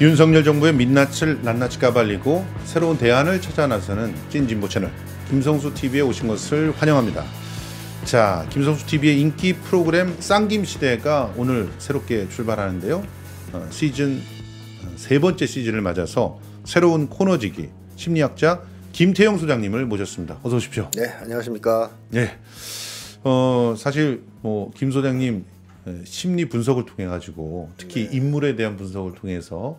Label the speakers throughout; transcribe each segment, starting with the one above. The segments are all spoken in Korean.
Speaker 1: 윤석열 정부의 민낯을 낱낱이 까발리고 새로운 대안을 찾아 나서는 찐진보 채널 김성수 TV에 오신 것을 환영합니다. 자, 김성수 TV의 인기 프로그램 쌍김 시대가 오늘 새롭게 출발하는데요. 어, 시즌 어, 세 번째 시즌을 맞아서 새로운 코너지기 심리학자 김태영 소장님을 모셨습니다. 어서 오십시오.
Speaker 2: 네, 안녕하십니까.
Speaker 1: 네. 어, 사실 뭐 김 소장님 심리 분석을 통해 가지고 특히 네. 인물에 대한 분석을 통해서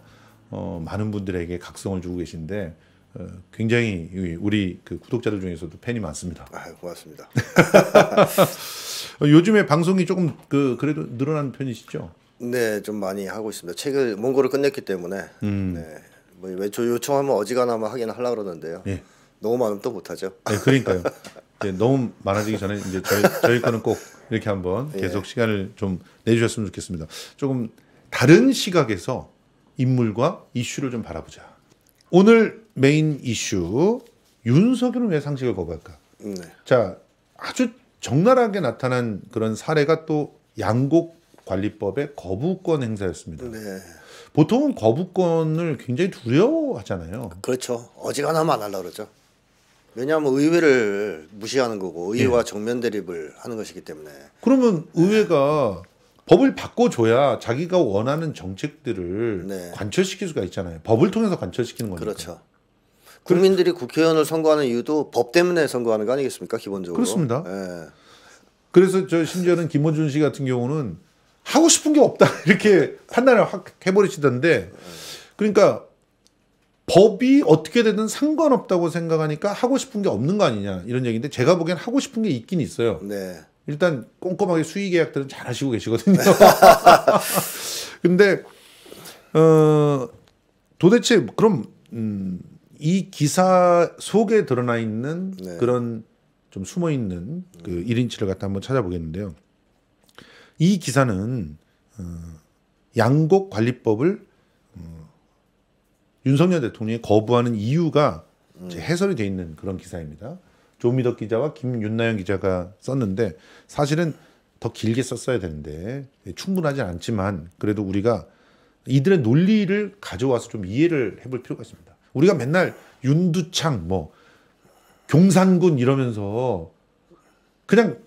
Speaker 1: 어, 많은 분들에게 각성을 주고 계신데 어, 굉장히 우리 그 구독자들 중에서도 팬이 많습니다. 아 고맙습니다. 요즘에 방송이 조금 그 그래도 늘어난 편이시죠?
Speaker 2: 네, 좀 많이 하고 있습니다. 책을 몽고를 끝냈기 때문에 음. 네, 뭐 외초 요청하면 어지간하면 하긴 하려 그러는데요. 예. 너무 많으면
Speaker 1: 또 못하죠. 네, 그러니까요. 예, 너무 많아지기 전에 이제 저희, 저희 거는 꼭 이렇게 한번 예. 계속 예. 시간을 좀 내주셨으면 좋겠습니다. 조금 다른 시각에서 인물과 이슈를 좀 바라보자. 오늘 메인 이슈 윤석열은 왜 상식을 거부할까? 네. 자 아주 적나라하게 나타난 그런 사례가 또 양곡 관리법의 거부권 행사였습니다. 네. 보통은 거부권을 굉장히 두려워하잖아요. 그렇죠. 어지간하면 안 하려고 그러죠.
Speaker 2: 왜냐하면 의회를 무시하는 거고 의회와 네. 정면 대립을 하는 것이기 때문에.
Speaker 1: 그러면 의회가 법을 바꿔줘야 자기가 원하는 정책들을 네. 관철시킬 수가 있잖아요. 법을 통해서 관철시키는 거니까. 그렇죠. 국민들이 국회의원을 선거하는
Speaker 2: 이유도 법 때문에 선거하는 거 아니겠습니까? 기본적으로. 그렇습니다.
Speaker 1: 예. 그래서 저 심지어는 김원준 씨 같은 경우는 하고 싶은 게 없다 이렇게 판단을 확 해버리시던데 그러니까 법이 어떻게 되든 상관없다고 생각하니까 하고 싶은 게 없는 거 아니냐 이런 얘기인데 제가 보기엔 하고 싶은 게 있긴 있어요. 네. 일단 꼼꼼하게 수의 계약들은 잘 하시고 계시거든요. 근데 어 도대체 그럼 음, 이 기사 속에 드러나 있는 네. 그런 좀 숨어 있는 그 1인치를 갖다 한번 찾아보겠는데요. 이 기사는 어, 양곡 관리법을 어, 윤석열 대통령이 거부하는 이유가 음. 해설이 돼 있는 그런 기사입니다. 조미덕 기자와 김윤나영 기자가 썼는데 사실은 더 길게 썼어야 되는데 충분하지 않지만 그래도 우리가 이들의 논리를 가져와서 좀 이해를 해볼 필요가 있습니다. 우리가 맨날 윤두창 뭐 경산군 이러면서 그냥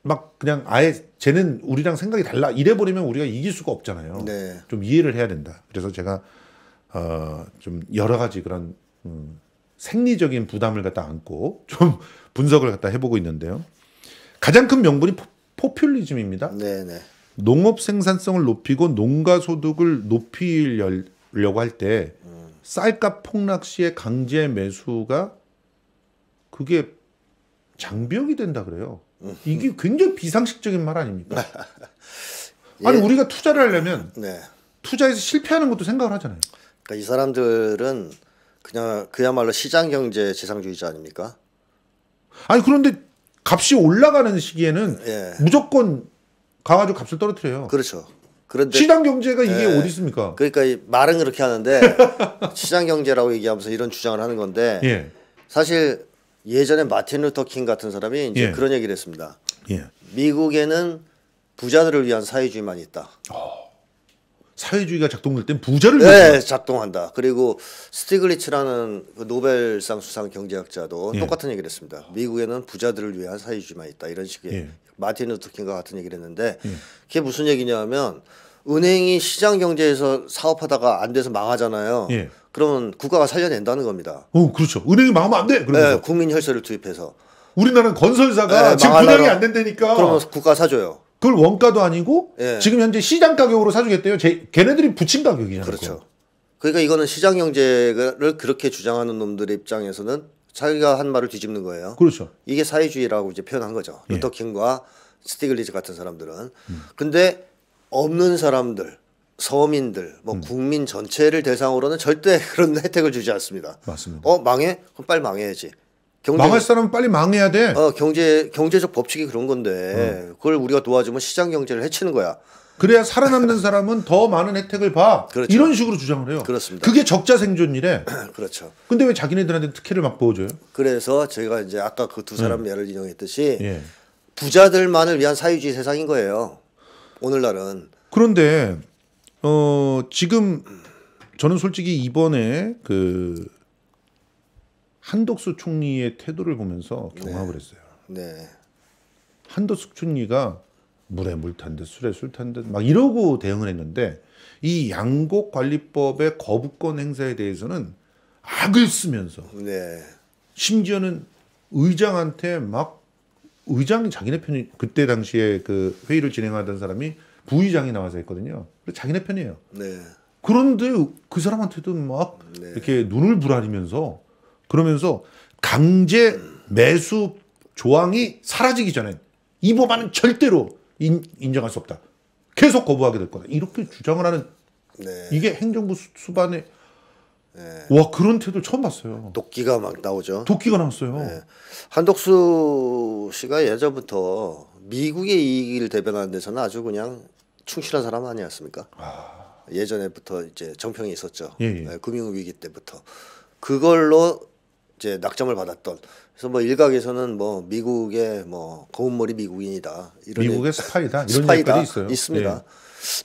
Speaker 1: 막 그냥 아예 쟤는 우리랑 생각이 달라 이래 버리면 우리가 이길 수가 없잖아요. 네. 좀 이해를 해야 된다. 그래서 제가 어좀 여러 가지 그런 음 생리적인 부담을 갖다 안고 좀 분석을 갖다 해보고 있는데요. 가장 큰 명분이 포, 포퓰리즘입니다. 네네. 농업 생산성을 높이고 농가 소득을 높이려고 할 때 쌀값 폭락 시에 강제 매수가 그게 장벽이 된다 그래요. 이게 굉장히 비상식적인 말 아닙니까? 아니 예. 우리가 투자를 하려면 네. 투자에서 실패하는 것도 생각을 하잖아요.
Speaker 2: 그러니까 이 사람들은 그냥 그야말로 시장 경제 지상주의자 아닙니까?
Speaker 1: 아니 그런데 값이 올라가는 시기에는 예. 무조건 가가지고 값을 떨어뜨려요. 그렇죠. 그런데 시장 경제가 이게 예. 어디 있습니까?
Speaker 2: 그러니까 말은 그렇게 하는데 시장 경제라고 얘기하면서 이런 주장을 하는 건데 예. 사실 예전에 마틴 루터 킹 같은 사람이 이제 예. 그런 얘기를 했습니다. 예. 미국에는 부자들을 위한 사회주의만 있다. 오. 어.
Speaker 1: 사회주의가 작동될 땐 부자를 네,
Speaker 2: 작동한다. 그리고 스티글리츠라는 그 노벨상 수상 경제학자도 예. 똑같은 얘기를 했습니다. 미국에는 부자들을 위한 사회주의만 있다. 이런 식의 예. 마틴 루터킹과 같은 얘기를 했는데 예. 그게 무슨 얘기냐면 은행이 시장 경제에서 사업하다가 안 돼서 망하잖아요. 예. 그러면 국가가 살려낸다는 겁니다.
Speaker 1: 어, 그렇죠. 은행이 망하면 안 돼. 네,
Speaker 2: 국민 혈세를 투입해서
Speaker 1: 우리나라는 건설사가 네, 지금 분양이 안 된다니까. 그러면 국가 사줘요. 그걸 원가도 아니고 예. 지금 현재 시장 가격으로 사주겠대요. 제, 걔네들이 붙인 가격이잖아요. 그렇죠.
Speaker 2: 그러니까 이거는 시장 경제를 그렇게 주장하는 놈들의 입장에서는 자기가 한 말을 뒤집는 거예요. 그렇죠. 이게 사회주의라고 이제 표현한 거죠. 예. 루터킹과 스티글리즈 같은 사람들은. 음. 근데 없는 사람들, 서민들, 뭐 음. 국민 전체를 대상으로는 절대 그런 혜택을 주지 않습니다. 맞습니다. 어, 망해? 그럼 빨리 망해야지. 경제, 망할
Speaker 1: 사람은 빨리 망해야 돼. 어, 경제 경제적 법칙이 그런 건데 음. 그걸 우리가 도와주면 시장 경제를 해치는 거야. 그래야 살아남는 사람은 더 많은 혜택을 봐. 그렇죠. 이런 식으로 주장을 해요. 그렇습니다. 그게 적자 생존이래. 그렇죠. 근데 왜 자기네들한테 특혜를 막 보여줘요? 그래서
Speaker 2: 저가 이제 아까 그 두 사람 음. 예를 인용했듯이 예. 부자들만을 위한 사회주의 세상인 거예요. 오늘날은.
Speaker 1: 그런데 어 지금 저는 솔직히 이번에 그 한덕수 총리의 태도를 보면서 네. 경악을 했어요. 네. 한덕수 총리가 물에 물 탄듯 술에 술 탄 듯 막 이러고 대응을 했는데 이 양곡 관리법의 거부권 행사에 대해서는 악을 쓰면서 네. 심지어는 의장한테 막 의장이 자기네 편이 그때 당시에 그 회의를 진행하던 사람이 부의장이 나와서 했거든요. 그 자기네 편이에요. 네. 그런데 그 사람한테도 막 네. 이렇게 눈을 부라리면서 그러면서 강제 매수 조항이 사라지기 전엔 이 법안은 절대로 인, 정할수 없다. 계속 거부하게 될 거다. 이렇게 주장을 하는 네. 이게 행정부 수, 반에와 네. 그런 태도 처음 봤어요. 도끼가 막 나오죠. 도끼가 나왔어요. 네.
Speaker 2: 한덕수 씨가 예전부터 미국의 이익을 대변하는 데서는 아주 그냥 충실한 사람 아니었습니까? 아... 예전에부터 이제 정평이 있었죠. 예, 예. 네, 금융 위기 때부터 그걸로 이제 낙점을 받았던 그래서 뭐 일각에서는 뭐 미국의 뭐거운머리 미국인이다 이런 미국의
Speaker 1: 스파이다 이런 스파이다 있어요. 있습니다.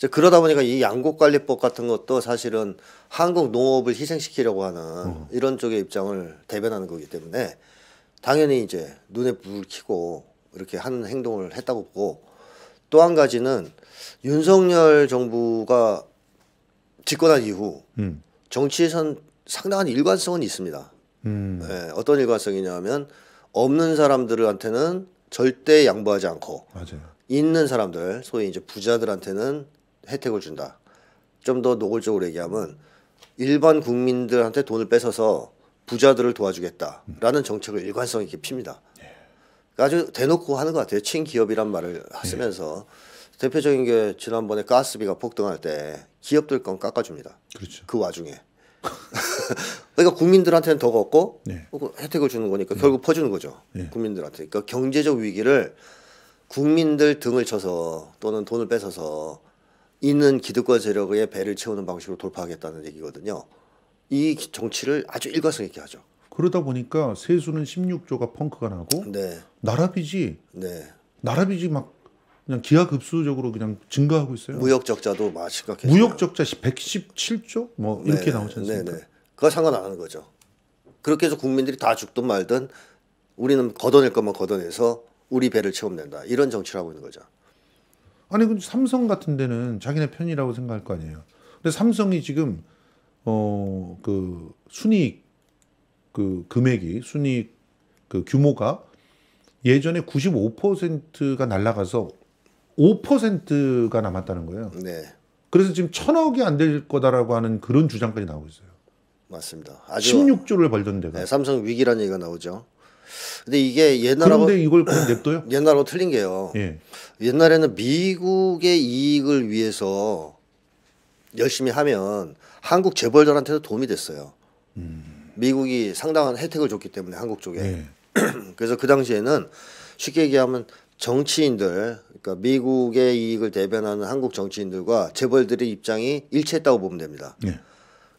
Speaker 2: 예. 그러다 보니까 이 양곡관리법 같은 것도 사실은 한국 농업을 희생시키려고 하는 어. 이런 쪽의 입장을 대변하는 거기 때문에 당연히 이제 눈에 불 켜고 이렇게 하는 행동을 했다고 보고 또 한 가지는 윤석열 정부가 집권한 이후 음. 정치에선 상당한 일관성은 있습니다. 음. 네, 어떤 일관성이냐면 없는 사람들한테는 절대 양보하지 않고 맞아요. 있는 사람들 소위 이제 부자들한테는 혜택을 준다. 좀 더 노골적으로 얘기하면 일반 국민들한테 돈을 뺏어서 부자들을 도와주겠다라는 정책을 일관성 있게 핍니다. 예. 그러니까 아주 대놓고 하는 것 같아요. 친기업이란 말을 하시면서 예. 대표적인 게 지난번에 가스비가 폭등할 때 기업들 건 깎아줍니다. 그렇죠. 그 와중에 그러니까 국민들한테는 더 걷고 네. 어, 그 혜택을 주는 거니까 네. 결국 퍼주는 거죠. 네. 국민들한테. 그러니까 경제적 위기를 국민들 등을 쳐서 또는 돈을 뺏어서 있는 기득권 세력의 배를 채우는 방식으로 돌파하겠다는 얘기거든요. 이 정치를 아주 일관성 있게 하죠.
Speaker 1: 그러다 보니까 세수는 16조가 펑크가 나고 네. 나라비지 네. 나라비지 막 그냥 기하급수적으로 그냥 증가하고 있어요. 무역
Speaker 2: 적자도 막심각해 무역
Speaker 1: 적자 117조 뭐 이렇게 네 나오지 네,
Speaker 2: 않습니까? 네네. 그거 상관 안 하는 거죠. 그렇게 해서 국민들이 다 죽든 말든 우리는 걷어낼 것만 걷어내서 우리 배를 채움낸다. 이런 정치를 하고 있는 거죠.
Speaker 1: 아니 근데 삼성 같은 데는 자기네 편이라고 생각할 거 아니에요. 근데 삼성이 지금 어 그 순이익 그 금액이 순이익 그 규모가 예전에 95%가 날라가서 5%가 남았다는 거예요. 네. 그래서 지금 천억이 안 될 거다라고 하는 그런 주장까지 나오고 있어요. 맞습니다. 아주 16조를 벌던 데가. 네, 삼성 위기라는 얘기가 나오죠.
Speaker 2: 근데 이게 옛날하고 그런데 이걸 냅둬요? 옛날하고 틀린 게요. 예. 옛날에는 미국의 이익을 위해서 열심히 하면 한국 재벌들한테도 도움이 됐어요. 음. 미국이 상당한 혜택을 줬기 때문에 한국 쪽에. 예. 그래서 그 당시에는 쉽게 얘기하면 정치인들 그러니까 미국의 이익을 대변하는 한국 정치인들과 재벌들의 입장이 일치했다고 보면 됩니다. 예.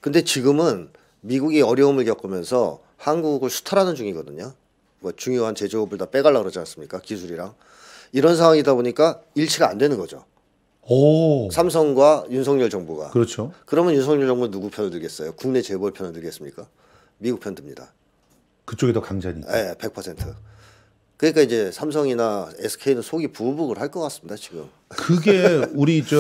Speaker 2: 근데 지금은 미국이 어려움을 겪으면서 한국을 수탈하는 중이거든요. 뭐 중요한 제조업을 다 빼갈라 그러지 않습니까? 기술이랑 이런 상황이다 보니까 일치가 안 되는 거죠.
Speaker 1: 오.
Speaker 2: 삼성과 윤석열 정부가 그렇죠. 그러면 윤석열 정부 는 누구 편을 들겠어요? 국내 재벌 편을 들겠습니까? 미국 편 듭니다.
Speaker 1: 그쪽이 더 강자니까.
Speaker 2: 네, 예, 100%. 그러니까 이제 삼성이나 SK는 속이 부부극을할 것 같습니다 지금.
Speaker 1: 그게 우리 저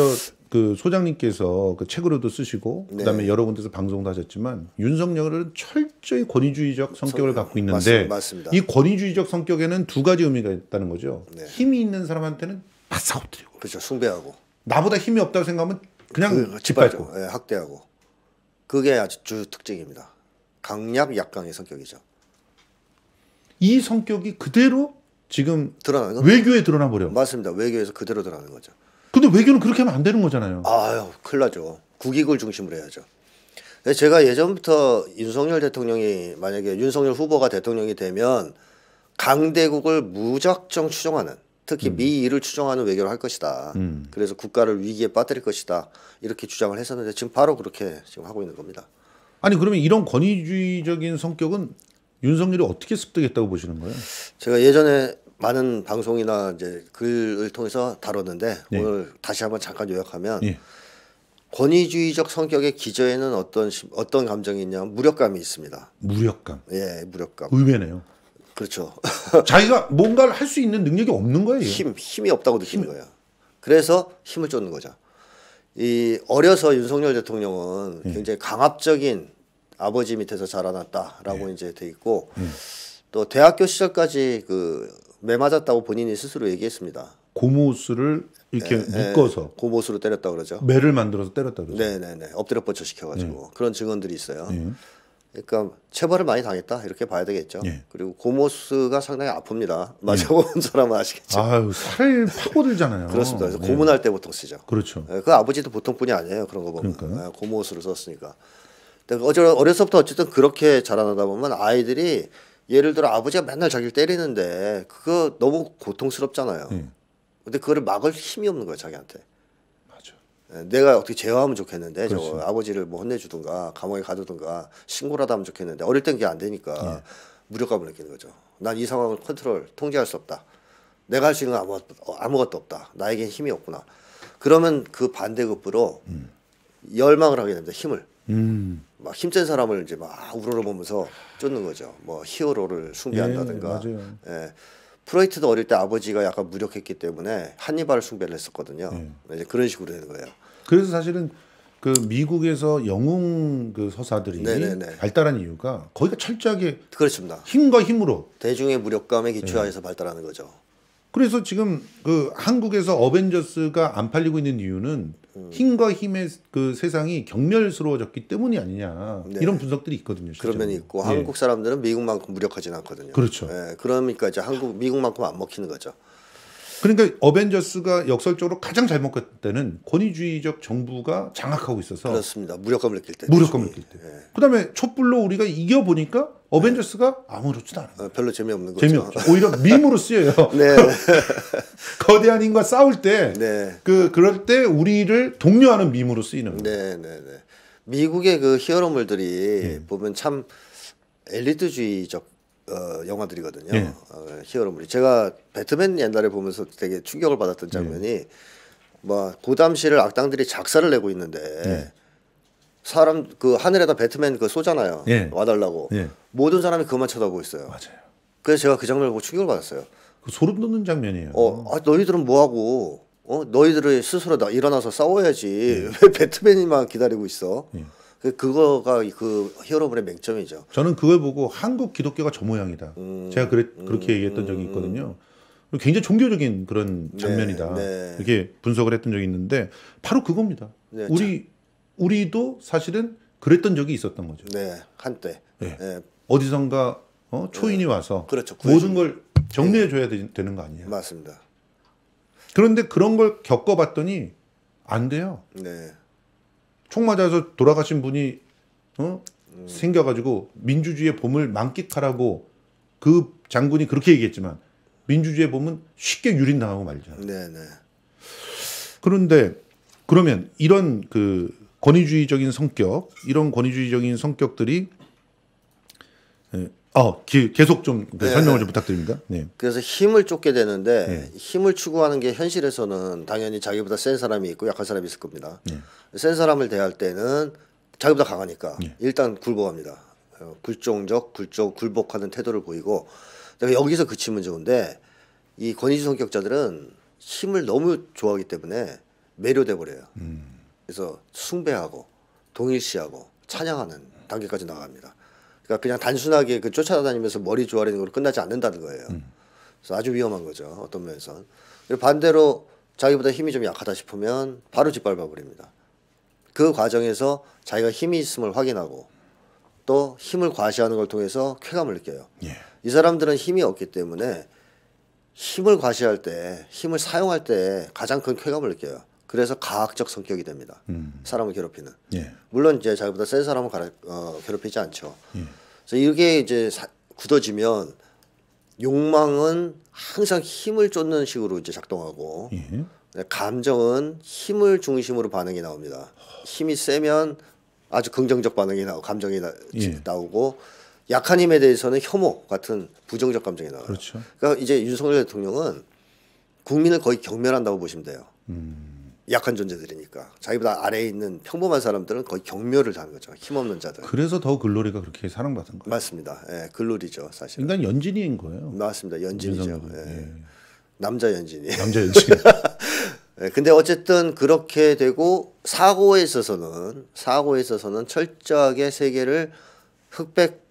Speaker 1: 그 소장님께서 그 책으로도 쓰시고 네. 그다음에 여러 군데서 방송도 하셨지만 윤석열은 철저히 권위주의적 성격을 성, 갖고 있는데 맞습니다. 이 권위주의적 성격에는 두 가지 의미가 있다는 거죠. 네. 힘이 있는 사람한테는 바싹 엎드리고 그렇죠 숭배하고 나보다 힘이 없다고 생각하면 그냥 그, 짓밟고 예, 학대하고
Speaker 2: 그게 아주 주 특징입니다. 강약 약강의 성격이죠. 이
Speaker 1: 성격이 그대로 지금 드러나는 외교에 드러나 버려. 맞습니다. 외교에서 그대로 드러나는 거죠. 근데 외교는 그렇게 하면 안 되는 거잖아요. 아유, 큰일 나죠. 국익을 중심으로 해야죠.
Speaker 2: 제가 예전부터 윤석열 대통령이 만약에 윤석열 후보가 대통령이 되면 강대국을 무작정 추종하는 특히 음. 미이를 추종하는 외교를 할 것이다. 음. 그래서 국가를 위기에 빠뜨릴 것이다. 이렇게 주장을 했었는데 지금 바로 그렇게 지금 하고 있는
Speaker 1: 겁니다. 아니 그러면 이런 권위주의적인 성격은 윤석열이 어떻게 습득했다고 보시는 거예요?
Speaker 2: 제가 예전에 많은 방송이나 이제 글을 통해서 다뤘는데 네. 오늘 다시 한번 잠깐 요약하면 네. 권위주의적 성격의 기저에는 어떤 어떤 감정이 있냐 무력감이 있습니다.
Speaker 1: 무력감. 예, 무력감. 의외네요.
Speaker 2: 그렇죠. 자기가
Speaker 1: 뭔가를 할 수 있는 능력이 없는
Speaker 2: 거예요. 힘 힘이 없다고 느끼는 힘. 예. 거예요. 그래서 힘을 쫓는 거죠. 이 어려서 윤석열 대통령은 네. 굉장히 강압적인 아버지 밑에서 자라났다라고 네. 이제 돼 있고 음. 또 대학교 시절까지 그 매 맞았다고 본인이 스스로 얘기했습니다.
Speaker 1: 고무수를 이렇게 네, 네. 묶어서 네,
Speaker 2: 고무수로 때렸다 그러죠. 매를 만들어서 때렸다 그러죠. 네네네 엎드려 뻗쳐 시켜가지고 네. 그런 증언들이 있어요. 예. 그러니까 체벌을 많이 당했다 이렇게 봐야 되겠죠. 예. 그리고 고모스가 상당히 아픕니다. 맞아본 예. 사람은 아시겠죠.
Speaker 1: 아유 살 파고들잖아요. 그렇습니다. 그래서 네. 고문할 때 보통 쓰죠. 그렇죠.
Speaker 2: 예, 그 아버지도 보통뿐이 아니에요. 그런 거 보면 그러니까요. 예, 고모스를 썼으니까. 그러니까 어려서부터 어 어쨌든 그렇게 자라나다 보면 아이들이 예를 들어 아버지가 맨날 자기를 때리는데 그거 너무 고통스럽잖아요. 음. 근데 그거를 막을 힘이 없는 거예요 자기한테. 맞아. 예, 내가 어떻게 제어하면 좋겠는데 저 아버지를 뭐 혼내주든가 감옥에 가두든가 신고라도 하면 좋겠는데 어릴 땐 그게 안 되니까 예. 무력감을 느끼는 거죠. 난 이 상황을 컨트롤 통제할 수 없다. 내가 할 수 있는 건 아무것도, 아무것도 없다. 나에겐 힘이 없구나. 그러면 그 반대급부로 음. 열망을 하게 됩니다. 힘을. 음. 막 힘센 사람을 이제 막 우러러보면서 쫓는 거죠. 뭐 히어로를 숭배한다든가. 예, 예. 프로이트도 어릴 때 아버지가 약간 무력했기 때문에 한니발을 숭배를 했었거든요.
Speaker 1: 예. 이제 그런 식으로 되는 거예요. 그래서 사실은 그 미국에서 영웅 그 서사들이 네네네. 발달한 이유가 거기가 철저하게 그렇습니다. 힘과 힘으로 대중의
Speaker 2: 무력감에 기초하에서 예. 발달하는 거죠.
Speaker 1: 그래서 지금 그 한국에서 어벤져스가 안 팔리고 있는 이유는 음. 힘과 힘의 그 세상이 격렬스러워졌기 때문이 아니냐 네. 이런 분석들이 있거든요. 그런 면이 있고 예. 한국
Speaker 2: 사람들은 미국만큼 무력하지는 않거든요.
Speaker 1: 그렇죠. 예, 그러니까 이제 한국 미국만큼 안 먹히는 거죠. 그러니까 어벤져스가 역설적으로 가장 잘 먹을 때는 권위주의적 정부가 장악하고 있어서 그렇습니다. 무력감을 느낄 때. 무력감을 느낄 때. 네. 그다음에 촛불로 우리가 이겨 보니까 어벤져스가 네. 아무렇지도 않아 어, 별로 재미없는 거죠. 재미없죠. 오히려 밈으로 쓰여요. 네. 거대한 인과 싸울 때, 네. 그 그럴 때 우리를 독려하는 밈으로 쓰이는 거예요. 네, 네, 네. 미국의 그
Speaker 2: 히어로물들이 음. 보면 참 엘리트주의적 어, 영화들이거든요. 예. 어, 히어로물이. 제가 배트맨 옛날에 보면서 되게 충격을 받았던 장면이 예. 뭐그 당시를 악당들이 작사를 내고 있는데 예. 사람 그 하늘에다 배트맨 그 쏘잖아요. 예. 와달라고. 예. 모든 사람이 그만 쳐다보고 있어요. 맞아요. 그래서 제가 그 장면을 보고 충격을 받았어요.
Speaker 1: 그 소름 돋는 장면이에요.
Speaker 2: 어, 아, 너희들은 뭐 하고 어 너희들이 스스로 나 일어나서 싸워야지 예. 왜 배트맨이만 기다리고 있어? 그, 그거가 그 히어로물의 맹점이죠.
Speaker 1: 저는 그걸 보고 한국 기독교가 저 모양이다. 음, 제가 그래, 그렇게 음, 얘기했던 적이 음. 있거든요. 굉장히 종교적인 그런 네, 장면이다. 네, 네. 이렇게 분석을 했던 적이 있는데 바로 그겁니다. 네, 우리 참. 우리도 사실은 그랬던 적이 있었던 거죠. 네, 한때. 네. 네. 어디선가 어, 초인이 와서 그렇죠, 모든 걸 정리해 줘야 되는 거 아니에요. 맞습니다. 그런데 그런 걸 겪어봤더니 안 돼요. 네. 총 맞아서 돌아가신 분이 어? 음. 생겨가지고 민주주의의 봄을 만끽하라고 그 장군이 그렇게 얘기했지만 민주주의의 봄은 쉽게 유린당하고 말잖아 네네. 그런데 그러면 이런 그 권위주의적인 성격, 이런 권위주의적인 성격들이 어, 기, 계속 좀 그 네, 설명을 네. 좀 부탁드립니다. 네.
Speaker 2: 그래서 힘을 쫓게 되는데 네. 힘을 추구하는 게 현실에서는 당연히 자기보다 센 사람이 있고 약한 사람이 있을 겁니다. 네. 센 사람을 대할 때는 자기보다 강하니까 네. 일단 굴복합니다. 어, 굴종적, 굴종, 굴복하는 태도를 보이고 그러 여기서 그치면 좋은데 이 권위주 성격자들은 힘을 너무 좋아하기 때문에 매료돼 버려요. 음. 그래서 숭배하고 동일시하고 찬양하는 단계까지 나갑니다. 그러니까 그냥 단순하게 그 쫓아다니면서 머리 조아리는 걸로 끝나지 않는다는 거예요. 음. 그래서 아주 위험한 거죠. 어떤 면에선. 그리고 반대로 자기보다 힘이 좀 약하다 싶으면 바로 짓밟아 버립니다. 그 과정에서 자기가 힘이 있음을 확인하고 또 힘을 과시하는 걸 통해서 쾌감을 느껴요. 예. 이 사람들은 힘이 없기 때문에 힘을 과시할 때, 힘을 사용할 때 가장 큰 쾌감을 느껴요. 그래서 가학적 성격이 됩니다. 음. 사람을 괴롭히는. 예. 물론 이제 자기보다 센 사람은 가라, 어, 괴롭히지 않죠. 예. 그래서 이게 이제 사, 굳어지면 욕망은 항상 힘을 쫓는 식으로 이제 작동하고 예. 네, 감정은 힘을 중심으로 반응이 나옵니다. 힘이 세면 아주 긍정적 반응이 나오고 감정이 나, 예. 나오고 약한 힘에 대해서는 혐오 같은 부정적 감정이 나와요. 그렇죠. 그러니까 이제 윤석열 대통령은 국민을 거의 경멸한다고 보시면 돼요. 음. 약한 존재들이니까 자기보다 아래에 있는 평범한 사람들은 거의 경멸을 당한 거죠 힘없는 자들
Speaker 1: 그래서 더 글로리가 그렇게 사랑받은 거예요 맞습니다 예 글로리죠 사실 인간 연진이인 거예요
Speaker 2: 맞습니다 연진이죠 예. 예. 남자 연진이 남자 연진 예, 근데 어쨌든 그렇게 되고 사고에 있어서는 사고에 있어서는 철저하게 세계를 흑백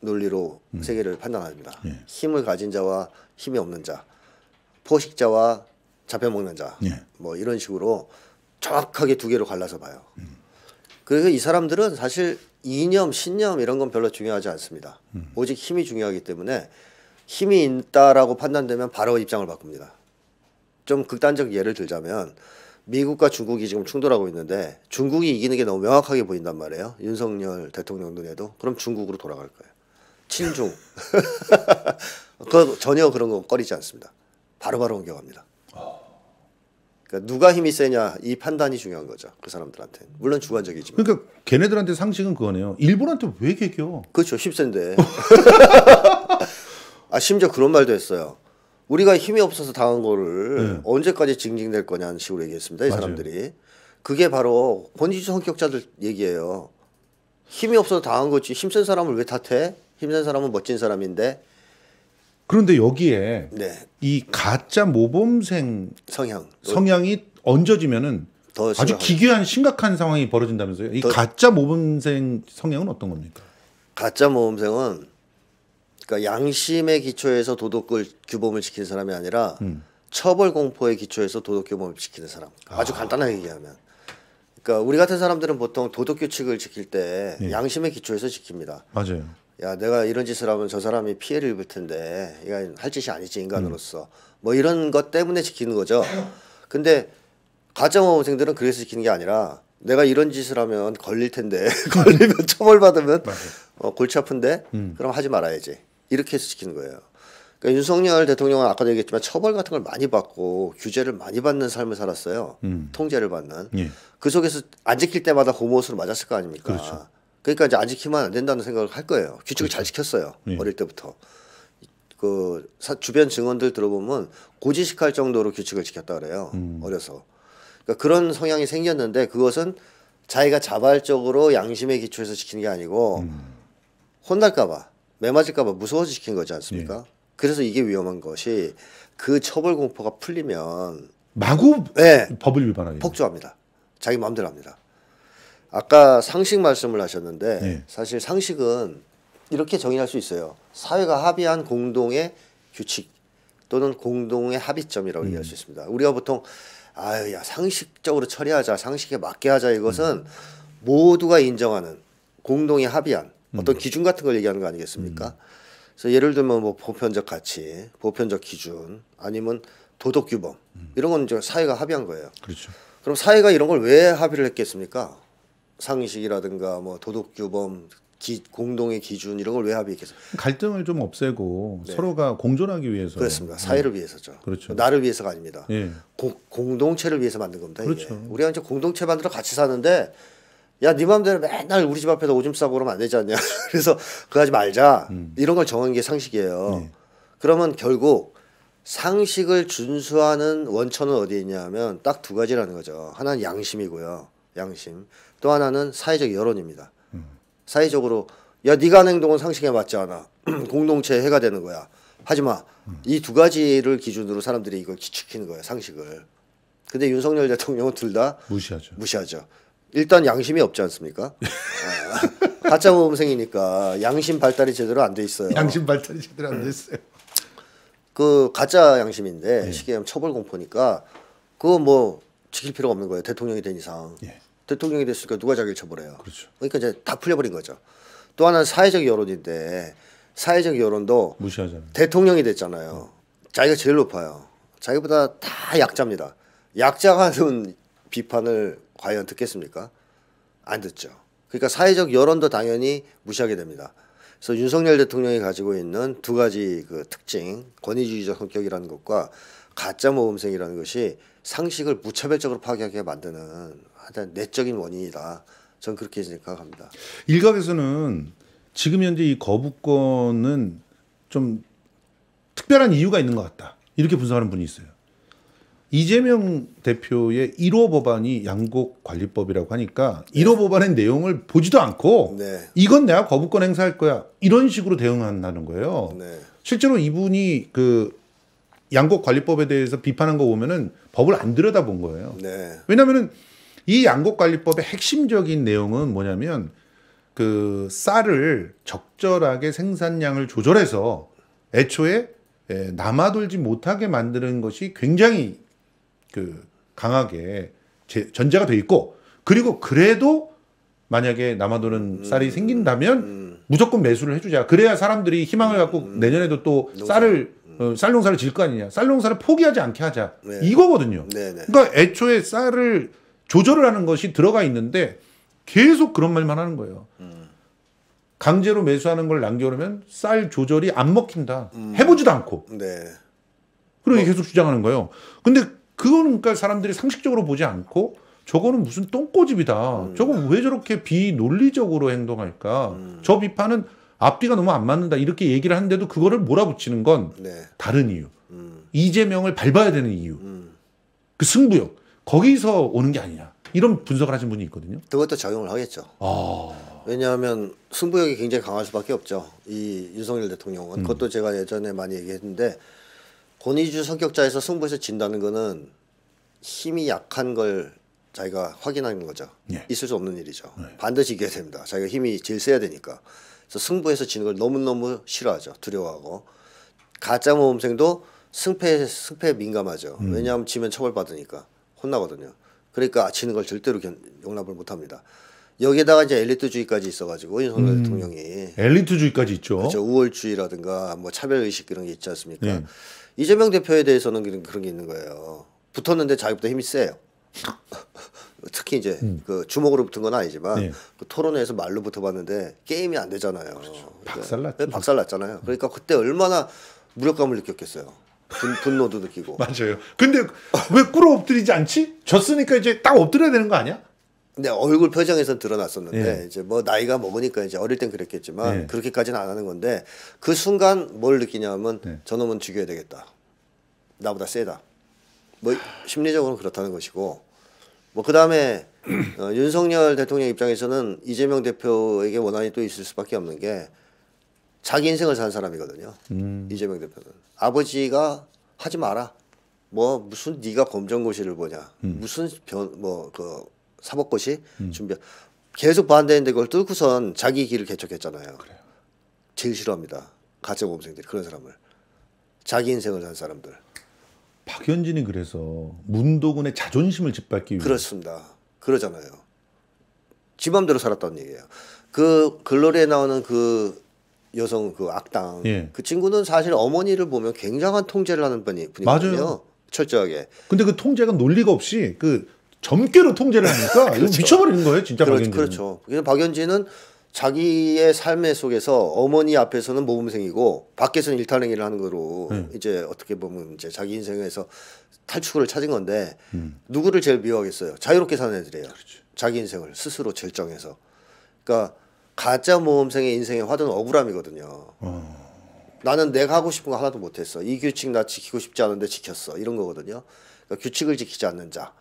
Speaker 2: 논리로 음. 세계를 판단합니다 예. 힘을 가진 자와 힘이 없는 자 포식자와 잡혀먹는 자, 예. 뭐 이런 식으로 정확하게 두 개로 갈라서 봐요. 음. 그래서 이 사람들은 사실 이념, 신념 이런 건 별로 중요하지 않습니다. 음. 오직 힘이 중요하기 때문에 힘이 있다라고 판단되면 바로 입장을 바꿉니다. 좀 극단적 예를 들자면 미국과 중국이 지금 충돌하고 있는데 중국이 이기는 게 너무 명확하게 보인단 말이에요. 윤석열 대통령 눈에도 그럼 중국으로 돌아갈 거예요. 친중. 그 전혀 그런 거 꺼리지 않습니다. 바로바로 바로 옮겨갑니다. 그러니까 누가 힘이 세냐 이 판단이 중요한 거죠. 그 사람들한테. 물론 주관적이지만.
Speaker 1: 그러니까 걔네들한테 상식은 그거네요. 일본한테 왜 개겨? 그렇죠. 힘센데. 아 심지어
Speaker 2: 그런 말도 했어요. 우리가 힘이 없어서 당한 거를 네. 언제까지 징징댈 거냐는 식으로 얘기했습니다. 이 맞아요. 사람들이. 그게 바로 본위주 성격자들 얘기예요. 힘이 없어서 당한 거지. 힘센 사람을 왜 탓해? 힘센 사람은 멋진 사람인데
Speaker 1: 그런데 여기에 네. 이 가짜 모범생 성향 성향이 얹어지면은 더 아주 기괴한 심각한 상황이 벌어진다면서요. 이 가짜 모범생 성향은 어떤 겁니까?
Speaker 2: 가짜 모범생은 그러니까 양심의 기초에서 도덕을 규범을 지키는 사람이 아니라 음. 처벌 공포의 기초에서 도덕 규범을 지키는 사람. 아주 아. 간단하게 얘기하면. 그러니까 우리 같은 사람들은 보통 도덕 규칙을 지킬 때 예. 양심의 기초에서 지킵니다. 맞아요. 야 내가 이런 짓을 하면 저 사람이 피해를 입을 텐데 이건 할 짓이 아니지 인간으로서 음. 뭐 이런 것 때문에 지키는 거죠. 근데 가정학생들은 그래서 지키는 게 아니라 내가 이런 짓을 하면 걸릴 텐데 걸리면 처벌받으면 어, 골치 아픈데 음. 그럼 하지 말아야지 이렇게 해서 지키는 거예요. 그러니까 윤석열 대통령은 아까도 얘기했지만 처벌 같은 걸 많이 받고 규제를 많이 받는 삶을 살았어요. 음. 통제를 받는. 예. 그 속에서 안 지킬 때마다 고무옷으로 맞았을 거 아닙니까. 그렇죠. 그러니까 이제 안 지키면 안 된다는 생각을 할 거예요. 규칙을 그렇죠. 잘 지켰어요. 네. 어릴 때부터. 그 사, 주변 증언들 들어보면 고지식할 정도로 규칙을 지켰다 그래요. 음. 어려서. 그러니까 그런 성향이 생겼는데 그것은 자기가 자발적으로 양심의 기초에서 지키는 게 아니고 음. 혼날까봐 매맞을까봐 무서워서 지킨 거지 않습니까? 네. 그래서 이게 위험한 것이 그 처벌 공포가 풀리면
Speaker 1: 마구 네.
Speaker 2: 법을 위반하게 폭주합니다. 자기 마음대로 합니다. 아까 상식 말씀을 하셨는데 네. 사실 상식은 이렇게 정의할 수 있어요. 사회가 합의한 공동의 규칙 또는 공동의 합의점이라고 음. 얘기할 수 있습니다. 우리가 보통 아야 유 상식적으로 처리하자, 상식에 맞게 하자 이것은 음. 모두가 인정하는 공동의 합의한 음. 어떤 음. 기준 같은 걸 얘기하는 거 아니겠습니까? 음. 그래서 예를 들면 뭐 보편적 가치, 보편적 기준 아니면 도덕 규범 음. 이런 건 이제 사회가 합의한 거예요. 그렇죠. 그럼 사회가 이런 걸 왜 합의를 했겠습니까? 상식이라든가 뭐 도덕 규범 기, 공동의 기준 이런 걸 왜 합의했겠어?
Speaker 1: 갈등을 좀 없애고 네. 서로가 공존하기 위해서 그렇습니다. 네. 사회를 네.
Speaker 2: 위해서죠. 그렇죠. 나를 위해서가 아닙니다. 예. 고, 공동체를 위해서 만든 겁니다. 그렇죠. 이게. 우리가 이제 공동체 만들어 같이 사는데 야, 네 마음대로 맨날 우리 집앞에서 오줌 싸고 그러면 안 되지 않냐. 그래서 그거 하지 말자. 음. 이런 걸 정한 게 상식이에요. 네. 그러면 결국 상식을 준수하는 원천은 어디에 있냐 하면 딱 두 가지라는 거죠. 하나는 양심이고요. 양심. 또 하나는 사회적 여론입니다. 음. 사회적으로 야 네가 한 행동은 상식에 맞지 않아. 공동체에 해가 되는 거야. 하지 마. 음. 이두 가지를 기준으로 사람들이 이걸 지키는 거예요. 상식을. 근데 윤석열 대통령은 둘 다 무시하죠. 무시하죠. 일단 양심이 없지 않습니까? 아, 가짜 모범생이니까 양심 발달이 제대로 안 돼 있어요. 양심
Speaker 1: 발달이 제대로 안 돼 있어요.
Speaker 2: 그 가짜 양심인데 예. 쉽게 하면 처벌 공포니까 그거 뭐 지킬 필요가 없는 거예요. 대통령이 된 이상. 예. 대통령이 됐으니까 누가 자기를 쳐버려요. 그렇죠. 그러니까 이제 다 풀려버린 거죠. 또 하나는 사회적 여론인데 사회적 여론도 무시하잖아요. 대통령이 됐잖아요. 음. 자기가 제일 높아요. 자기보다 다 약자입니다. 약자가 하는 비판을 과연 듣겠습니까? 안 듣죠. 그러니까 사회적 여론도 당연히 무시하게 됩니다. 그래서 윤석열 대통령이 가지고 있는 두 가지 그 특징, 권위주의적 성격이라는 것과 가짜 모범생이라는 것이 상식을 무차별적으로 파괴하게 만드는 하여튼 내적인 원인이다. 전 그렇게 생각합니다.
Speaker 1: 일각에서는 지금 현재 이 거부권은 좀 특별한 이유가 있는 것 같다. 이렇게 분석하는 분이 있어요. 이재명 대표의 1호 법안이 양곡 관리법이라고 하니까 1호 법안의 내용을 보지도 않고 네. 이건 내가 거부권 행사할 거야 이런 식으로 대응한다는 거예요. 네. 실제로 이분이 그 양곡 관리법에 대해서 비판한 거 보면은 법을 안 들여다본 거예요. 네. 왜냐면 이 양곡관리법의 핵심적인 내용은 뭐냐면 그 쌀을 적절하게 생산량을 조절해서 애초에 에, 예, 남아돌지 못하게 만드는 것이 굉장히 그 강하게 제, 전제가 돼 있고 그리고 그래도 만약에 남아도는 음, 쌀이 생긴다면 음, 음. 무조건 매수를 해주자. 그래야 사람들이 희망을 갖고 음, 음. 내년에도 또 농사. 쌀을 어, 쌀 농사를 질 거 아니냐. 쌀 농사를 포기하지 않게 하자. 네. 이거거든요. 네, 네. 그러니까 애초에 쌀을 조절을 하는 것이 들어가 있는데 계속 그런 말만 하는 거예요. 강제로 매수하는 걸 남겨놓으면 쌀 조절이 안 먹힌다. 음. 해보지도 않고. 네. 그렇게 뭐. 계속 주장하는 거예요. 근데 그거는 그러니까 사람들이 상식적으로 보지 않고 저거는 무슨 똥꼬집이다. 음. 저거 왜 저렇게 비논리적으로 행동할까? 음. 저 비판은 앞뒤가 너무 안 맞는다. 이렇게 얘기를 하는데도 그거를 몰아붙이는 건 네. 다른 이유. 음. 이재명을 밟아야 되는 이유. 음. 그 승부욕. 거기서 오는 게 아니냐. 이런 분석을 하신 분이 있거든요.
Speaker 2: 그것도 작용을 하겠죠. 아... 왜냐하면 승부욕이 굉장히 강할 수밖에 없죠. 이 윤석열 대통령은 음. 그것도 제가 예전에 많이 얘기했는데 권위주 성격자에서 승부에서 진다는 거는 힘이 약한 걸 자기가 확인하는 거죠. 예. 있을 수 없는 일이죠. 예. 반드시 이겨야 됩니다. 자기가 힘이 제일 세야 되니까. 그래서 승부에서 지는 걸 너무너무 싫어하죠. 두려워하고. 가짜 모험생도 승패, 승패에 민감하죠. 음. 왜냐하면 지면 처벌받으니까. 혼나거든요. 그러니까 지는 걸 절대로 견, 용납을 못합니다. 여기에다가 이제 엘리트주의까지 있어가지고 윤석열 음, 대통령이
Speaker 1: 엘리트주의까지 있죠. 그렇죠.
Speaker 2: 우월주의라든가 뭐 차별 의식 그런 게 있지 않습니까? 예. 이재명 대표에 대해서는 그런, 그런 게 있는 거예요. 붙었는데 자기보다 힘이 세요. 특히 이제 음. 그 주먹으로 붙은 건 아니지만 예. 그 토론회에서 말로 붙어봤는데 게임이 안 되잖아요. 그렇죠. 박살났죠. 예, 박살났잖아요. 그러니까 그때 얼마나 무력감을 느꼈겠어요. 분, 노도 느끼고. 맞아요. 근데 왜 꿇어 엎드리지 않지? 졌으니까 이제 딱 엎드려야 되는 거 아니야? 근데 네, 얼굴 표정에서 드러났었는데 예. 이제 뭐 나이가 먹으니까 이제 어릴 땐 그랬겠지만 예. 그렇게까지는 안 하는 건데 그 순간 뭘 느끼냐면 예. 저놈은 죽여야 되겠다. 나보다 세다. 뭐 심리적으로 는 그렇다는 것이고 뭐 그다음에 어, 윤석열 대통령 입장에서는 이재명 대표에게 원한이 또 있을 수밖에 없는 게 자기 인생을 산 사람이거든요. 음. 이재명 대표는 아버지가 하지 마라. 뭐 무슨 네가 검정고시를 보냐. 음. 무슨 뭐그 사법고시 음. 준비 계속 반대했는데 그걸 뚫고선 자기 길을 개척했잖아요. 그래요. 제일 싫어합니다. 가짜고범생들이 그런 사람을 자기 인생을 산 사람들.
Speaker 1: 박현진이 그래서 문도군의 자존심을
Speaker 2: 짓밟기 위해 그렇습니다. 그러잖아요. 지 맘대로 살았다는 얘기예요. 그 글로리에 나오는 그 여성 그 악당 예. 그 친구는 사실 어머니를 보면 굉장한 통제를 하는 분이 분이거든요. 철저하게.
Speaker 1: 근데 그 통제가 논리가 없이 그 점괘로 통제를 하니까 그렇죠. 미쳐버리는 거예요, 진짜 그렇, 박연진은. 그렇죠.
Speaker 2: 그래서 박연진은 자기의 삶의 속에서 어머니 앞에서는 모범생이고 밖에서는 일탈행위를 하는 거로 음. 이제 어떻게 보면 이제 자기 인생에서 탈출구를 찾은 건데 음. 누구를 제일 미워하겠어요? 자유롭게 사는 애들이에요. 그렇죠. 자기 인생을 스스로 결정해서. 그러니까 가짜 모험생의 인생의 화두는 억울함이거든요. 어. 나는 내가 하고 싶은 거 하나도 못했어. 이 규칙 나 지키고 싶지 않은데 지켰어. 이런 거거든요. 그러니까 규칙을 지키지 않는 자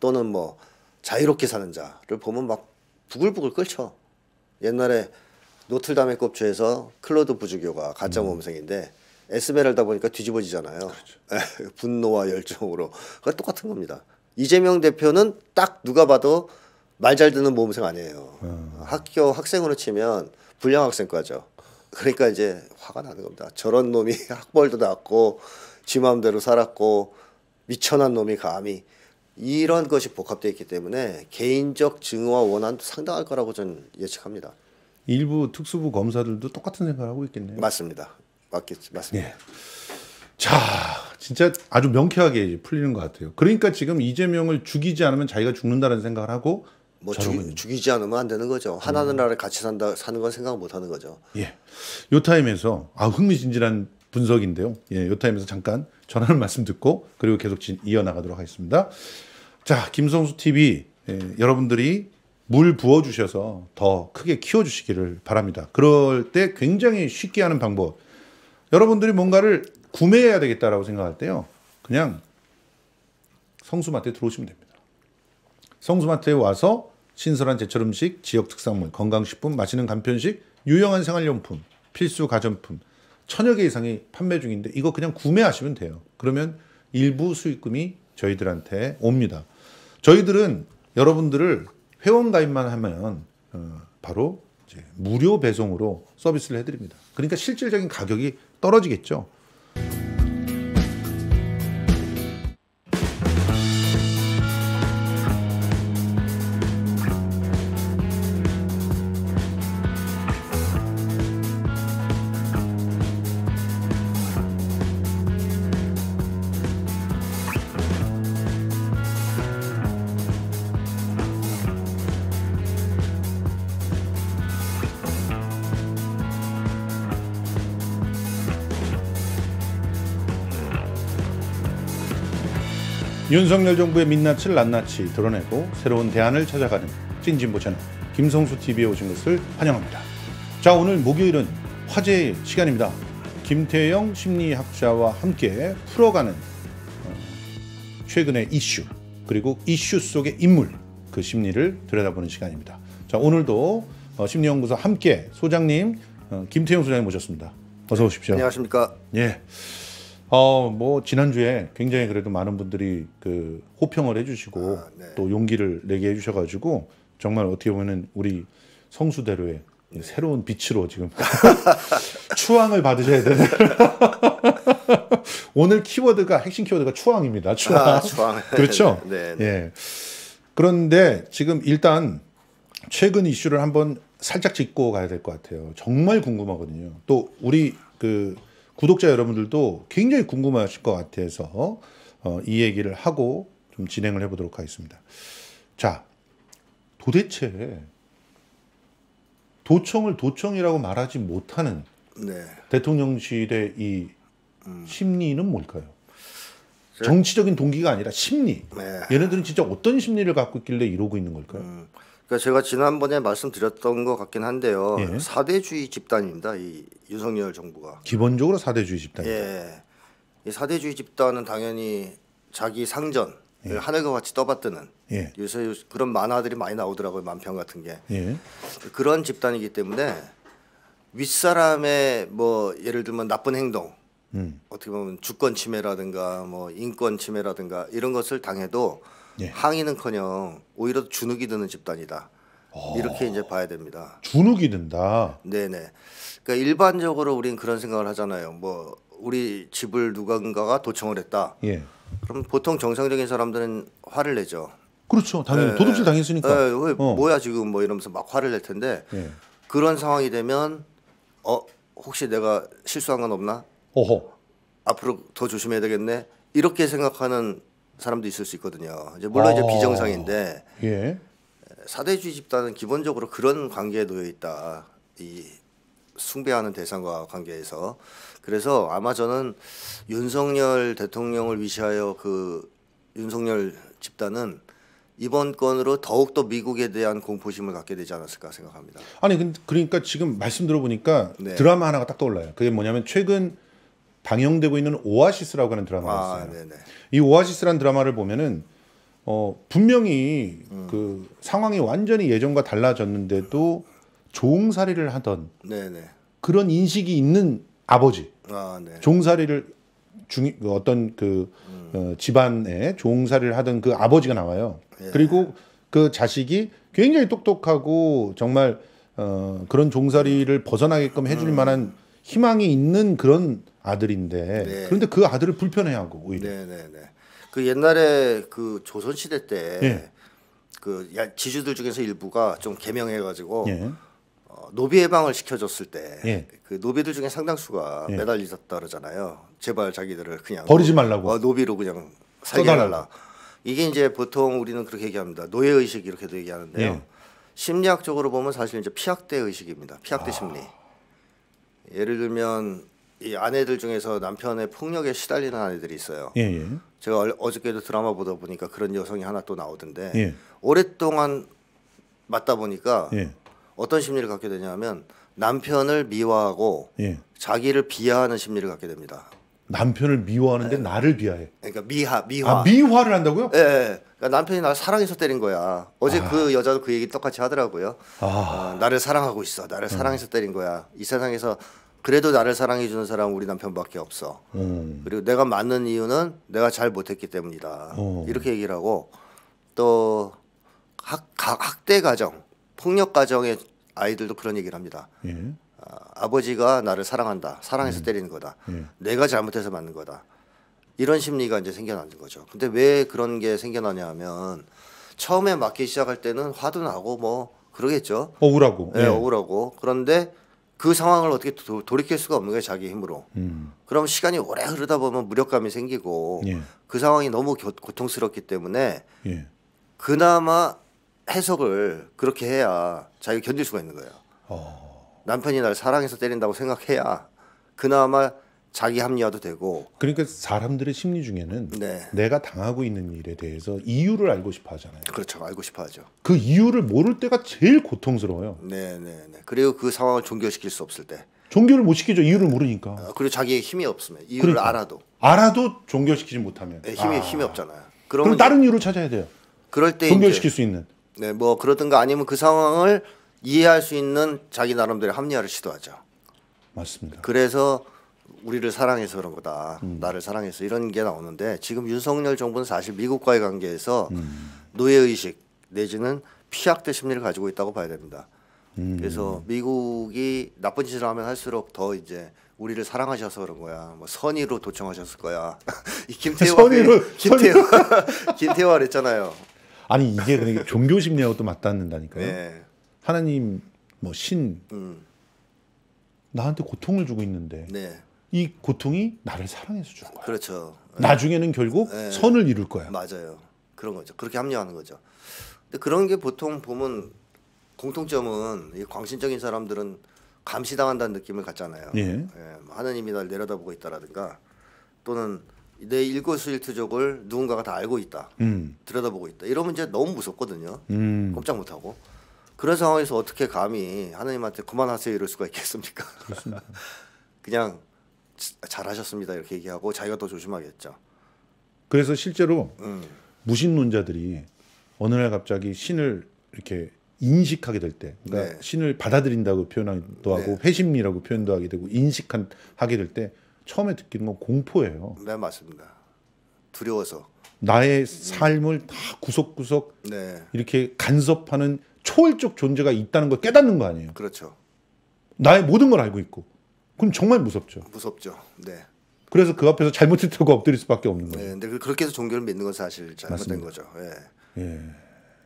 Speaker 2: 또는 뭐 자유롭게 사는 자를 보면 막 부글부글 끓죠. 옛날에 노틀담의 꼽주에서 클로드 부주교가 가짜 음. 모험생인데 에스메랄다 보니까 뒤집어지잖아요. 그렇죠. 분노와 열정으로. 그러니까 똑같은 겁니다. 이재명 대표는 딱 누가 봐도 말잘 듣는 모범생 아니에요. 음. 학교 학생으로 치면 불량 학생과죠. 그러니까 이제 화가 나는 겁니다. 저런 놈이 학벌도 낮고 지 마음대로 살았고 미천한 놈이 감히 이런 것이 복합되어 있기 때문에 개인적 증오와 원한도 상당할 거라고 저는 예측합니다.
Speaker 1: 일부 특수부 검사들도 똑같은 생각을 하고 있겠네요. 맞습니다. 맞겠지, 맞습니다. 네. 자, 진짜 아주 명쾌하게 풀리는 것 같아요. 그러니까 지금 이재명을 죽이지 않으면 자기가 죽는다는 생각을 하고 뭐 저는... 죽,
Speaker 2: 이지 않으면 안 되는 거죠. 음. 하나는 나를 같이 산다 사는 건 생각 못 하는 거죠.
Speaker 1: 예. 요 타임에서 아 흥미진진한 분석인데요. 예, 요 타임에서 잠깐 전하는 말씀 듣고 그리고 계속 진, 이어나가도록 하겠습니다. 자, 김성수 TV 예, 여러분들이 물 부어 주셔서 더 크게 키워 주시기를 바랍니다. 그럴 때 굉장히 쉽게 하는 방법. 여러분들이 뭔가를 구매해야 되겠다라고 생각할 때요. 그냥 성수마트에 들어오시면 됩니다. 성수마트에 와서 신선한 제철 음식, 지역 특산물, 건강식품, 맛있는 간편식, 유용한 생활용품, 필수 가전품 천여 개 이상이 판매 중인데 이거 그냥 구매하시면 돼요. 그러면 일부 수익금이 저희들한테 옵니다. 저희들은 여러분들을 회원 가입만 하면 어, 바로 무료 배송으로 서비스를 해드립니다. 그러니까 실질적인 가격이 떨어지겠죠. 윤석열 정부의 민낯을 낱낱이 드러내고 새로운 대안을 찾아가는 찐진보 채널 김성수 TV에 오신 것을 환영합니다. 자 오늘 목요일은 화제의 시간입니다. 김태영 심리학자와 함께 풀어가는 어, 최근의 이슈 그리고 이슈 속의 인물 그 심리를 들여다보는 시간입니다. 자 오늘도 어, 심리연구소 함께 소장님 어, 김태영 소장님 모셨습니다. 어서 오십시오. 안녕하십니까. 예. 어, 뭐 지난주에 굉장히 그래도 많은 분들이 그 호평을 해주시고 아, 네. 또 용기를 내게 해주셔가지고 정말 어떻게 보면은 우리 성수대로의 네. 새로운 빛으로 지금 추앙을 받으셔야 되는 오늘 키워드가 핵심 키워드가 추앙입니다. 추앙. 아, 추앙. 그렇죠? 네, 네, 예. 그런데 지금 일단 최근 이슈를 한번 살짝 짚고 가야 될 것 같아요. 정말 궁금하거든요. 또 우리 그 구독자 여러분들도 굉장히 궁금하실 것 같아서 어, 이 얘기를 하고 좀 진행을 해보도록 하겠습니다. 자, 도대체 도청을 도청이라고 말하지 못하는 네. 대통령실의 이 음. 심리는 뭘까요? 정치적인 동기가 아니라 심리. 네. 얘네들은 진짜 어떤 심리를 갖고 있길래 이러고 있는 걸까요? 음.
Speaker 2: 그러니까 제가 지난번에 말씀드렸던 것 같긴 한데요. 예. 사대주의 집단입니다. 이 윤석열 정부가
Speaker 1: 기본적으로 사대주의 집단이에
Speaker 2: 예. 이 사대주의 집단은 당연히 자기 상전을 예. 하늘과 같이 떠받드는 예. 요새 그런 만화들이 많이 나오더라고요. 만평 같은 게 예. 그런 집단이기 때문에 윗사람의 뭐 예를 들면 나쁜 행동 음. 어떻게 보면 주권 침해라든가 뭐 인권 침해라든가 이런 것을 당해도 예. 항의는커녕 오히려 주눅이 드는 집단이다. 어. 이렇게 이제 봐야 됩니다.
Speaker 1: 주눅이 든다.
Speaker 2: 네네. 그러니까 일반적으로 우린 그런 생각을 하잖아요. 뭐 우리 집을 누군가가 도청을 했다. 예. 그럼 보통 정상적인 사람들은 화를 내죠.
Speaker 1: 그렇죠. 당연히 예. 도둑질 예. 당했으니까. 예. 왜, 어. 뭐야
Speaker 2: 지금 뭐 이러면서 막 화를 낼 텐데 예. 그런 상황이 되면 어 혹시 내가 실수한 건 없나? 어허. 앞으로 더 조심해야 되겠네. 이렇게 생각하는 사람도 있을 수 있거든요. 이제 물론 아. 이제 어. 비정상인데 예. 사대주의 집단은 기본적으로 그런 관계에 놓여 있다. 이 숭배하는 대상과 관계에서 그래서 아마 저는 윤석열 대통령을 위시하여 그 윤석열 집단은 이번 건으로 더욱더 미국에 대한 공포심을 갖게 되지 않았을까 생각합니다.
Speaker 1: 아니 그러니까 지금 말씀 들어보니까 네. 드라마 하나가 딱 떠올라요. 그게 뭐냐면 최근 방영되고 있는 오아시스라고 하는 드라마가 아, 있어요. 네네. 이 오아시스란 드라마를 보면은 어, 분명히 음. 그 상황이 완전히 예전과 달라졌는데도 종살이를 하던 네네. 그런 인식이 있는 아버지 아, 네. 종살이를 중 그 어떤 그 음. 어, 집안에 종살이를 하던 그 아버지가 나와요. 예. 그리고 그 자식이 굉장히 똑똑하고 정말 어, 그런 종살이를 벗어나게끔 해줄 음. 만한 희망이 있는 그런 아들인데 네. 그런데 그 아들을 불편해하고
Speaker 2: 오히려. 네네네. 네, 네. 그 옛날에 그 조선 시대 때. 예. 그 지주들 중에서 일부가 좀 개명해가지고 예. 어, 노비 해방을 시켜줬을 때그 예. 그 노비들 중에 상당수가 예. 매달리셨다 그러잖아요. 제발 자기들을 그냥 버리지 말라고 어, 노비로 그냥
Speaker 3: 살게 해라
Speaker 2: 이게 이제 보통 우리는 그렇게 얘기합니다. 노예 의식 이렇게도 얘기하는데요. 예. 심리학적으로 보면 사실 이제 피학대 의식입니다. 피학대 아. 심리. 예를 들면 이 아내들 중에서 남편의 폭력에 시달리는 아내들이 있어요. 예, 예. 제가 어저께도 드라마 보다 보니까 그런 여성이 하나 또 나오던데 예. 오랫동안 맞다 보니까 예. 어떤 심리를 갖게 되냐면 남편을 미워하고 예. 자기를 비하하는 심리를 갖게 됩니다.
Speaker 1: 남편을 미워하는데 네. 나를 비하해.
Speaker 2: 그러니까 미하 미화. 아, 미화를 한다고요? 예. 네. 그러니까 남편이 나를 사랑해서 때린 거야. 어제 아. 그 여자도 그 얘기 똑같이 하더라고요. 아. 어, 나를 사랑하고 있어. 나를 음. 사랑해서 음. 때린 거야. 이 세상에서 그래도 나를 사랑해 주는 사람은 우리 남편밖에 없어. 음. 그리고 내가 맞는 이유는 내가 잘 못했기 때문이다. 어. 이렇게 얘기를 하고 또 학, 학대 가정, 폭력 가정의 아이들도 그런 얘기를 합니다. 예. 아, 아버지가 나를 사랑한다. 사랑해서 음. 때리는 거다. 예. 내가 잘못해서 맞는 거다. 이런 심리가 이제 생겨나는 거죠. 근데 왜 그런 게 생겨나냐 하면 처음에 맞기 시작할 때는 화도 나고 뭐 그러겠죠.
Speaker 1: 억울하고. 네, 예.
Speaker 2: 억울하고. 그런데 그 상황을 어떻게 도, 돌이킬 수가 없는 거예요 자기 힘으로. 음. 그럼 시간이 오래 흐르다 보면 무력감이 생기고 예. 그 상황이 너무 겨, 고통스럽기 때문에 예. 그나마 해석을 그렇게 해야 자기가 견딜 수가 있는 거예요. 어. 남편이 날 사랑해서 때린다고 생각해야 그나마 자기 합리화도 되고.
Speaker 1: 그러니까 사람들의 심리 중에는 네. 내가 당하고 있는 일에 대해서 이유를 알고 싶어 하잖아요. 그렇죠. 알고 싶어 하죠. 그 이유를 모를 때가 제일 고통스러워요. 네, 네, 네. 그리고 그
Speaker 2: 상황을 종결시킬 수 없을 때.
Speaker 1: 종결을 못 시키죠. 이유를 모르니까. 어,
Speaker 2: 그리고 자기의 힘이 없으면 이유를 그러니까. 알아도.
Speaker 1: 알아도 종결시키지 못하면. 네, 힘이 아. 힘이 없잖아요. 그럼 다른 이유를 찾아야 돼요. 그럴 때 종결시킬 이제, 수 있는.
Speaker 2: 네, 뭐 그러든가 아니면 그 상황을 이해할 수 있는 자기 나름대로 합리화를 시도하죠. 맞습니다. 그래서 우리를 사랑해서 그런 거다. 음. 나를 사랑해서 이런 게 나오는데 지금 윤석열 정부는 사실 미국과의 관계에서 음. 노예 의식 내지는 피학대 심리를 가지고 있다고 봐야 됩니다. 음. 그래서 미국이 나쁜 짓을 하면 할수록 더 이제 우리를 사랑하셔서 그런 거야. 뭐 선의로 도청하셨을 거야. 이 김태화 선의로 김태화 김태화 그잖아요
Speaker 1: 아니 이게 그러니까 종교 심리하고 또 맞닿는다니까요. 네. 하나님 뭐신 음. 나한테 고통을 주고 있는데 네. 이 고통이 나를 사랑해서 주는
Speaker 2: 거야. 그렇죠. 예. 나중에는 결국 네. 선을
Speaker 1: 이룰 거야. 맞아요.
Speaker 2: 그런 거죠. 그렇게 합리화하는 거죠. 근데 그런 게 보통 보면 공통점은 이 광신적인 사람들은 감시당한다는 느낌을 갖잖아요. 예. 예. 뭐 하나님이 날 내려다보고 있다라든가 또는 내 일거수일투족을 누군가가 다 알고 있다, 음. 들여다보고 있다. 이러면 이제 너무 무섭거든요. 음. 꼼짝 못하고. 그런 상황에서 어떻게 감히 하나님한테 그만하세요 이럴 수가 있겠습니까? 그냥 잘하셨습니다 이렇게 얘기하고 자기가 더 조심하겠죠.
Speaker 1: 그래서 실제로 음. 무신론자들이 어느 날 갑자기 신을 이렇게 인식하게 될 때, 그러니까 네. 신을 받아들인다고 표현도 하고 네. 회심이라고 표현도 하게 되고 인식한 하게 될 때 처음에 느끼는 건 공포예요. 네 맞습니다. 두려워서 나의 삶을 다 구석구석 네. 이렇게 간섭하는 초월적 존재가 있다는 걸 깨닫는 거 아니에요. 그렇죠. 나의 모든 걸 알고 있고 그럼 정말 무섭죠. 무섭죠. 네. 그래서 그 앞에서 잘못을 틀고 엎드릴 수밖에 없는 거예요.
Speaker 2: 네, 근데 그, 그렇게 해서 종교를 믿는 건 사실 잘못된 맞습니다. 거죠. 예. 예.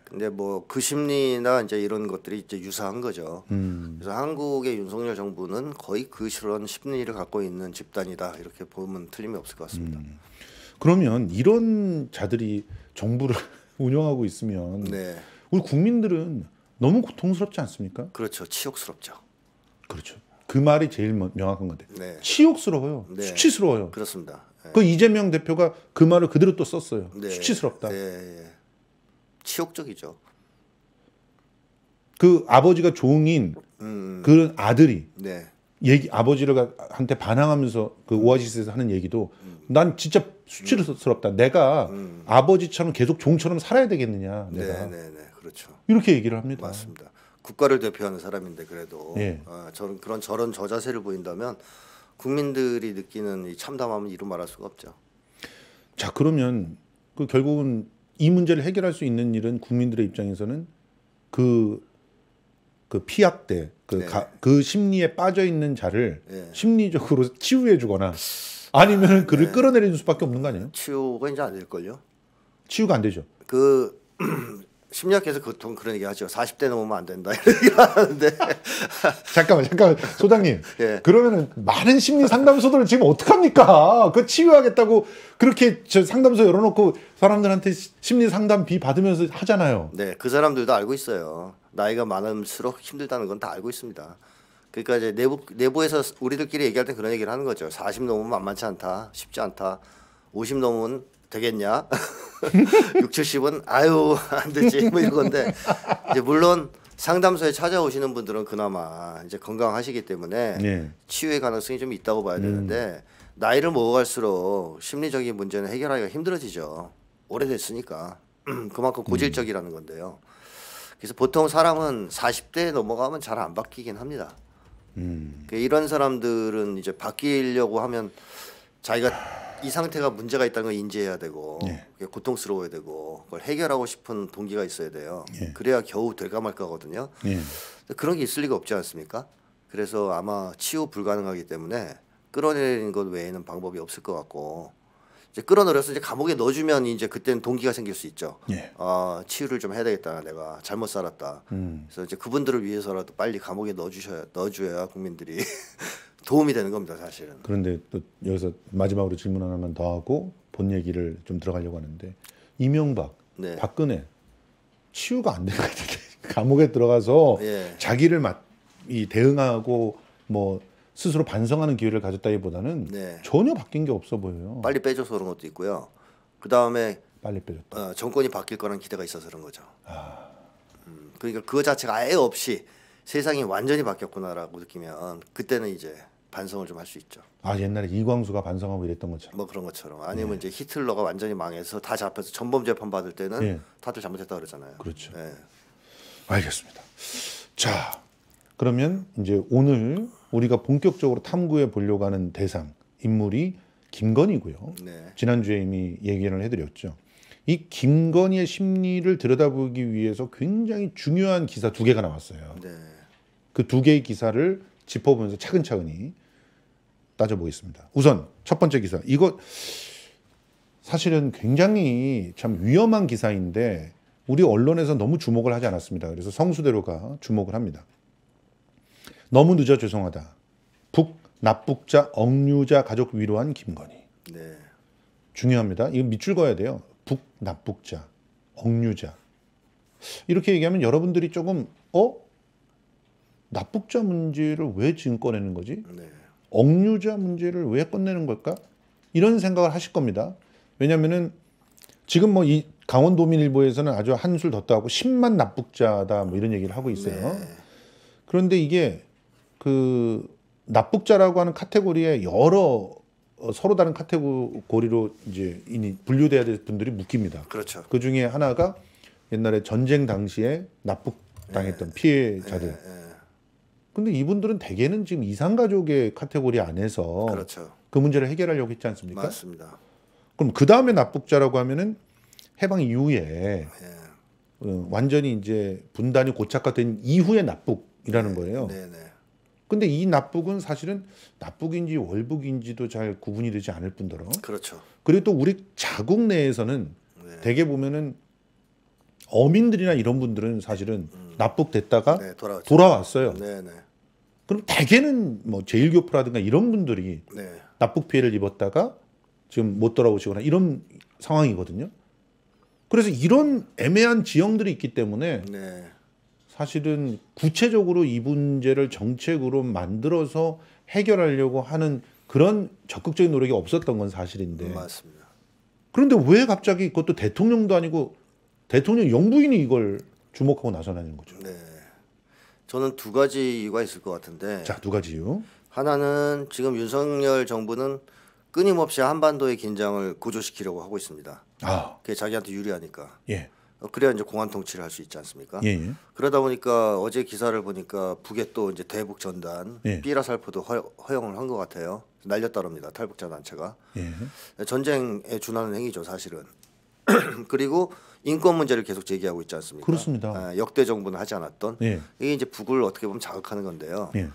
Speaker 2: 근데 뭐 그 심리나 이제 이런 것들이 이제 유사한 거죠. 음. 그래서 한국의 윤석열 정부는 거의 그 그런 심리를 갖고 있는 집단이다 이렇게 보면 틀림이
Speaker 1: 없을 것 같습니다. 음. 그러면 이런 자들이 정부를 운영하고 있으면 네. 우리 국민들은 너무 고통스럽지 않습니까? 그렇죠. 치욕스럽죠. 그렇죠. 그 말이 제일 명확한 건데 네. 치욕스러워요. 네. 수치스러워요. 그렇습니다. 네. 그 이재명 대표가 그 말을 그대로 또 썼어요. 네. 수치스럽다. 네, 네. 치욕적이죠. 그 아버지가 종인 음. 그 아들이 얘기 아버지를 한테 반항하면서 그 오아시스에서 하는 얘기도 음. 난 진짜 수치스럽다. 음. 내가 아버지처럼 계속 종처럼 살아야 되겠느냐. 내가
Speaker 2: 그렇죠. 이렇게 얘기를 합니다. 맞습니다. 국가를 대표하는 사람인데 그래도 예. 어, 저런 그런 저런 저자세를 보인다면 국민들이 느끼는 이 참담함은 이루 말할
Speaker 1: 수가 없죠. 자 그러면 그 결국은 이 문제를 해결할 수 있는 일은 국민들의 입장에서는 그, 그 피압대, 그, 네. 그 심리에 빠져 있는 자를 네. 심리적으로 치유해 주거나 아니면 아, 그를 네. 끌어내리는 수밖에 없는 거 아니에요? 치유가 이제 안 될걸요? 치유가 안 되죠. 그
Speaker 2: 심리학에서 보통 그 그런 얘기 하죠. 40대 넘으면 안 된다. 이러
Speaker 1: 잠깐만, 잠깐만. 소장님. 예. 그러면은 많은 심리 상담소들은 지금 어떡합니까? 그 치유하겠다고 그렇게 저 상담소 열어놓고 사람들한테 심리 상담 비 받으면서 하잖아요. 네,
Speaker 2: 그 사람들도 알고 있어요. 나이가 많을수록 힘들다는 건 다 알고 있습니다. 그러니까 이제 내부, 내부에서 우리들끼리 얘기할 때 그런 얘기를 하는 거죠. 40 넘으면 만만치 않다. 쉽지 않다. 50 넘으면 되겠냐? 6, 70은 아유 안 되지 뭐 이런 건데 이제 물론 상담소에 찾아오시는 분들은 그나마 이제 건강하시기 때문에 네. 치유의 가능성이 좀 있다고 봐야 음. 되는데 나이를 먹어갈수록 심리적인 문제는 해결하기가 힘들어지죠. 오래됐으니까 그만큼 고질적이라는 음. 건데요. 그래서 보통 사람은 40대 에 넘어가면 잘 안 바뀌긴 합니다. 음. 그 이런 사람들은 이제 바뀌려고 하면 자기가 이 상태가 문제가 있다는 걸 인지해야 되고 예. 고통스러워야 되고 그걸 해결하고 싶은 동기가 있어야 돼요. 예. 그래야 겨우 될까 말까거든요. 예. 그런 게 있을 리가 없지 않습니까? 그래서 아마 치유 불가능하기 때문에 끌어내리는 것 외에는 방법이 없을 것 같고 이제 끌어내려서 이제 감옥에 넣어주면 이제 그때는 동기가 생길 수 있죠. 예. 아 치유를 좀 해야 되겠다. 내가 잘못 살았다. 음. 그래서 이제 그분들을 위해서라도 빨리 감옥에 넣어주셔야 넣어줘야 국민들이 도움이 되는 겁니다, 사실은.
Speaker 1: 그런데 또 여기서 마지막으로 질문 하나만 더 하고 본 얘기를 좀 들어가려고 하는데 이명박, 네. 박근혜 치유가 안된것 같은데 감옥에 들어가서 예. 자기를 막 이 대응하고 뭐 스스로 반성하는 기회를 가졌다기보다는 네. 전혀 바뀐 게 없어 보여요. 빨리
Speaker 2: 빼줘서 그런 것도 있고요. 그 다음에 빨리 빼줬다. 어, 정권이 바뀔 거란 기대가 있어서 그런 거죠. 아... 음, 그러니까 그 자체가 아예 없이 세상이 완전히 바뀌었구나라고 느끼면 그때는 이제 반성을 좀 할 수 있죠.
Speaker 1: 아 옛날에 이광수가 반성하고 이랬던 것처럼. 뭐 그런 것처럼 아니면 네.
Speaker 2: 이제 히틀러가 완전히 망해서 다 잡혀서 전범 재판 받을 때는 네. 다들 잘못했다
Speaker 1: 그러잖아요. 그렇죠. 네. 알겠습니다. 자 그러면 이제 오늘 우리가 본격적으로 탐구해 보려고 하는 대상 인물이 김건희고요. 네. 지난주에 이미 얘기를 해드렸죠. 이 김건희의 심리를 들여다보기 위해서 굉장히 중요한 기사 두 개가 나왔어요. 네. 그 두 개의 기사를 짚어보면서 차근차근히 따져보겠습니다. 우선 첫 번째 기사. 이거 사실은 굉장히 참 위험한 기사인데 우리 언론에서 너무 주목을 하지 않았습니다. 그래서 성수대로가 주목을 합니다. 너무 늦어 죄송하다. 북 납북자 억류자 가족 위로한 김건희. 네. 중요합니다. 이거 밑줄 그야 돼요. 북 납북자 억류자. 이렇게 얘기하면 여러분들이 조금 어? 납북자 문제를 왜 지금 꺼내는 거지? 네. 억류자 문제를 왜 꺼내는 걸까? 이런 생각을 하실 겁니다. 왜냐면은 지금 뭐 이 강원도민일보에서는 아주 한술 더하고 10만 납북자다 뭐 이런 얘기를 하고 있어요. 네. 그런데 이게 그 납북자라고 하는 카테고리에 여러 어, 서로 다른 카테고리로 이제 분류돼야 될 분들이 묶입니다. 그렇죠. 그 중에 하나가 옛날에 전쟁 당시에 납북 당했던 네. 피해자들. 네. 네, 네. 근데 이분들은 대개는 지금 이산가족의 카테고리 안에서 그렇죠. 그 문제를 해결하려고 했지 않습니까? 맞습니다. 그럼 그 다음에 납북자라고 하면은 해방 이후에 네. 완전히 이제 분단이 고착화된 이후에 납북이라는 네. 거예요. 네, 네. 근데 이 납북은 사실은 납북인지 월북인지도 잘 구분이 되지 않을 뿐더러 그렇죠. 그리고 또 우리 자국 내에서는 네. 대개 보면은 어민들이나 이런 분들은 사실은 음. 납북됐다가
Speaker 3: 네, 돌아왔어요. 네, 네.
Speaker 1: 그럼 대개는 뭐 제일교포라든가 이런 분들이 네. 납북 피해를 입었다가 지금 못 돌아오시거나 이런 상황이거든요. 그래서 이런 애매한 지형들이 있기 때문에 네. 사실은 구체적으로 이 문제를 정책으로 만들어서 해결하려고 하는 그런 적극적인 노력이 없었던 건 사실인데. 맞습니다. 그런데 왜 갑자기 그것도 대통령도 아니고 대통령 영부인이 이걸 주목하고 나서는 거죠.
Speaker 2: 네. 저는 두 가지 이유가 있을 것 같은데.
Speaker 1: 자, 두 가지 이유.
Speaker 2: 하나는 지금 윤석열 정부는 끊임없이 한반도의 긴장을 고조시키려고 하고 있습니다. 아. 그게 자기한테 유리하니까. 예. 어, 그래야 이제 공안 통치를 할 수 있지 않습니까? 예, 예, 그러다 보니까 어제 기사를 보니까 북에 또 이제 대북 전단 예. 삐라살포도 허용을 한 것 같아요. 날렸다랍니다 탈북자 단체가 예. 전쟁에 준하는 행위죠 사실은. 그리고 인권 문제를 계속 제기하고 있지 않습니까?
Speaker 1: 그렇습니다. 아,
Speaker 2: 역대 정부는 하지 않았던 예. 이게 이제 북을 어떻게 보면 자극하는 건데요. 예.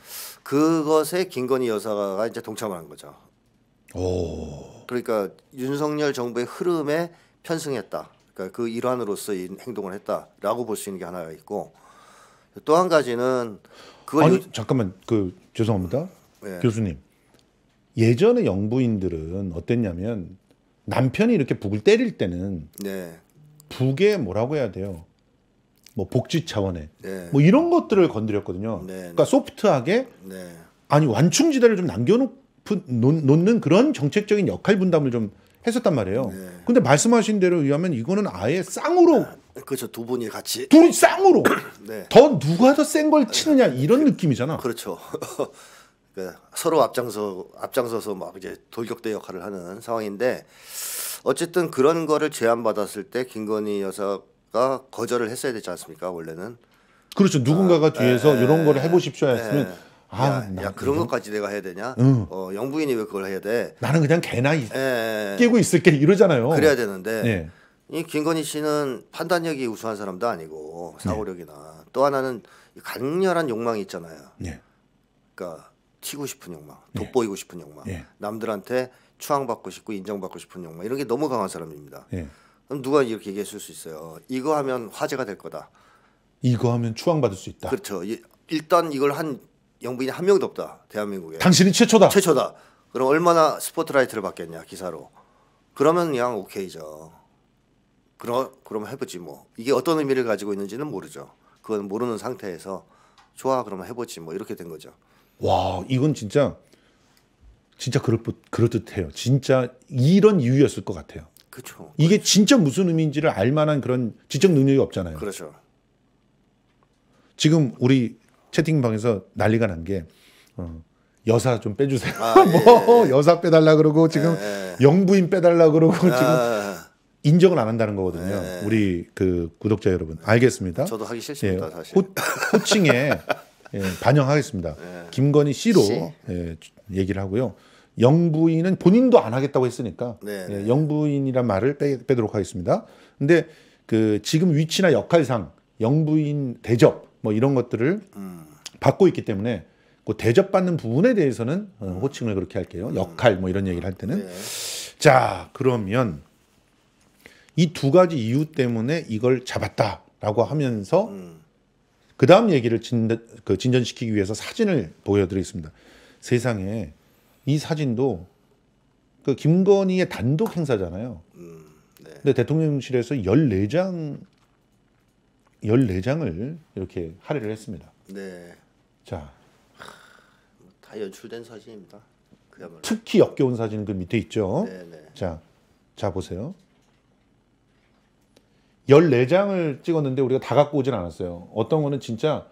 Speaker 2: 그것에 김건희 여사가 이제 동참을 한 거죠.
Speaker 1: 오.
Speaker 2: 그러니까 윤석열 정부의 흐름에 편승했다. 그러니까 그 일환으로서 이 행동을 했다라고 볼 수 있는 게 하나가 있고 또 한 가지는
Speaker 1: 그걸 아니 유... 잠깐만 그 죄송합니다 네. 교수님 예전에 영부인들은 어땠냐면 남편이 이렇게 북을 때릴 때는 네. 북의 뭐라고 해야 돼요? 뭐 복지 차원에 네. 뭐 이런 것들을 건드렸거든요. 네, 그러니까 소프트하게 네. 아니 완충지대를 좀 남겨놓는 그런 정책적인 역할 분담을 좀 했었단 말이에요. 네. 근데 말씀하신 대로 의하면 이거는 아예 쌍으로 아, 그렇죠 두 분이 같이 둘이 쌍으로 네. 더 누가 더 센 걸 치느냐 네. 이런 느낌이잖아. 그렇죠.
Speaker 2: 그 서로 앞장서 앞장서서 막 이제 돌격대 역할을 하는 상황인데 어쨌든 그런 거를 제안받았을 때 김건희 여사가 거절을 했어야 되지 않습니까 원래는
Speaker 1: 그렇죠 누군가가 아, 뒤에서 에, 예, 이런 거를 예. 해보십시오 했으면 에. 예. 아, 야, 나, 야 그런
Speaker 2: 것까지 내가 해야 되냐? 응. 어, 영부인이 왜 그걸 해야 돼?
Speaker 1: 나는 그냥 개나 이,
Speaker 2: 에... 끼고
Speaker 1: 있을게 이러잖아요. 그래야 되는데 네.
Speaker 2: 이 김건희 씨는 판단력이 우수한 사람도 아니고 사고력이나 네. 또 하나는 강렬한 욕망이 있잖아요. 네. 그러니까 튀고 싶은 욕망, 돋보이고 싶은 욕망, 남들한테 추앙받고 싶고 인정받고 싶은 욕망 이런 게 너무 강한 사람입니다. 예. 그럼 누가 이렇게 얘기했을 수 있어요. 이거 하면 화제가 될 거다.
Speaker 1: 이거 하면 추앙받을 수 있다.
Speaker 2: 그렇죠. 일단 이걸 한 영부인이 한 명도 없다. 대한민국에. 당신이
Speaker 1: 최초다. 최초다.
Speaker 2: 그럼 얼마나 스포트라이트를 받겠냐 기사로. 그러면 그냥 오케이죠. 그럼 그럼 해보지 뭐. 이게 어떤 의미를 가지고 있는지는 모르죠. 그건 모르는 상태에서 좋아 그러면 해보지 뭐 이렇게 된 거죠.
Speaker 1: 와 이건 진짜 진짜 그럴, 그럴듯해요. 진짜 이런 이유였을 것 같아요. 그렇죠. 이게 진짜 무슨 의미인지를 알 만한 그런 지적 능력이 없잖아요. 그렇죠. 지금 우리 채팅방에서 난리가 난게 어, 여사 좀 빼주세요. 아, 뭐 예, 예. 여사 빼달라 그러고 지금 예, 예. 영부인 빼달라 그러고 아, 지금 아, 아. 인정을 안 한다는 거거든요. 예, 예. 우리 그 구독자 여러분 알겠습니다. 저도 하기 싫습니다. 사실 호, 칭에 반영하겠습니다. 김건희 씨로 씨? 얘기를 하고요. 영부인은 본인도 안 하겠다고 했으니까 네, 네. 예, 영부인이란 말을 빼, 빼도록 하겠습니다. 근데 그 지금 위치나 역할상 영부인 대접 뭐 이런 것들을 음. 받고 있기 때문에 그 대접받는 부분에 대해서는 어, 음. 호칭을 그렇게 할게요. 음. 역할 뭐 이런 얘기를 할 때는 네. 자 그러면 이 두 가지 이유 때문에 이걸 잡았다라고 하면서 음. 그 다음 얘기를 진, 그 진전시키기 위해서 사진을 보여드리겠습니다. 세상에 이 사진도 그 김건희의 단독 행사잖아요. 음, 네. 근데 대통령실에서 14장 14장을 이렇게 할애를 했습니다. 네. 자.
Speaker 2: 다 연출된 사진입니다.
Speaker 1: 그야말로. 특히 역겨운 사진 그 밑에 있죠. 네, 네. 자. 자 보세요. 14장을 찍었는데 우리가 다 갖고 오진 않았어요. 어떤 거는 진짜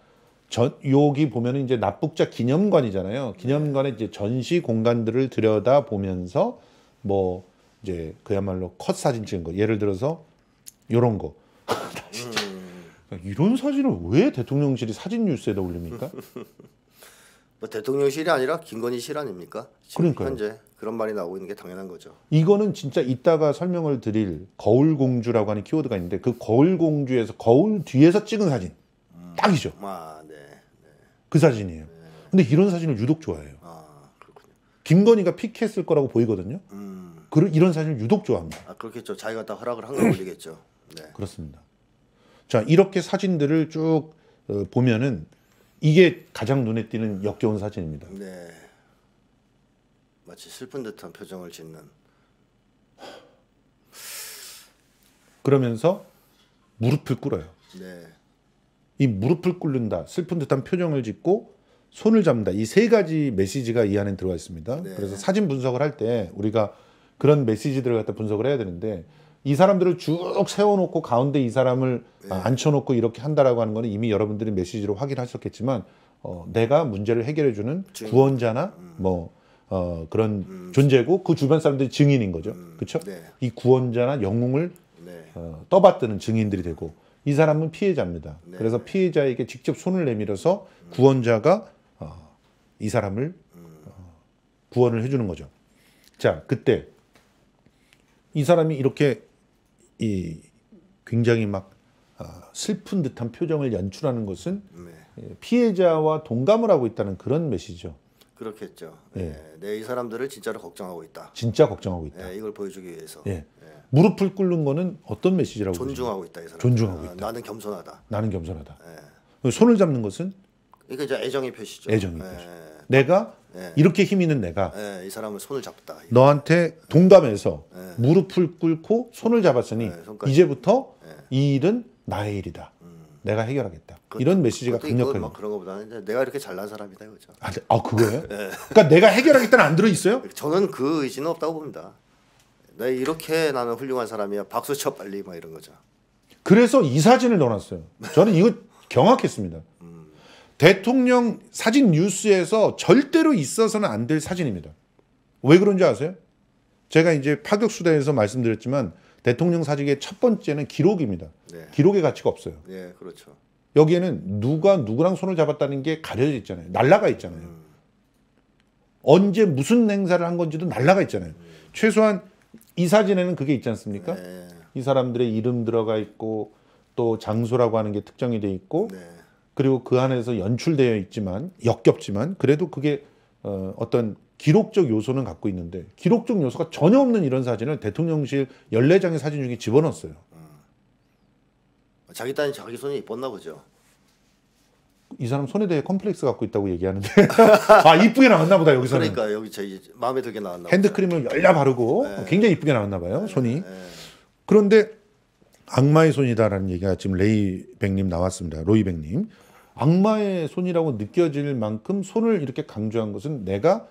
Speaker 1: 전 여기 보면은 이제 납북자 기념관이잖아요. 네. 기념관에 이제 전시 공간들을 들여다 보면서 뭐 이제 그야말로 컷 사진 찍은 거. 예를 들어서 요런 거. 음. 이런 사진을 왜 대통령실이 사진 뉴스에다 올립니까?
Speaker 2: 뭐 대통령실이 아니라 김건희실 아닙니까? 그러니까 현재 그런 말이 나오고 있는 게 당연한 거죠.
Speaker 1: 이거는 진짜 이따가 설명을 드릴 거울 공주라고 하는 키워드가 있는데 그 거울 공주에서 거울 뒤에서 찍은 사진 음. 딱이죠. 음, 그 사진이에요. 근데 이런 사진을 유독 좋아해요. 아, 그렇군요. 김건희가 피켓을 거라고 보이거든요. 음. 그 이런 사진을 유독 좋아합니다.
Speaker 2: 아, 그렇겠죠. 자기가 다 허락을 한걸 올리겠죠.
Speaker 1: 네. 그렇습니다. 자, 이렇게 사진들을 쭉 어, 보면은 이게 가장 눈에 띄는 역겨운 사진입니다.
Speaker 2: 네. 마치 슬픈 듯한 표정을 짓는.
Speaker 1: 그러면서 무릎을 꿇어요. 네. 이 무릎을 꿇는다, 슬픈 듯한 표정을 짓고 손을 잡는다. 이 세 가지 메시지가 이 안에 들어가 있습니다. 네. 그래서 사진 분석을 할 때 우리가 그런 메시지들을 갖다 분석을 해야 되는데 이 사람들을 쭉 세워놓고 가운데 이 사람을 네. 아, 앉혀놓고 이렇게 한다라고 하는 거는 이미 여러분들이 메시지로 확인하셨겠지만 어, 내가 문제를 해결해주는 증인. 구원자나 음. 뭐 어, 그런 음. 존재고 그 주변 사람들이 증인인 거죠. 음. 그렇죠? 네. 이 구원자나 영웅을 네. 어, 떠받드는 증인들이 되고 이 사람은 피해자입니다. 네. 그래서 피해자에게 직접 손을 내밀어서 구원자가 어, 이 사람을 어, 구원을 해주는 거죠. 자, 그때 이 사람이 이렇게 이 굉장히 막 어, 슬픈 듯한 표정을 연출하는 것은 네. 예, 피해자와 동감을 하고 있다는 그런 메시죠.
Speaker 2: 그렇겠죠. 예. 네. 네. 이 사람들을 진짜로 걱정하고 있다.
Speaker 1: 진짜 걱정하고
Speaker 2: 있다. 네, 이걸 보여주기 위해서. 네.
Speaker 1: 무릎을 꿇는 거는 어떤 메시지라고
Speaker 2: 존중하고 보시요 있다 이 사람. 존중하고 아, 있다. 나는
Speaker 1: 겸손하다. 나는 겸손하다. 예. 손을 잡는 것은
Speaker 2: 그러니까 이제 애정의 표시죠. 애정의
Speaker 1: 예. 표시. 내가 예. 이렇게 힘 있는 내가 예, 이
Speaker 2: 사람은 손을 잡다.
Speaker 1: 너한테 동감해서 예. 무릎을 꿇고 손을 잡았으니 이제부터 이 일은 나의 일이다. 음. 내가 해결하겠다. 그것도, 이런 메시지가 강력해요.
Speaker 2: 그런 것보다는 내가 이렇게 잘난 사람이다 이죠
Speaker 1: 아, 네. 아 그거예요? 그러니까 내가 해결하겠다는 안 들어 있어요?
Speaker 2: 저는 그 의지는 없다고 봅니다. 나 네, 이렇게 나는 훌륭한 사람이야. 박수 쳐 빨리 막 이런 거죠.
Speaker 1: 그래서 이 사진을 넣어놨어요. 저는 이거 경악했습니다. 대통령 사진 뉴스에서 절대로 있어서는 안 될 사진입니다. 왜 그런지 아세요? 제가 이제 파격수단에서 말씀드렸지만 대통령 사진의첫 번째는 기록입니다. 네. 기록의 가치가 없어요.
Speaker 3: 네, 그렇죠.
Speaker 1: 여기에는 누가 누구랑 손을 잡았다는 게 가려져 있잖아요. 날라가 있잖아요. 음. 언제 무슨 행사를 한 건지도 날라가 있잖아요. 음. 최소한 이 사진에는 그게 있지 않습니까? 네. 이 사람들의 이름 들어가 있고 또 장소라고 하는 게 특정이 돼 있고 네. 그리고 그 안에서 연출되어 있지만 역겹지만 그래도 그게 어, 어떤 기록적 요소는 갖고 있는데 기록적 요소가 전혀 없는 이런 사진을 대통령실 열네 장의 사진 중에 집어넣었어요. 음. 자기 딴
Speaker 2: 자기 손이 이나 보죠.
Speaker 1: 이 사람 손에 대해 컴플렉스 갖고 있다고 얘기하는데 아 이쁘게 나왔나 보다 여기서는 그러니까
Speaker 2: 여기 저희 마음에 들게 나왔나 핸드크림을
Speaker 1: 열라 바르고 네. 굉장히 이쁘게 나왔나 봐요 네, 손이 네. 그런데 악마의 손이다라는 얘기가 지금 레이 백님 나왔습니다 로이 백님 악마의 손이라고 느껴질 만큼 손을 이렇게 강조한 것은 내가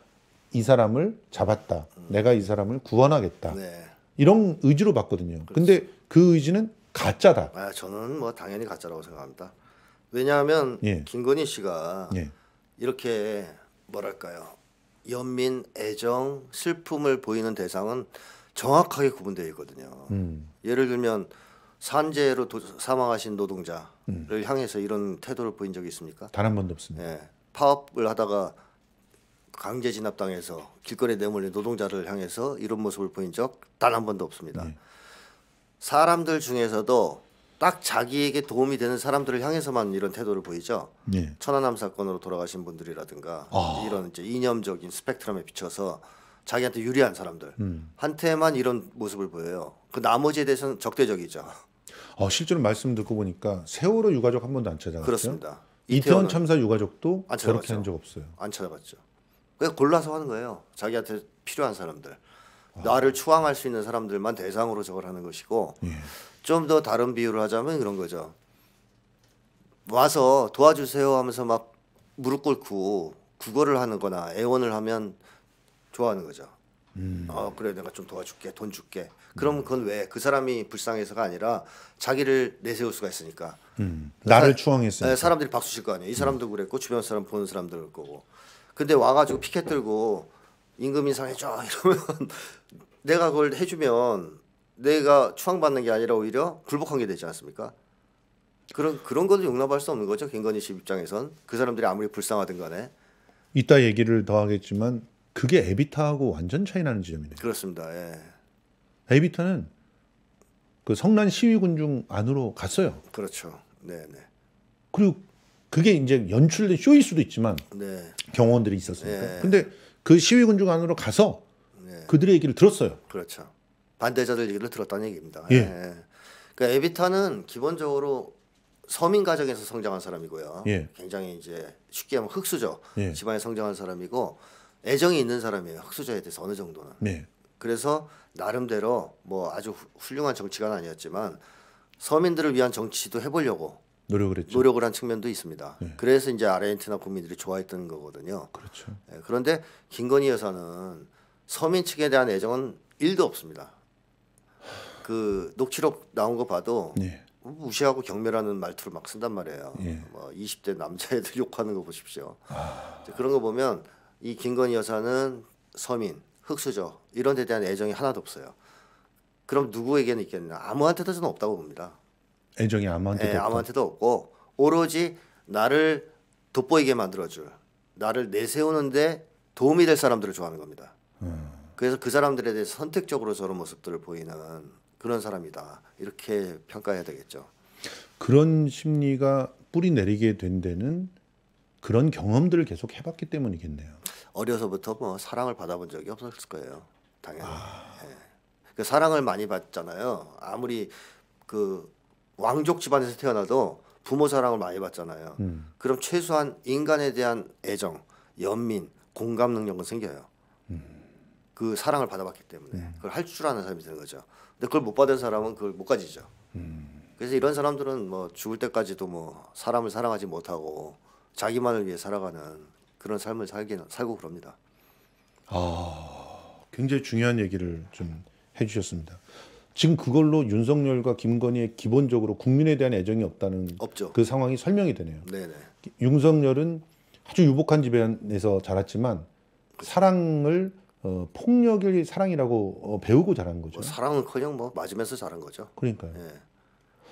Speaker 1: 이 사람을 잡았다 음. 내가 이 사람을 구원하겠다 네. 이런 의지로 봤거든요 그렇죠. 근데 그 의지는 가짜다 아, 저는 뭐 당연히
Speaker 2: 가짜라고 생각합니다 왜냐하면 예. 김건희 씨가 예. 이렇게 뭐랄까요 연민, 애정, 슬픔을 보이는 대상은 정확하게 구분되어 있거든요. 음. 예를 들면 산재로 도, 사망하신 노동자를 음. 향해서 이런 태도를 보인 적이 있습니까? 단
Speaker 1: 한 번도 없습니다. 예.
Speaker 2: 파업을 하다가 강제 진압당해서 길거리에 내몰린 노동자를 향해서 이런 모습을 보인 적 단 한 번도 없습니다. 네. 사람들 중에서도 딱 자기에게 도움이 되는 사람들을 향해서만 이런 태도를 보이죠. 예. 천안함 사건으로 돌아가신 분들이라든가 아. 이런 이제 이념적인 스펙트럼에 비춰서 자기한테 유리한 사람들 음. 한테만 이런 모습을 보여요. 그 나머지에 대해서는 적대적이죠.
Speaker 1: 어, 실제로 말씀 듣고 보니까 세월호 유가족 한 번도 안찾아갔어 그렇습니다. 이태원 참사 유가족도 안 그렇게 한 적 없어요. 안 찾아봤죠.
Speaker 2: 그냥 골라서 하는 거예요. 자기한테 필요한 사람들, 와. 아. 나를 추앙할 수 있는 사람들만 대상으로 저걸 하는 것이고. 예. 좀더 다른 비유를 하자면 그런 거죠. 와서 도와주세요 하면서 막 무릎 꿇고 구걸을 하는 거나 애원을 하면 좋아하는 거죠. 음. 어 그래 내가 좀 도와줄게 돈 줄게 음. 그럼 그건 왜그 사람이 불쌍해서가 아니라 자기를 내세울 수가 있으니까 음. 그러니까 나를 추앙했으니 네, 사람들이 박수 칠 거 아니에요 이 사람도 음. 그랬고 주변 사람 보는 사람들 거고 근데 와가지고 피켓 들고 임금 인상해줘 이러면 내가 그걸 해주면 내가 추앙받는 게 아니라 오히려 굴복한 게 되지 않습니까? 그런 그런 것도 용납할 수 없는 거죠. 김건희 씨 입장에선 그 사람들이 아무리 불쌍하든 간에
Speaker 1: 이따 얘기를 더 하겠지만 그게 에비타하고 완전 차이 나는 지점이네요. 그렇습니다. 예. 에비타는 그 성난 시위군중 안으로 갔어요. 그렇죠. 네, 네. 그리고 그게 이제 연출된 쇼일 수도 있지만 네. 경호원들이 있었으니까. 네. 근데 그 시위군중 안으로 가서 네. 그들의 얘기를 들었어요. 그렇죠.
Speaker 2: 반대자들 얘기를 들었다는 얘기입니다. 예. 예. 그러니까 에비타는 기본적으로 서민 가정에서 성장한 사람이고요. 예. 굉장히 이제 쉽게 하면 흙수저 예. 집안에 성장한 사람이고 애정이 있는 사람이에요. 흙수저에 대해서 어느 정도는. 예. 그래서 나름대로 뭐 아주 훌륭한 정치가 아니었지만 서민들을 위한 정치도 해보려고
Speaker 1: 노력을 했죠. 노력을
Speaker 2: 한 측면도 있습니다. 네. 그래서 이제 아르헨티나 국민들이 좋아했던 거거든요. 그렇죠. 예, 그런데 김건희 여사는 서민 측에 대한 애정은 일도 없습니다. 그 녹취록 나온 거 봐도 예. 무시하고 경멸하는 말투를 막 쓴단 말이에요. 예. 뭐 20대 남자애들 욕하는 거 보십시오. 아... 그런 거 보면 이 김건희 여사는 서민, 흑수저 이런 데 대한 애정이 하나도 없어요. 그럼 누구에게는 있겠냐? 아무한테도 저는 없다고 봅니다.
Speaker 1: 애정이 아무한테도, 네, 아무한테도
Speaker 2: 없고 오로지 나를 돋보이게 만들어줄 나를 내세우는데 도움이 될 사람들을 좋아하는 겁니다. 음. 그래서 그 사람들에 대해서 선택적으로 저런 모습들을 보이는 그런 사람이다 이렇게 평가해야 되겠죠.
Speaker 1: 그런 심리가 뿌리 내리게 된 데는 그런 경험들을 계속 해봤기 때문이겠네요.
Speaker 2: 어려서부터 뭐 사랑을 받아본 적이 없었을 거예요. 당연히. 아... 예. 그 사랑을 많이 받잖아요. 아무리 그 왕족 집안에서 태어나도 부모 사랑을 많이 받잖아요. 음. 그럼 최소한 인간에 대한 애정, 연민, 공감 능력은 생겨요. 음. 그 사랑을 받아봤기 때문에 음. 그걸 할 줄 아는 사람이 되는 거죠. 근데 그걸 못 받은 사람은 그걸 못 가지죠. 음. 그래서 이런 사람들은 뭐 죽을 때까지도 뭐 사람을 사랑하지 못하고 자기만을 위해 살아가는 그런 삶을 살기
Speaker 1: 는 살고 그럽니다. 아, 굉장히 중요한 얘기를 좀 해주셨습니다. 지금 그걸로 윤석열과 김건희의 기본적으로 국민에 대한 애정이 없다는 없죠. 그 상황이 설명이 되네요. 네네. 윤석열은 아주 유복한 집안에서 자랐지만 사랑을 어, 폭력을 사랑이라고 어, 배우고 자란 거죠. 뭐
Speaker 2: 사랑은커녕 뭐 맞으면서 자란 거죠.
Speaker 1: 그러니까요. 예.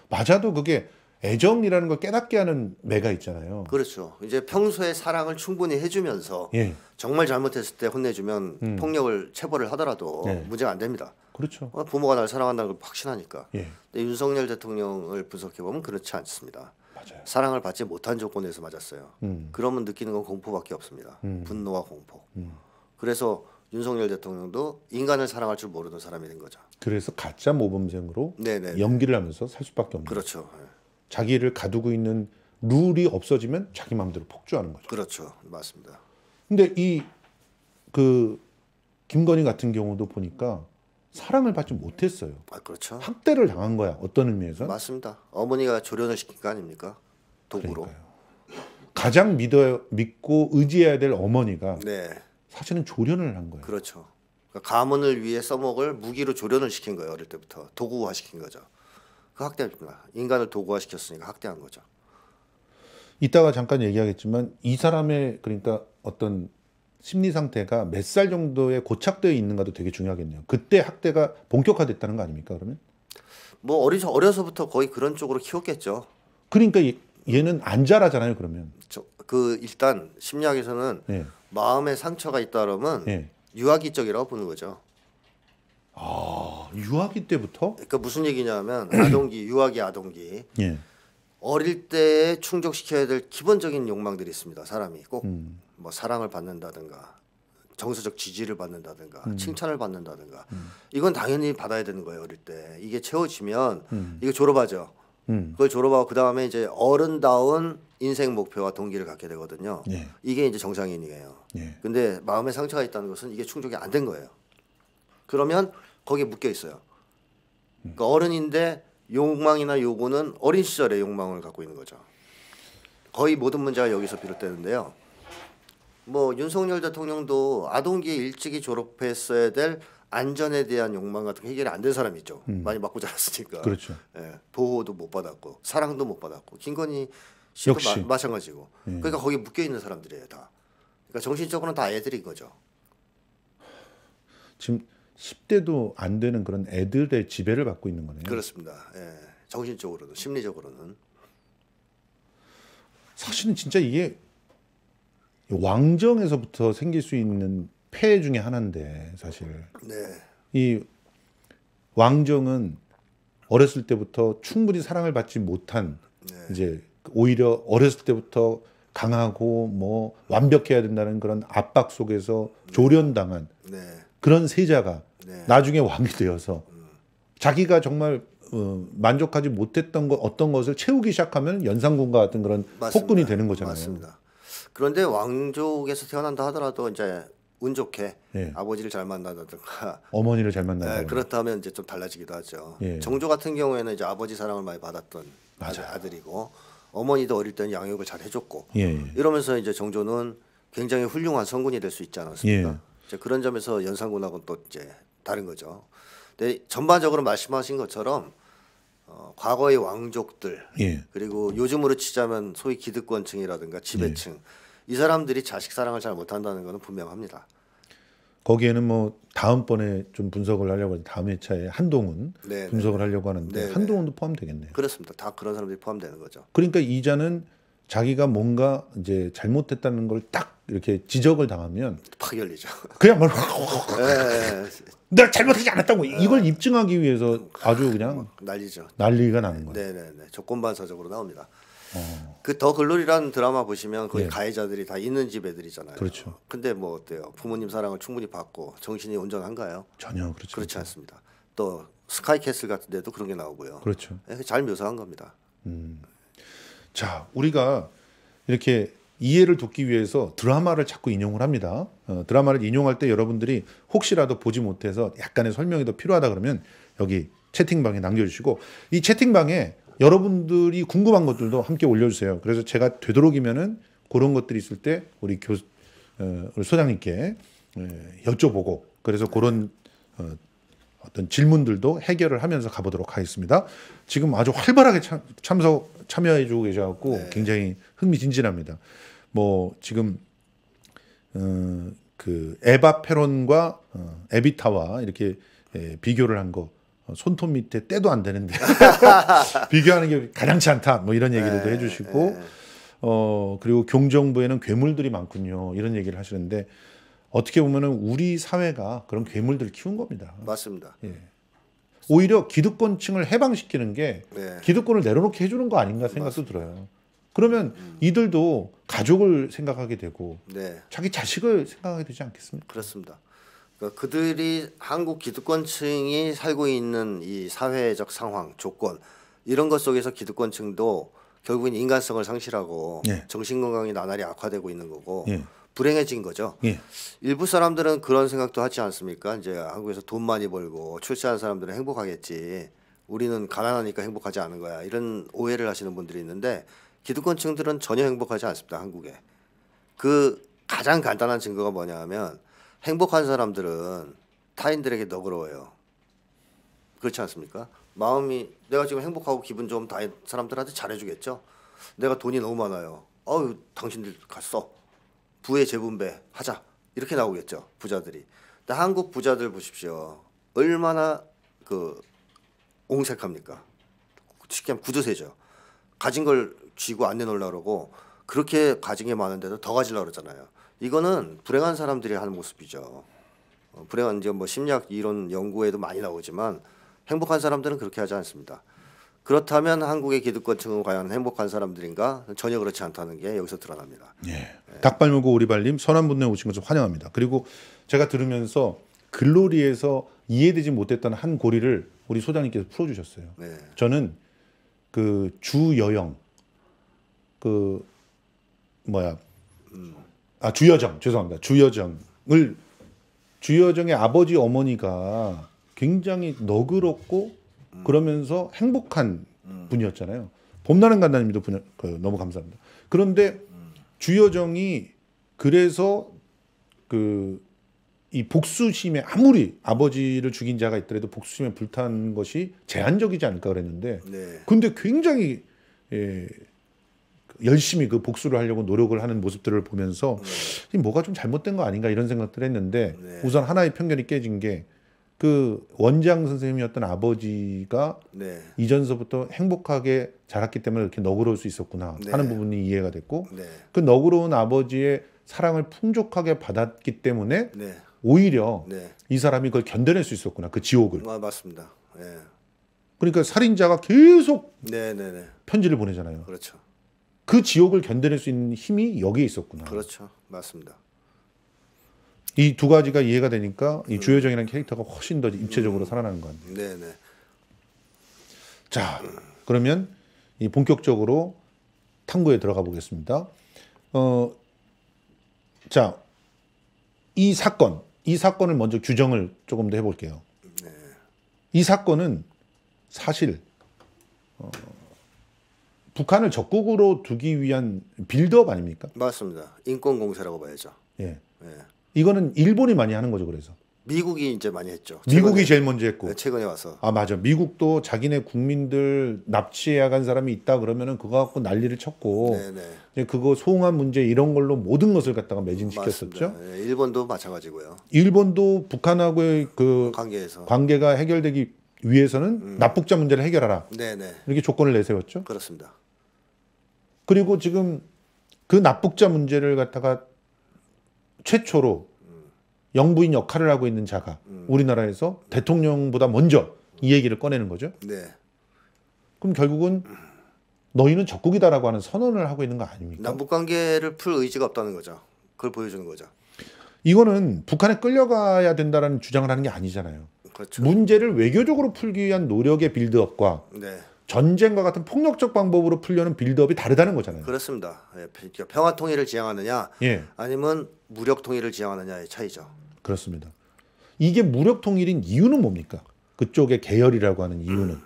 Speaker 1: 맞아도 그게 애정이라는 걸 깨닫게 하는 매가 있잖아요.
Speaker 2: 그렇죠. 이제 평소에 사랑을 충분히 해주면서 예. 정말 잘못했을 때 혼내주면 음. 폭력을 체벌을 하더라도 예. 문제가 안 됩니다. 그렇죠. 어, 부모가 날 사랑한다는 걸 확신하니까. 예. 근데 윤석열 대통령을 분석해 보면 그렇지 않습니다. 맞아요. 사랑을 받지 못한 조건에서 맞았어요. 음. 그러면 느끼는 건 공포밖에 없습니다. 음. 분노와 공포. 음. 그래서 윤석열 대통령도 인간을 사랑할 줄 모르는 사람이 된 거죠.
Speaker 1: 그래서 가짜 모범생으로 네네. 연기를 하면서 살 수밖에 없는 그렇죠. 자기를 가두고 있는 룰이 없어지면 자기 마음대로 폭주하는 거죠. 그렇죠. 맞습니다. 근데 이 그 김건희 같은 경우도 보니까 사랑을 받지 못했어요. 아, 그렇죠. 학대를 당한 거야. 어떤 의미에서? 맞습니다.
Speaker 2: 어머니가 조련을 시킨 거
Speaker 1: 아닙니까? 도구로. 그러니까요. 가장 믿어 믿고 의지해야 될 어머니가 네. 사실은 조련을 한 거예요. 그렇죠.
Speaker 2: 그러니까 가문을 위해 써먹을 무기로 조련을 시킨 거예요. 어릴 때부터 도구화 시킨 거죠. 그 학대입니다. 인간을 도구화 시켰으니까 학대한
Speaker 1: 거죠. 이따가 잠깐 얘기하겠지만 이 사람의 그러니까 어떤 심리 상태가 몇 살 정도에 고착되어 있는가도 되게 중요하겠네요. 그때 학대가 본격화됐다는 거 아닙니까? 그러면
Speaker 2: 뭐 어리서 어려서부터 거의 그런 쪽으로 키웠겠죠.
Speaker 1: 그러니까 얘, 는안 자라잖아요. 그러면 저,
Speaker 2: 그 일단 심리학에서는 네. 마음의 상처가 있다 그러면 네. 예. 유아기 적이라고 보는 거죠. 아 유아기 때부터? 그러니까 무슨 얘기냐면 아동기 유아기 아동기 예. 어릴 때 충족시켜야 될 기본적인 욕망들이 있습니다. 사람이 꼭뭐 음. 뭐 사랑을 받는다든가 정서적 지지를 받는다든가 음. 칭찬을 받는다든가 음. 이건 당연히 받아야 되는 거예요 어릴 때 이게 채워지면 음. 이거 졸업하죠. 음. 그걸 졸업하고 그 다음에 이제 어른다운 인생 목표와 동기를 갖게 되거든요. 예. 이게 이제 정상인이에요. 예. 근데 마음의 상처가 있다는 것은 이게 충족이 안 된 거예요. 그러면 거기에 묶여 있어요. 그러니까 어른인데 욕망이나 요구는 어린 시절의 욕망을 갖고 있는 거죠. 거의 모든 문제가 여기서 비롯되는데요. 뭐 윤석열 대통령도 아동기에 일찍이 졸업했어야 될 안전에 대한 욕망 같은 게 해결이 안 된 사람이죠. 음. 많이 맞고 자랐으니까. 그렇죠. 예, 보호도 못 받았고 사랑도 못 받았고 김건희 씨도 마, 마찬가지고. 예. 그러니까 거기 묶여 있는 사람들이에요 다. 그러니까 정신적으로는 다 애들인 거죠.
Speaker 1: 지금 10대도 안 되는 그런 애들의 지배를 받고 있는 거네요.
Speaker 2: 그렇습니다. 예. 정신적으로도 심리적으로는.
Speaker 1: 사실은 진짜 이게 왕정에서부터 생길 수 있는 폐 중에 하나인데 사실 네. 이 왕정은 어렸을 때부터 충분히 사랑을 받지 못한 네. 이제 오히려 어렸을 때부터 강하고 뭐 완벽해야 된다는 그런 압박 속에서 조련당한 네. 그런 세자가 네. 나중에 왕이 되어서 자기가 정말 어, 만족하지 못했던 것 어떤 것을 채우기 시작하면 연산군과 같은 그런 폭군이 되는 거잖아요. 맞습니다.
Speaker 2: 그런데 왕족에서 태어난다 하더라도 이제 운 좋게 예. 아버지를 잘 만나다든가
Speaker 1: 어머니를 잘 만나다 네, 예,
Speaker 2: 그렇다면 이제 좀 달라지기도 하죠. 예. 정조 같은 경우에는 이제 아버지 사랑을 많이 받았던 아, 맞아요. 아들이고 어머니도 어릴 때는 양육을 잘 해줬고 예. 예. 이러면서 이제 정조는 굉장히 훌륭한 성군이 될 수 있지 않았습니까? 예. 이제 그런 점에서 연산군하고는 또 이제 다른 거죠. 근데 전반적으로 말씀하신 것처럼 어, 과거의 왕족들 그리고 요즘으로 치자면 소위 기득권층이라든가 지배층 이 사람들이 자식 사랑을 잘 못한다는
Speaker 1: 것은 분명합니다. 거기에는 뭐 다음번에 좀 분석을 하려고 하는데 다음 회차에 한동훈 네네. 네, 분석을 네. 하려고 하는데 네네. 네. 한동훈도 포함되겠네요.
Speaker 2: 그렇습니다. 다 그런 사람들이 포함되는 거죠.
Speaker 1: 그러니까 이자는 자기가 뭔가 이제 잘못했다는 걸 딱 이렇게 지적을 당하면
Speaker 2: 파열리죠. 그냥 말
Speaker 1: 내가 잘못하지 않았다고 이걸 입증하기 위해서 아주 그냥 난리죠. 난리가 나는
Speaker 2: 거예요. 네네네. 조건반사적으로 나옵니다. 어. 그더 글로리라는 드라마 보시면 거기 네. 가해자들이 다 있는 집 애들이잖아요. 그렇죠. 근데 뭐 어때요? 부모님 사랑을 충분히 받고 정신이 온전한가요? 전혀 그렇죠. 그렇지 않습니다. 또 스카이캐슬 같은 데도 그런 게 나오고요. 그렇죠. 예, 잘 묘사한 겁니다. 음.
Speaker 1: 자, 우리가 이렇게 이해를 돕기 위해서 드라마를 자꾸 인용을 합니다. 어, 드라마를 인용할 때 여러분들이 혹시라도 보지 못해서 약간의 설명이 더 필요하다 그러면 여기 채팅방에 남겨주시고 이 채팅방에 여러분들이 궁금한 것들도 함께 올려주세요. 그래서 제가 되도록이면은 그런 것들이 있을 때 우리 교 어, 우리 소장님께 예, 여쭤보고 그래서 그런 어, 어떤 질문들도 해결을 하면서 가보도록 하겠습니다. 지금 아주 활발하게 참, 참석 참여해주고 계셔갖고 네. 굉장히 흥미진진합니다. 뭐 지금 어, 그 에바 페론과 어, 에비타와 이렇게 예, 비교를 한거 어, 손톱 밑에 때도 안 되는데 비교하는 게가장치 않다 뭐 이런 얘기도 네, 해주시고 네. 어 그리고 경정부에는 괴물들이 많군요 이런 얘기를 하시는데 어떻게 보면은 우리 사회가 그런 괴물들을 키운 겁니다. 맞습니다. 예. 오히려 기득권층을 해방시키는 게 네. 기득권을 내려놓게 해주는 거 아닌가 생각도 맞습니다. 들어요. 그러면 음. 이들도 가족을 생각하게 되고 네. 자기 자식을 생각하게 되지 않겠습니까? 그렇습니다. 그러니까
Speaker 2: 그들이
Speaker 1: 한국 기득권층이
Speaker 2: 살고 있는 이 사회적 상황 조건 이런 것 속에서 기득권층도 결국은 인간성을 상실하고 예. 정신 건강이 나날이 악화되고 있는 거고 예. 불행해진 거죠. 예. 일부 사람들은 그런 생각도 하지 않습니까? 이제 한국에서 돈 많이 벌고 출세한 사람들은 행복하겠지. 우리는 가난하니까 행복하지 않은 거야. 이런 오해를 하시는 분들이 있는데 기득권층들은 전혀 행복하지 않습니다. 한국에. 그 가장 간단한 증거가 뭐냐 하면 행복한 사람들은 타인들에게 너그러워요. 그렇지 않습니까? 마음이 내가 지금 행복하고 기분 좋은 다 사람들한테 잘해주겠죠. 내가 돈이 너무 많아요. 어유 당신들 갔어. 부의 재분배 하자 이렇게 나오겠죠 부자들이. 근데 한국 부자들 보십시오. 얼마나 그 옹색합니까? 쉽게 하면 구두쇠죠. 가진 걸 쥐고 안내놓으려고 그렇게 가진 게 많은데도 더 가지려고 그러잖아요. 이거는 불행한 사람들이 하는 모습이죠. 어, 불행한 이제 뭐 심리학 이론 연구에도 많이 나오지만 행복한 사람들은 그렇게 하지 않습니다. 그렇다면 한국의 기득권층은 과연 행복한 사람들인가? 전혀 그렇지 않다는 게 여기서 드러납니다.
Speaker 1: 예. 예. 닭발물고 오리발님 선한 분에 오신 것을 환영합니다. 그리고 제가 들으면서 글로리에서 이해되지 못했던 한 고리를 우리 소장님께서 풀어주셨어요. 네. 저는 그 주여영 그 뭐야 음. 아, 주여정. 죄송합니다. 주여정을, 주여정의 아버지, 어머니가 굉장히 너그럽고 그러면서 행복한 분이었잖아요. 봄나는 간다님도 분 그, 너무 감사합니다. 그런데 주여정이 그래서 그 이 복수심에 아무리 아버지를 죽인 자가 있더라도 복수심에 불탄 것이 제한적이지 않을까 그랬는데 네. 근데 굉장히 예, 열심히 그 복수를 하려고 노력을 하는 모습들을 보면서 네. 뭐가 좀 잘못된 거 아닌가 이런 생각들을 했는데 네. 우선 하나의 편견이 깨진 게 그 원장 선생님이었던 아버지가 네. 이전서부터 행복하게 자랐기 때문에 이렇게 너그러울 수 있었구나 네. 하는 부분이 이해가 됐고 네. 그 너그러운 아버지의 사랑을 풍족하게 받았기 때문에 네. 오히려 이 사람이 그걸 견뎌낼 수 있었구나 그 지옥을 아, 맞습니다. 예. 그러니까 살인자가 계속 네네네. 편지를 보내잖아요. 그렇죠. 그 지옥을 견뎌낼 수 있는 힘이 여기에 있었구나. 그렇죠. 맞습니다. 이 두 가지가 이해가 되니까 이 음. 주효정이라는 캐릭터가 훨씬 더 입체적으로 음. 살아나는 것 같아요. 네네. 자, 그러면 이 본격적으로 탐구에 들어가 보겠습니다. 어, 자, 이 사건, 이 사건을 먼저 규정을 조금 더 해볼게요. 네. 이 사건은 사실 어, 북한을 적국으로 두기 위한 빌드업 아닙니까?
Speaker 2: 맞습니다. 인권 공세라고 봐야죠. 예. 예.
Speaker 1: 이거는 일본이 많이 하는 거죠, 그래서.
Speaker 2: 미국이 이제 많이 했죠. 미국이
Speaker 1: 제일 먼저 했고. 네, 최근에 와서. 아 맞아. 미국도 자기네 국민들 납치해야 간 사람이 있다 그러면은 그거 갖고 난리를 쳤고. 네네. 네. 그거 소홍한 문제 이런 걸로 모든 것을 갖다가 매진시켰었죠.
Speaker 2: 네, 일본도 마찬가지고요.
Speaker 1: 일본도 북한하고의 그 관계에서 관계가 해결되기 위해서는 음. 납북자 문제를 해결하라. 네네. 네. 이렇게 조건을 내세웠죠. 그렇습니다. 그리고 지금 그 납북자 문제를 갖다가 최초로 영부인 역할을 하고 있는 자가 음. 우리나라에서 대통령보다 먼저 이 얘기를 꺼내는 거죠. 네. 그럼 결국은 너희는 적국이다라고 하는 선언을 하고 있는 거 아닙니까?
Speaker 2: 남북 관계를 풀 의지가 없다는 거죠. 그걸 보여주는 거죠.
Speaker 1: 이거는 북한에 끌려가야 된다라는 주장을 하는 게 아니잖아요. 그렇죠. 문제를 외교적으로 풀기 위한 노력의 빌드업과 네. 전쟁과 같은 폭력적 방법으로 풀려는 빌드업이 다르다는 거잖아요.
Speaker 2: 그렇습니다. 예, 평화 통일을 지향하느냐, 예. 아니면 무력 통일을 지향하느냐의 차이죠.
Speaker 1: 그렇습니다. 이게 무력 통일인 이유는 뭡니까? 그쪽의 계열이라고 하는 이유는 음.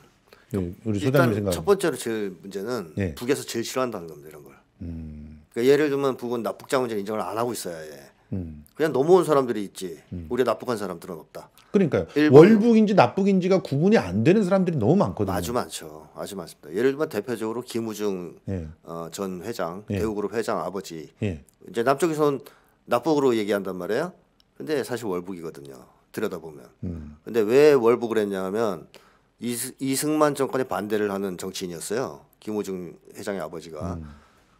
Speaker 1: 예, 우리 소장님 생각. 첫
Speaker 2: 번째로 제일 문제는 예. 북에서 제일 싫어한다는 겁니다. 이런 걸. 음. 그러니까 예를 들면 북은 납북자 문제 인정을 안 하고 있어요 예. 음. 그냥 넘어온 사람들이 있지 음. 우리가 납북한 사람들은 없다.
Speaker 1: 그러니까요. 일본은. 월북인지 납북인지가 구분이 안 되는 사람들이 너무 많거든요. 아주 많죠. 아주 많습니다.
Speaker 2: 예를 들면 대표적으로 김우중 예. 어, 전 회장 예. 대우그룹 회장 아버지 예. 이제 남쪽에선 납북으로 얘기한단 말이에요. 근데 사실 월북이거든요. 들여다보면. 음. 근데 왜 월북을 했냐면 하 이승, 이승만 정권에 반대를 하는 정치인이었어요. 김우중 회장의 아버지가. 음.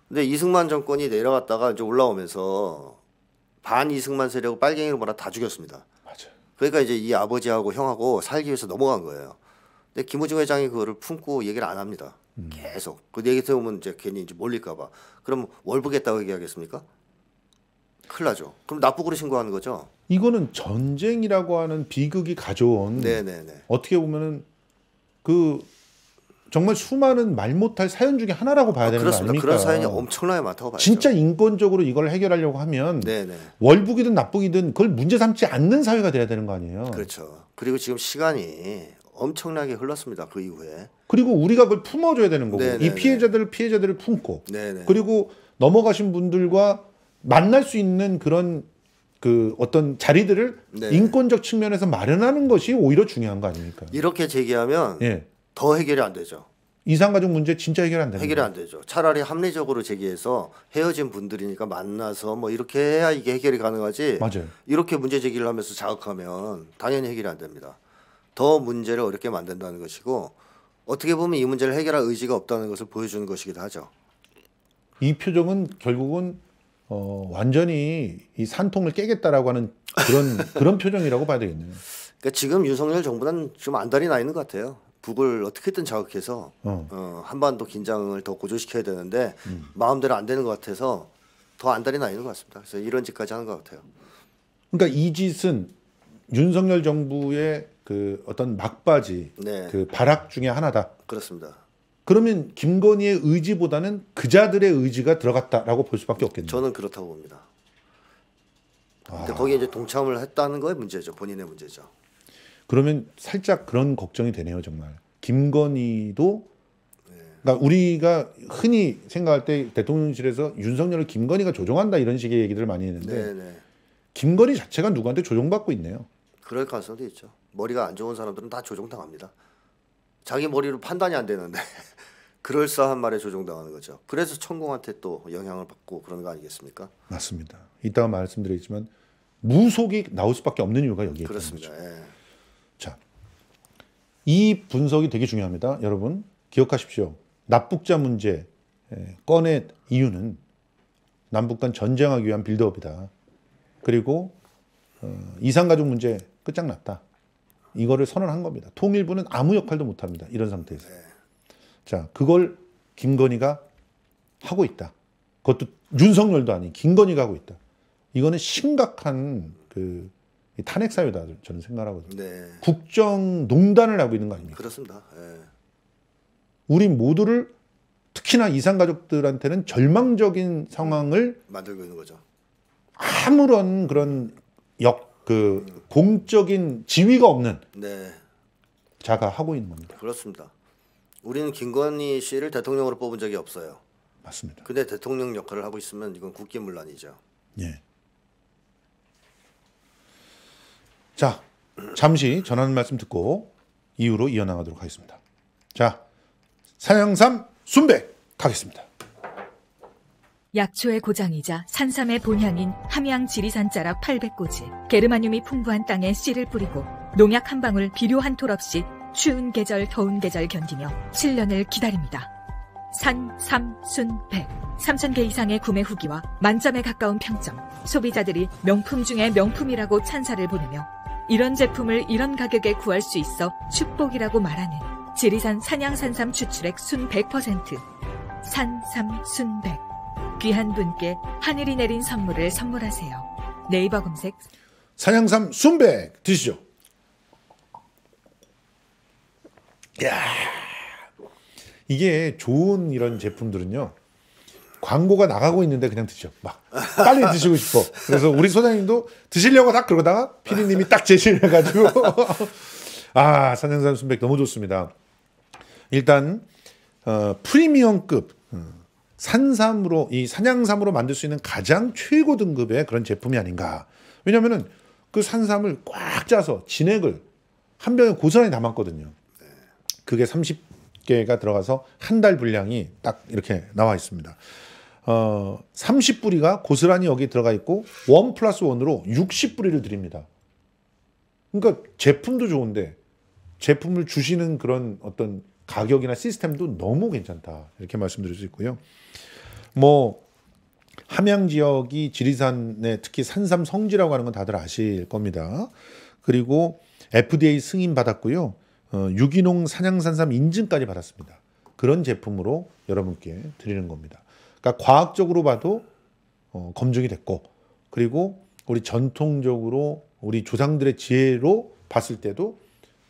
Speaker 2: 근데 이승만 정권이 내려갔다가 이제 올라오면서 반 이승만 세력을 빨갱이로 몰아 다 죽였습니다. 맞아. 그러니까 이제 이 아버지하고 형하고 살기 위해서 넘어간 거예요. 근데 김호중 회장이 그거를 품고 얘기를 안 합니다. 음. 계속 그 얘기 들으면 이제 괜히 이제 몰릴까봐. 그럼 월보겠다고 얘기하겠습니까? 큰일 나죠. 그럼 납북으로
Speaker 1: 신고하는 거죠. 이거는 전쟁이라고 하는 비극이 가져온 네네네. 네, 네. 어떻게 보면은 그 정말 수많은 말 못할 사연 중에 하나라고 봐야 아, 되는 그렇습니다. 거 아닙니까? 그런 사연이
Speaker 2: 엄청나게 많다고 봐요.
Speaker 1: 진짜 인권적으로 이걸 해결하려고 하면 네네. 네. 월북이든 나쁘기든 그걸 문제 삼지 않는 사회가 돼야 되는 거 아니에요. 그렇죠.
Speaker 2: 그리고 지금 시간이 엄청나게 흘렀습니다. 그 이후에.
Speaker 1: 그리고 우리가 그걸 품어줘야 되는 거고 네네네. 네, 이 네. 피해자들을 피해자들을 품고 네네. 그리고 넘어가신 분들과 만날 수 있는 그런 그 어떤 자리들을 네네. 인권적 측면에서 마련하는 것이 오히려 중요한 거 아닙니까?
Speaker 2: 이렇게 제기하면 예. 더 해결이 안 되죠.
Speaker 1: 이상가족 문제 진짜 해결 안 되는 해결이 안
Speaker 2: 되죠. 차라리 합리적으로 제기해서 헤어진 분들이니까 만나서 뭐 이렇게 해야 이게 해결이 가능하지. 맞아요. 이렇게 문제 제기를 하면서 자극하면 당연히 해결이 안 됩니다. 더 문제를 어렵게 만든다는 것이고 어떻게 보면 이 문제를 해결할 의지가 없다는 것을 보여주는 것이기도 하죠.
Speaker 1: 이 표정은 결국은 어, 완전히 이 산통을 깨겠다라고 하는 그런 그런 표정이라고 봐야 되겠네요. 그러니까 지금 윤석열 정부는 좀 안달이
Speaker 2: 나 있는 것 같아요. 북을 어떻게든 자극해서 어. 어. 한반도 긴장을 더 고조시켜야 되는데 음. 마음대로 안 되는 것 같아서 더 안달이 나 있는 것 같습니다. 그래서 이런 짓까지 하는 것 같아요.
Speaker 1: 그러니까 이 짓은 윤석열 정부의 그 어떤 막바지 네. 그 발악 중에 하나다. 그렇습니다. 그러면 김건희의 의지보다는 그자들의 의지가 들어갔다라고 볼 수밖에 없겠네요. 저는 그렇다고 봅니다.
Speaker 2: 아. 근데 아... 거기에 이제 동참을 했다는 거에 문제죠. 본인의 문제죠.
Speaker 1: 그러면 살짝 그런 걱정이 되네요, 정말. 김건희도 그러니까 우리가 흔히 생각할 때 대통령실에서 윤석열을 김건희가 조종한다 이런 식의 얘기들을 많이 했는데 네네. 네. 김건희 자체가 누구한테 조종받고 있네요.
Speaker 2: 그럴 가능성도 있죠. 머리가 안 좋은 사람들은 다 조종당합니다. 자기 머리로 판단이 안 되는데 그럴싸한 말에 조종당하는 거죠. 그래서 천공한테 또 영향을 받고 그런 거 아니겠습니까?
Speaker 1: 맞습니다. 이따가 말씀드리지만 무속이 나올 수밖에 없는 이유가 여기에 있는 거죠. 예. 이 분석이 되게 중요합니다. 여러분 기억하십시오. 납북자 문제 꺼내 이유는 남북 간 전쟁하기 위한 빌드업이다. 그리고 어, 이상가족 문제 끝장났다. 이거를 선언한 겁니다. 통일부는 아무 역할도 못합니다. 이런 상태에서. 네. 자, 그걸 김건희가 하고 있다. 그것도 윤석열도 아닌 김건희가 하고 있다. 이거는 심각한 그 탄핵 사유다 저는 생각하거든요. 네. 국정 농단을 하고 있는 거 아닙니까?
Speaker 2: 그렇습니다. 네.
Speaker 1: 우리 모두를 특히나 이산 가족들한테는 절망적인 상황을
Speaker 2: 만들고 있는 거죠.
Speaker 1: 아무런 그런 역그 음. 공적인 지위가 없는 네. 자가 하고 있는 겁니다.
Speaker 2: 그렇습니다. 우리는 김건희 씨를 대통령으로 뽑은 적이 없어요. 맞습니다. 근데 대통령 역할을 하고 있으면 이건 국기문란이죠.
Speaker 1: 예. 자, 잠시 전하는 말씀 듣고 이후로 이어나가도록 하겠습니다. 자, 산양삼 순백 가겠습니다. 약초의 고장이자 산삼의 본향인 함양 지리산 자락 800고지, 게르마늄이 풍부한 땅에 씨를 뿌리고 농약 한 방울 비료 한 톨 없이 추운 계절 더운 계절 견디며 7년을 기다립니다. 산, 삼, 순, 백3천개 이상의 구매 후기와 만점에 가까운 평점 소비자들이 명품 중에 명품이라고 찬사를 보내며 이런 제품을 이런 가격에 구할 수 있어 축복이라고 말하는 지리산 산양산삼 추출액 순 100%, 산삼 순백. 귀한 분께 하늘이 내린 선물을 선물하세요. 네이버 검색 산양삼 순백 드시죠. 야 이게 좋은 이런 제품들은요. 광고가 나가고 있는데 그냥 드셔. 막 빨리 드시고 싶어. 그래서 우리 소장님도 드시려고 딱 그러다가 피디님이 딱 제시를 해가지고 아 산양산 순백 너무 좋습니다. 일단 어, 프리미엄급 음, 산삼으로 이 산양삼으로 만들 수 있는 가장 최고 등급의 그런 제품이 아닌가. 왜냐면은 그 산삼을 꽉 짜서 진액을 한 병에 고스란히 담았거든요. 그게 30개가 들어가서 한 달 분량이 딱 이렇게 나와 있습니다. 어, 30뿌리가 고스란히 여기 들어가 있고 1 플러스 1으로 60뿌리를 드립니다. 그러니까 제품도 좋은데 제품을 주시는 그런 어떤 가격이나 시스템도 너무 괜찮다. 이렇게 말씀드릴 수 있고요. 뭐 함양 지역이 지리산에 특히 산삼 성지라고 하는 건 다들 아실 겁니다. 그리고 FDA 승인 받았고요. 어, 유기농 산양산삼 인증까지 받았습니다. 그런 제품으로 여러분께 드리는 겁니다. 그러니까 과학적으로 봐도 어, 검증이 됐고 그리고 우리 전통적으로 우리 조상들의 지혜로 봤을 때도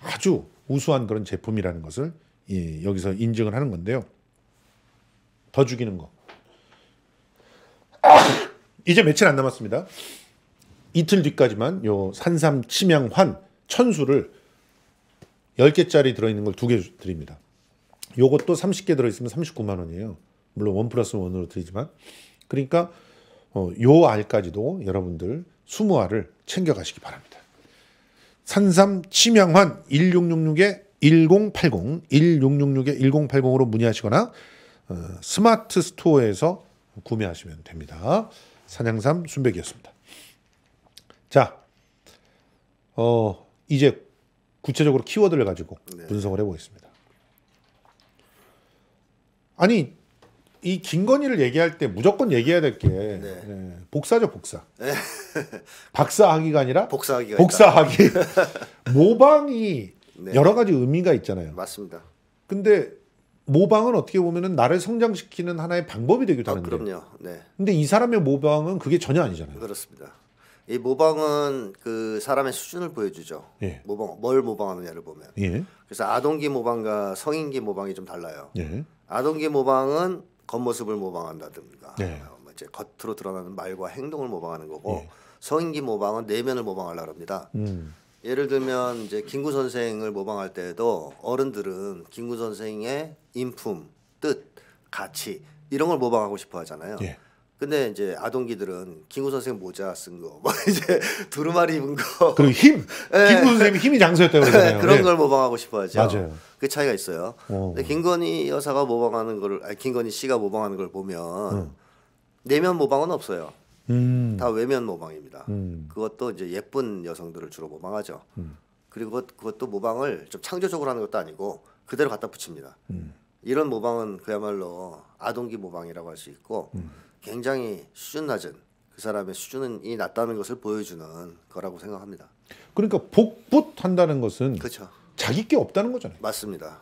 Speaker 1: 아주 우수한 그런 제품이라는 것을 예, 여기서 인증을 하는 건데요. 더 죽이는 거. 이제 며칠 안 남았습니다. 이틀 뒤까지만 요 산삼 치명환 천수를 10개짜리 들어있는 걸 두 개 드립니다. 요것도 30개 들어있으면 39만 원이에요. 물론 원 플러스 원으로 드리지만 그러니까 어, 요 알까지도 여러분들 20알을 챙겨가시기 바랍니다. 산삼 침양환 1 6 6 6 1080, 1 6 6 6 1080으로 문의하시거나 어, 스마트 스토어에서 구매하시면 됩니다. 산양삼 순백이었습니다. 자, 어, 이제 구체적으로 키워드를 가지고 네. 분석을 해보겠습니다. 아니 이 김건희를 얘기할 때 무조건 얘기해야 될게 네. 네. 복사죠 복사. 네. 박사학위가 아니라 복사학위가 복사학위. 모방이 네. 여러 가지 의미가 있잖아요. 맞습니다. 근데 모방은 어떻게 보면은 나를 성장시키는 하나의 방법이 되기도 아, 하는데. 아, 그럼요. 네. 근데 이 사람의 모방은 그게 전혀 아니잖아요. 그렇습니다. 이
Speaker 2: 모방은 그 사람의 수준을 보여주죠. 예. 모방 뭘 모방하느냐를 보면. 예. 그래서 아동기 모방과 성인기 모방이 좀 달라요. 예. 아동기 모방은 겉모습을 모방한다든가 네. 어, 뭐 이제 겉으로 드러나는 말과 행동을 모방하는 거고 네. 성인기 모방은 내면을 모방하려고 합니다. 음. 예를 들면 이제 김구 선생을 모방할 때에도 어른들은 김구 선생의 인품, 뜻, 가치 이런 걸 모방하고 싶어 하잖아요. 예. 근데 이제 아동기들은 김구 선생 모자 쓴 거, 뭐 이제 두루마리 입은 거.
Speaker 1: 그리고 힘. 네. 예. 김구 선생님이 힘이 장수였다고 그러잖아요. 그런 예. 걸
Speaker 2: 모방하고 싶어하죠. 맞아요. 그 차이가 있어요. 어. 근데 김건희 여사가 모방하는 걸, 아니 김건희 씨가 모방하는 걸 보면 음. 내면 모방은 없어요. 음. 다 외면 모방입니다. 음. 그것도 이제 예쁜 여성들을 주로 모방하죠. 음. 그리고 그것, 그것도 모방을 좀 창조적으로 하는 것도 아니고 그대로 갖다 붙입니다. 음. 이런 모방은 그야말로 아동기 모방이라고 할 수 있고. 음. 굉장히 수준 낮은 그 사람의 수준이 낮다는 것을 보여주는
Speaker 1: 거라고 생각합니다. 그러니까 복붙한다는 것은 그렇죠. 자기 게 없다는 거잖아요. 맞습니다.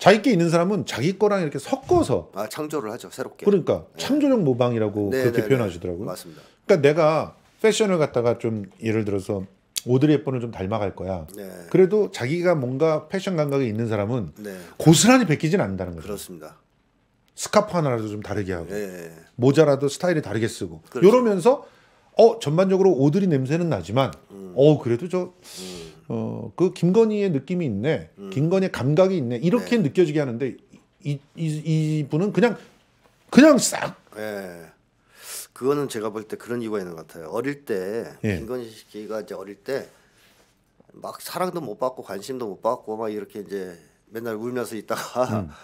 Speaker 1: 자기 게 있는 사람은 자기 거랑 이렇게 섞어서 아, 창조를 하죠 새롭게. 그러니까 네. 창조적 모방이라고 네, 그렇게 네, 네, 표현하시더라고요. 맞습니다. 그러니까 내가 패션을 갖다가 좀 예를 들어서 오드리 헵번을 좀 닮아갈 거야. 네. 그래도 자기가 뭔가 패션 감각이 있는 사람은 고스란히 베끼진 않는다는 거죠. 그렇습니다. 스카프 하나라도 좀 다르게 하고 예. 모자라도 스타일이 다르게 쓰고 그렇죠. 이러면서 어 전반적으로 오드리 냄새는 나지만 음. 어 그래도 저 어그 김건희의 느낌이 있네 음. 김건희의 감각이 있네 이렇게 네. 느껴지게 하는데 이, 이, 이 분은 그냥 그냥 싹
Speaker 2: 예. 그거는 제가 볼 때 그런 이유가 있는 것 같아요 어릴 때 예. 김건희 씨가 이제 어릴 때 막 사랑도 못 받고 관심도 못 받고 막 이렇게 이제 맨날 울면서 있다가 음.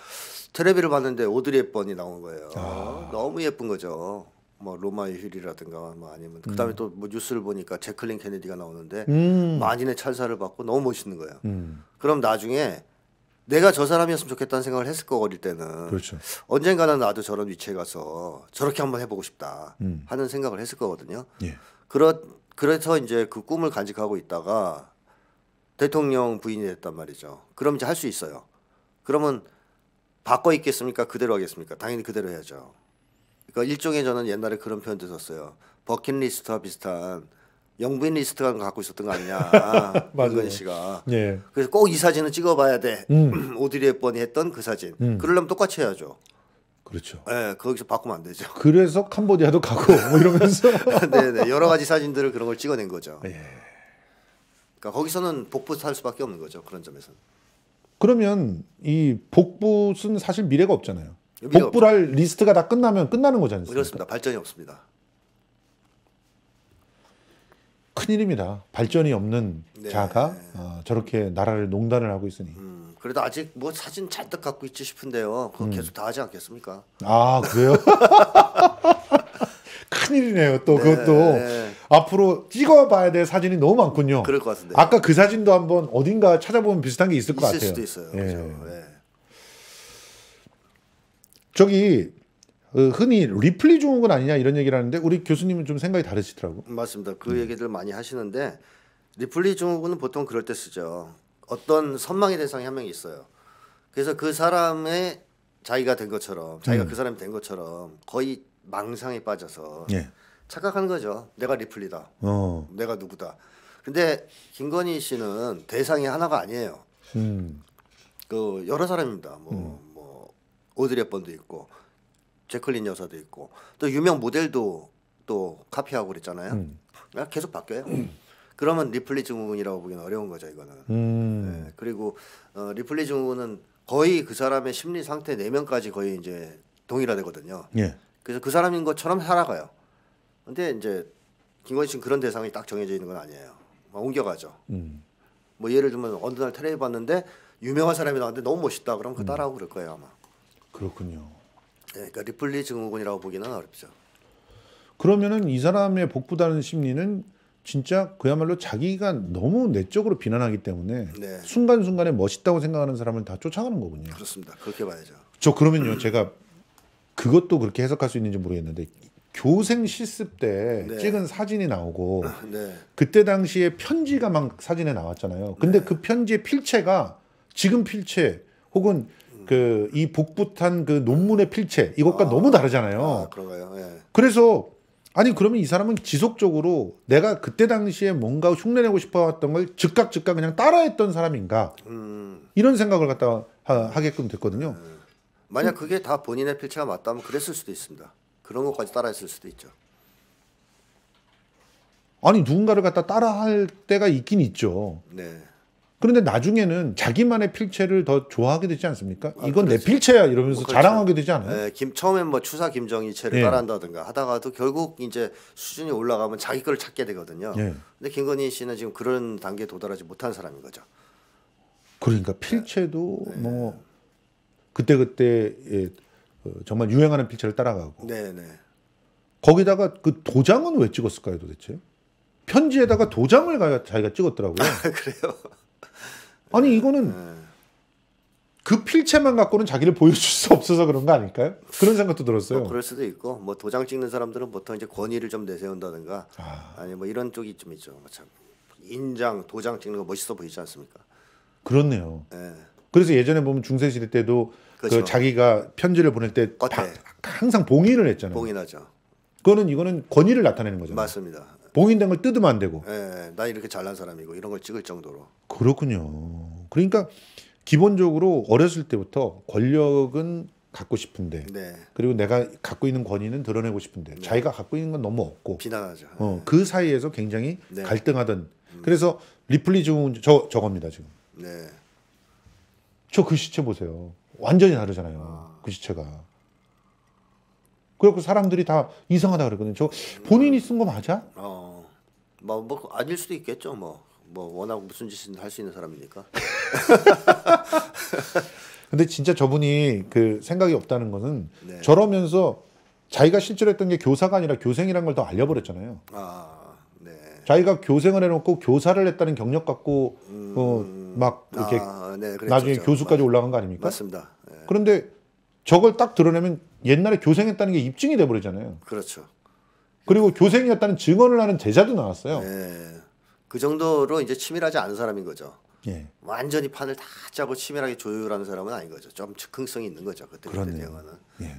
Speaker 2: 테레비를 봤는데 오드리 헵번이 나온 거예요. 아. 너무 예쁜 거죠. 뭐 로마의 휠이라든가 뭐 아니면 그다음에 음. 또뭐 뉴스를 보니까 제클린 케네디가 나오는데 음. 만인의 찰사를 받고 너무 멋있는 거예요. 음. 그럼 나중에 내가 저 사람이었으면 좋겠다는 생각을 했을 거 어릴 때는 그렇죠. 언젠가는 나도 저런 위치에 가서 저렇게 한번 해보고 싶다 음. 하는 생각을 했을 거거든요. 예. 그렇 그래서 이제 그 꿈을 간직하고 있다가 대통령 부인이 됐단 말이죠. 그럼 이제 할 수 있어요. 그러면 바꿔 있겠습니까? 그대로 하겠습니까? 당연히 그대로 해야죠. 그러니까 일종의 저는 옛날에 그런 표현도 썼어요. 버킷리스트와 비슷한 영빈 리스트가 갖고 있었던 거 아니냐. 맞아요. 씨가. 예. 그래서 꼭 이사진을 찍어봐야 돼. 음. 오드리 헵번이 했던 그 사진. 음. 그러려면 똑같이 해야죠. 그렇죠. 예, 네, 거기서 바꾸면 안 되죠.
Speaker 1: 그래서 캄보디아도 가고 뭐 이러면서. 네, 네. 여러 가지
Speaker 2: 사진들을 그런 걸 찍어낸 거죠. 예. 그러니까 거기서는 복붙할 수밖에 없는 거죠. 그런 점에서는.
Speaker 1: 그러면 이복부는 사실 미래가 없잖아요. 복부랄 리스트가 다 끝나면 끝나는 거잖아요.
Speaker 2: 그렇습니다. 발전이 없습니다.
Speaker 1: 큰일입니다. 발전이 없는 네. 자가 어, 저렇게 나라를 농단을 하고 있으니. 음,
Speaker 2: 그래도 아직 뭐 사진 잔뜩 갖고 있지 싶은데요. 그거 음. 계속 다 하지 않겠습니까?
Speaker 1: 아 그래요? 큰일이네요. 또 네. 그것도 네. 앞으로 찍어봐야 될 사진이 너무 많군요. 그럴 것 같은데. 아까 그 사진도 한번 어딘가 찾아보면 비슷한 게 있을 것 있을 같아요. 수도 있어요. 예. 그렇죠. 예. 저기 어, 흔히 리플리 좋은 건 아니냐 이런 얘기를 하는데 우리 교수님은 좀 생각이 다르시더라고. 맞습니다. 그
Speaker 2: 음. 얘기들 많이 하시는데 리플리 증후군은 보통 그럴 때 쓰죠. 어떤 선망의 대상이 한명 있어요. 그래서 그 사람의 자기가 된 것처럼 자기가 음. 그 사람이 된 것처럼 거의 망상에 빠져서 예. 착각하는 거죠. 내가 리플리다. 어. 내가 누구다. 근데 김건희 씨는 대상이 하나가 아니에요. 음. 그 여러 사람입니다. 뭐, 음. 뭐 오드리 헵번도 있고 제클린 여사도 있고 또 유명 모델도 또 카피하고 그랬잖아요. 음. 아, 계속 바뀌어요. 그러면 리플리 증후군이라고 보기는 어려운 거죠 이거는.
Speaker 1: 음.
Speaker 2: 네. 그리고 어, 리플리 증후군은 거의 그 사람의 심리 상태 내면까지 거의 이제 동일화되거든요. 예. 그래서 그 사람인 것처럼 살아가요. 근데 이제 김건희 씨는 그런 대상이 딱 정해져 있는 건 아니에요. 막 옮겨가죠. 음. 뭐 예를 들면 어느 날 테레비 봤는데 유명한 사람이 나왔는데 너무 멋있다. 그럼 그 음. 따라하고 그럴 거예요 아마. 그렇군요. 네, 그러니까 리플리 증후군이라고 보기는 어렵죠.
Speaker 1: 그러면은 이 사람의 복부다는 심리는 진짜 그야말로 자기가 너무 내적으로 비난하기 때문에 네. 순간순간에 멋있다고 생각하는 사람을 다 쫓아가는 거군요. 그렇습니다. 그렇게 봐야죠. 저 그러면요, 제가 그것도 그렇게 해석할 수 있는지 모르겠는데 교생 실습 때 네. 찍은 사진이 나오고 아, 네. 그때 당시에 편지가 막 사진에 나왔잖아요. 근데 네. 그 편지의 필체가 지금 필체 혹은 그 이 복붙한 그 논문의 필체 이것과 아. 너무 다르잖아요. 아, 예. 그래서 아니 그러면 이 사람은 지속적으로 내가 그때 당시에 뭔가 흉내내고 싶어왔던 걸 즉각 즉각 그냥 따라했던 사람인가
Speaker 2: 음.
Speaker 1: 이런 생각을 갖다 하, 게끔 됐거든요. 음.
Speaker 2: 만약 그게 다 본인의 필체가 맞다면 그랬을 수도 있습니다. 그런 것까지 따라했을 수도 있죠.
Speaker 1: 아니 누군가를 갖다 따라할 때가 있긴 있죠. 네. 그런데 나중에는 자기만의 필체를 더 좋아하게 되지 않습니까? 아, 이건 그렇지. 내 그렇죠. 필체야 이러면서 뭐, 그렇죠. 자랑하게 되지 않아요? 네, 김, 처음엔
Speaker 2: 뭐 추사 김정희 체를 네. 따라한다든가 하다가도 결국 이제 수준이 올라가면 자기 걸 찾게 되거든요. 네. 근데 김건희 씨는 지금 그런 단계에 도달하지 못한 사람인 거죠.
Speaker 1: 그러니까 필체도 네. 뭐 그때그때 그때 예, 그 정말 유행하는 필체를 따라가고. 네네. 거기다가 그 도장은 왜 찍었을까요, 도대체? 편지에다가 도장을 가, 자기가 찍었더라고요. 아, 그래요? 아니 이거는 네. 그 필체만 갖고는 자기를 보여줄 수 없어서 그런 거 아닐까요? 그런 생각도 들었어요. 뭐 그럴
Speaker 2: 수도 있고 뭐 도장 찍는 사람들은 보통 이제 권위를 좀 내세운다든가 아... 니뭐 이런 쪽이 좀 있죠. 뭐 참 인장 도장 찍는 거 멋있어 보이지 않습니까?
Speaker 1: 그렇네요. 네. 그래서 예전에 보면 중세 시대 때도 그렇죠. 그 자기가 편지를 보낼 때 바, 네. 항상 봉인을 했잖아요. 봉인하죠. 그거는 이거는 권위를 나타내는 거죠. 맞습니다. 봉인된 걸 뜯으면 안 되고.
Speaker 2: 예, 예, 나 이렇게 잘난 사람이고 이런 걸 찍을 정도로.
Speaker 1: 그렇군요. 그러니까 기본적으로 어렸을 때부터 권력은 갖고 싶은데 네. 그리고 내가 갖고 있는 권위는 드러내고 싶은데 네. 자기가 갖고 있는 건 너무 없고 비난하죠. 어, 네. 그 사이에서 굉장히 네. 갈등하던 음. 그래서 리플리 증저 저겁니다 지금. 네. 저그 시체 보세요. 완전히 다르잖아요. 아. 그 시체가. 그래갖고 사람들이 다 이상하다 그러거든요. 저 본인이 쓴 거 맞아?
Speaker 2: 어, 뭐, 뭐 아닐 수도 있겠죠. 뭐, 뭐 워낙 무슨 짓이할수 있는 사람이니까.
Speaker 1: 근데 진짜 저분이 그 생각이 없다는 것은 네. 저러면서 자기가 실제로 했던 게 교사가 아니라 교생이란 걸 더 알려버렸잖아요.
Speaker 3: 아,
Speaker 1: 네. 자기가 교생을 해놓고 교사를 했다는 경력 갖고 어, 음... 어, 막 이렇게 아, 네, 나중에 교수까지 올라간 거 아닙니까? 맞습니다. 네. 그런데 저걸 딱 드러내면 옛날에 교생했다는 게 입증이 돼 버리잖아요. 그렇죠. 그리고 교생이었다는 증언을 하는 제자도 나왔어요. 네.
Speaker 2: 그 정도로 이제 치밀하지 않은 사람인 거죠. 예. 완전히 판을 다 짜고 치밀하게 조율하 사람은 아닌 거죠. 좀 즉흥성이 있는 거죠. 그때 그때
Speaker 1: 영화는. 예.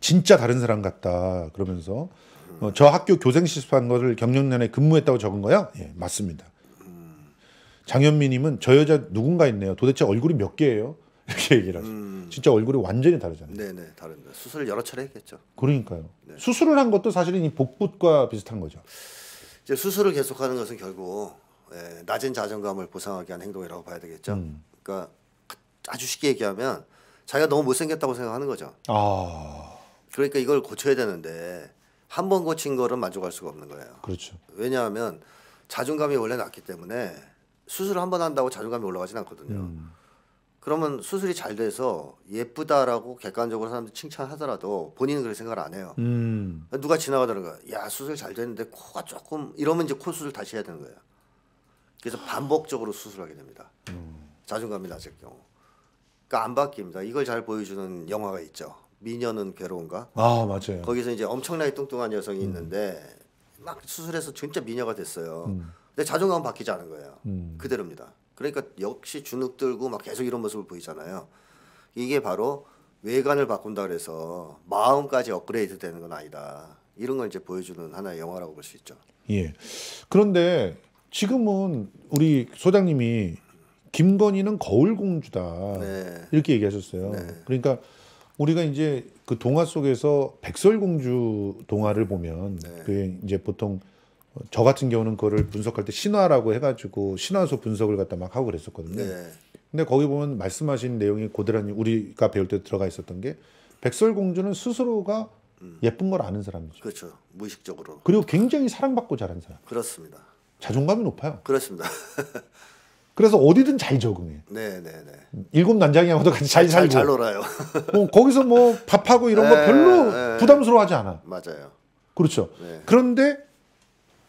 Speaker 1: 진짜 다른 사람 같다 그러면서 음. 어, 저 학교 교생 실습한 거를 경력년에 근무했다고 적은 거요? 예, 맞습니다. 장현미님은 저 여자 누군가 있네요. 도대체 얼굴이 몇 개예요? 이렇게 얘기를 하죠. 음. 진짜 얼굴이 완전히 다르잖아요. 네네
Speaker 2: 다른데 수술을 여러 차례 했겠죠.
Speaker 1: 그러니까요. 네. 수술을 한 것도 사실은 이 복붓과 비슷한 거죠.
Speaker 2: 이제 수술을 계속하는 것은 결국 예, 낮은 자존감을 보상하기 위한 행동이라고 봐야 되겠죠. 음. 그러니까 그 아주 쉽게 얘기하면 자기가 너무 못생겼다고 생각하는 거죠.
Speaker 1: 아.
Speaker 2: 그러니까 이걸 고쳐야 되는데 한 번 고친 거를 만족할 수가 없는 거예요. 그렇죠. 왜냐하면 자존감이 원래 낮기 때문에 수술 을한 번 한다고 자존감이 올라가진 않거든요. 음. 그러면 수술이 잘 돼서 예쁘다라고 객관적으로 사람들이 칭찬하더라도 본인은 그렇게 생각을 안 해요. 음. 누가 지나가더는 거야. 야 수술 잘 됐는데 코가 조금 이러면 이제 코 수술 다시 해야 되는 거예요. 그래서 반복적으로 수술하게 됩니다. 음. 자존감이 낮을 경우. 그러니까 안 바뀝니다. 이걸 잘 보여주는 영화가 있죠. 미녀는 괴로운가?
Speaker 1: 아 맞아요.
Speaker 2: 거기서 이제 엄청나게 뚱뚱한 여성이 음. 있는데 막 수술해서 진짜 미녀가 됐어요. 음. 근데 자존감은 바뀌지 않은 거예요. 음. 그대로입니다. 그러니까 역시 주눅 들고 막 계속 이런 모습을 보이잖아요. 이게 바로 외관을 바꾼다 그래서 마음까지 업그레이드 되는 건 아니다. 이런 걸 이제 보여주는 하나의 영화라고 볼 수 있죠.
Speaker 1: 예. 그런데 지금은 우리 소장님이 김건희는 거울공주다 네. 이렇게 얘기하셨어요. 네. 그러니까 우리가 이제 그 동화 속에서 백설공주 동화를 보면 네. 그 이제 보통 저 같은 경우는 그거를 분석할 때 신화라고 해가지고 신화소 분석을 갖다 막 하고 그랬었거든요. 네. 근데 거기 보면 말씀하신 내용이 고드라니 우리가 배울 때 들어가 있었던 게 백설공주는 스스로가 음. 예쁜 걸 아는 사람이죠. 그렇죠. 무의식적으로. 그리고 굉장히 사랑받고 자란 사람. 그렇습니다. 자존감이 높아요. 그렇습니다. 그래서 어디든 잘 적응해. 네네네. 네, 네. 일곱 난장이하고도 같이 잘, 잘 살고. 잘 놀아요. 뭐 거기서 뭐 밥하고 이런 네, 거 별로 네, 부담스러워하지 않아. 맞아요. 그렇죠. 네. 그런데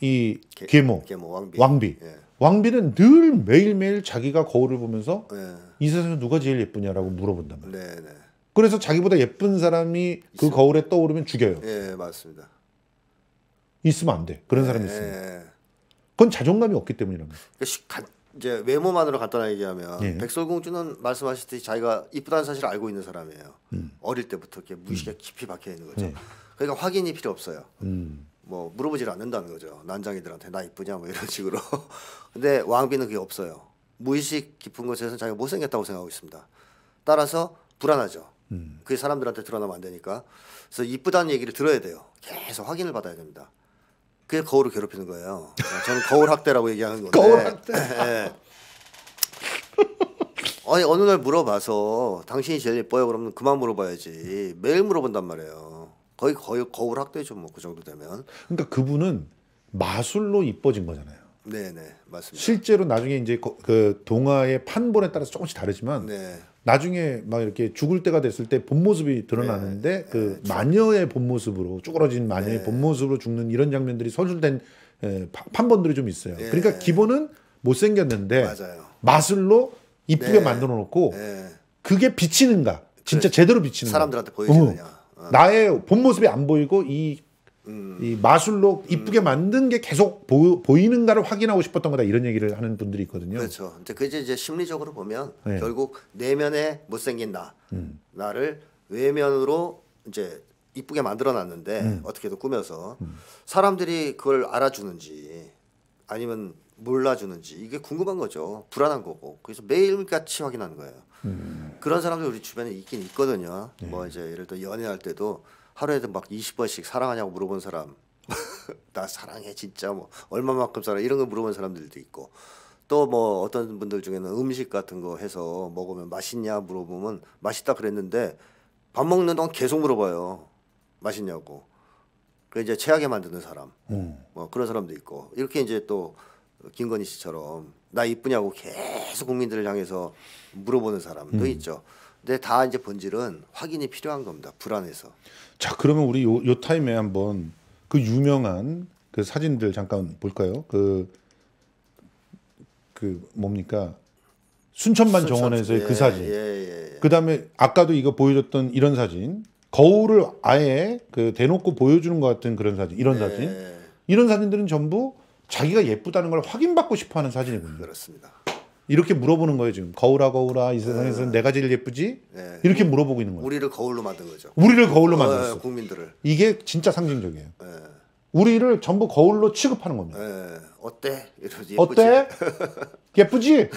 Speaker 1: 이 계모, 왕비. 왕비. 예. 왕비는 늘 매일매일 자기가 거울을 보면서 예. 이 세상에 누가 제일 예쁘냐라고 물어본단 말이에요. 네, 네. 그래서 자기보다 예쁜 사람이 그 있음. 거울에 떠오르면 죽여요.
Speaker 2: 예, 맞습니다.
Speaker 1: 있으면 안 돼. 그런 예, 사람이 있으면. 예, 예. 그건 자존감이 없기 때문이란 거예요. 그러니까
Speaker 2: 이제 외모만으로 간단하게 얘기하면 예. 백설공주는 말씀하셨듯이 자기가 이쁘다는 사실을 알고 있는 사람이에요. 음. 어릴 때부터 이렇게 무의식에 음. 깊이 박혀 있는 거죠. 예. 그러니까 확인이 필요 없어요. 음. 뭐 물어보질 않는다는 거죠. 난장이들한테 나 이쁘냐 뭐 이런 식으로. 근데 왕비는 그게 없어요. 무의식 깊은 곳에서 자기가 못생겼다고 생각하고 있습니다. 따라서 불안하죠. 음. 그게 사람들한테 드러나면 안 되니까. 그래서 이쁘다는 얘기를 들어야 돼요. 계속 확인을 받아야 됩니다. 그게 거울을 괴롭히는 거예요. 어, 저는 거울 학대라고 얘기하는 건데. 거울 학대. 네. 아니 어느 날 물어봐서 당신이 제일 예뻐요 그러면 그만 물어봐야지 매일 물어본단 말이에요. 거의 거의 거울 학대죠 뭐 그 정도 되면.
Speaker 1: 그러니까 그분은 마술로 이뻐진 거잖아요. 네네 맞습니다. 실제로 나중에 이제 그 동화의 판본에 따라서 조금씩 다르지만 네. 나중에 막 이렇게 죽을 때가 됐을 때 본 모습이 드러나는데 네. 그 네. 마녀의 본 모습으로 쭈그러진 마녀의 네. 본 모습으로 죽는 이런 장면들이 서술된 에, 판본들이 좀 있어요. 네. 그러니까 기본은 못생겼는데 맞아요. 마술로 이쁘게 네. 만들어 놓고 그게 비치는가 진짜 그 제대로 비치는 사람들한테 보여지느냐. 어. 어. 나의 본 모습이 안 보이고 이, 음. 이 마술로 이쁘게 음. 만든 게 계속 보, 이는가를 확인하고 싶었던 거다 이런 얘기를 하는 분들이 있거든요. 그렇죠. 근데
Speaker 2: 그게 이제 심리적으로 보면 네. 결국 내면에 못생긴 다 음. 나를 외면으로 이제 이쁘게 만들어놨는데 음. 어떻게든 꾸며서 사람들이 그걸 알아주는지 아니면 몰라주는지 이게 궁금한 거죠. 불안한 거고. 그래서 매일같이 확인하는 거예요. 음. 그런 사람들 우리 주변에 있긴 있거든요. 네. 뭐 이제 예를 들어 연애할 때도 하루에도 막 20번씩 사랑하냐고 물어본 사람 나 사랑해 진짜 뭐 얼마만큼 사랑 이런 거 물어본 사람들도 있고 또 뭐 어떤 분들 중에는 음식 같은 거 해서 먹으면 맛있냐 물어보면 맛있다 그랬는데 밥 먹는 동안 계속 물어봐요 맛있냐고 그 이제 최악에 만드는 사람 음. 뭐 그런 사람도 있고 이렇게 이제 또 김건희 씨처럼 나 이쁘냐고 계속 국민들을 향해서 물어보는 사람도 음. 있죠. 근데 다 이제 본질은 확인이 필요한 겁니다. 불안해서.
Speaker 1: 자, 그러면 우리 요, 요 타임에 한번 그 유명한 그 사진들 잠깐 볼까요? 그그 그 뭡니까? 순천만 정원에서의 그 예, 그 사진. 예, 예, 예, 그다음에 아까도 이거 보여줬던 이런 사진. 거울을 아예 그 대놓고 보여주는 것 같은 그런 사진, 이런 예. 사진. 이런 사진들은 전부 자기가 예쁘다는 걸 확인받고 싶어하는 사진이 문 그렇습니다. 이렇게 물어보는 거예요 지금 거울아 거울아 이 세상에서는 네. 내가 제일 예쁘지 네. 이렇게 물어보고 있는 거예요.
Speaker 2: 우리를 거울로 만든 거죠. 우리를 거울로 만들었어. 네,
Speaker 1: 국민들을. 이게 진짜 상징적이에요. 네. 우리를 전부 거울로 취급하는 겁니다. 네. 어때? 이러지. 어때? 예쁘지?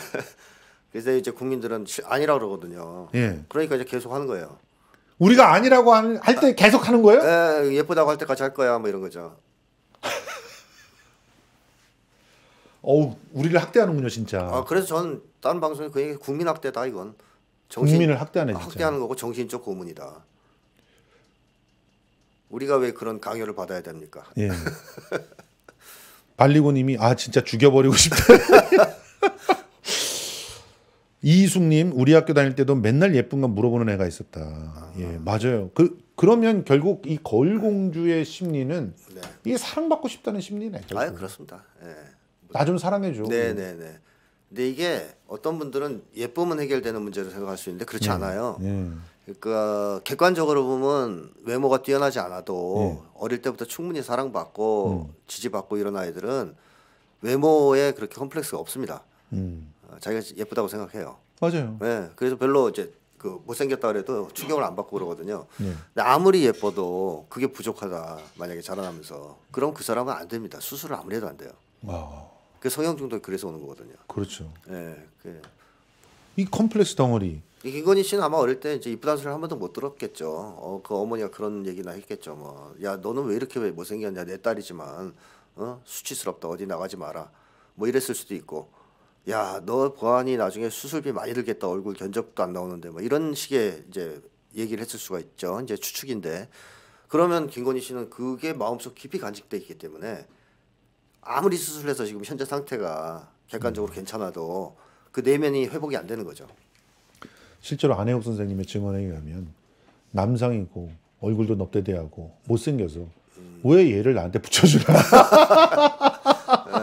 Speaker 2: 그래서 이제 국민들은 아니라 그러거든요. 예. 그러니까 이제 계속 하는 거예요.
Speaker 1: 우리가 아니라고 할 때 계속 하는
Speaker 2: 거예요? 예, 예쁘다고 할 때까지 할 거야, 뭐 이런 거죠.
Speaker 1: 어우 우리를 학대하는군요 진짜. 아
Speaker 2: 그래서 전 다른 방송에 그 얘기 국민 학대다 이건.
Speaker 1: 정신, 국민을 학대하네 진짜. 학대하는
Speaker 2: 거고 정신적 고문이다. 우리가 왜 그런 강요를 받아야 됩니까? 예.
Speaker 1: 발리고님이 아 진짜 죽여버리고 싶다. 이숙님 우리 학교 다닐 때도 맨날 예쁜가 물어보는 애가 있었다. 예, 아, 예 맞아요. 그 그러면 결국 이거공주의 심리는 네. 이게 사랑받고 싶다는 심리네. 결국. 아 그렇습니다. 예. 나좀 사랑해줘. 네네네. 네,
Speaker 2: 네. 근데 이게 어떤 분들은 예쁨은 해결되는 문제로 생각할 수 있는데 그렇지 네. 않아요. 그러니까 객관적으로 보면 외모가 뛰어나지 않아도 어릴 때부터 충분히 사랑받고 음. 지지받고 이런 아이들은 외모에 그렇게 컴플렉스가 없습니다. 음. 어, 자기가 예쁘다고 생각해요. 맞아요. 네, 그래서 별로 이제 그 못생겼다 그래도 추격을 안 받고 그러거든요. 네. 아무리 예뻐도 그게 부족하다 만약에 자라나면서 그럼 그 사람은 안 됩니다. 수술을 아무리 도안 돼요. 와. 아. 그 성형 중도이 그래서 오는 거거든요. 그렇죠. 예. 그,
Speaker 1: 이 컴플렉스 덩어리.
Speaker 2: 이건희 씨는 아마 어릴 때 이제 이쁘다는 소리를 한 번도 못 들었겠죠. 어, 그 어머니가 그런 얘기나 했겠죠. 뭐, 야 너는 왜 이렇게 왜 못생겼냐 내 딸이지만 어? 수치스럽다 어디 나가지 마라. 뭐 이랬을 수도 있고, 야 너 보안이 나중에 수술비 많이 들겠다 얼굴 견적도 안 나오는데 뭐 이런 식의 이제 얘기를 했을 수가 있죠. 이제 추측인데 그러면 김건희 씨는 그게 마음속 깊이 간직돼 있기 때문에 아무리 수술해서 지금 현재 상태가 객관적으로 음. 괜찮아도 그 내면이 회복이 안 되는 거죠.
Speaker 1: 실제로 안혜옥 선생님의 증언에 의하면 남상이고 얼굴도 넙대대하고 못생겨서 음. 왜 얘를 나한테 붙여주나 아.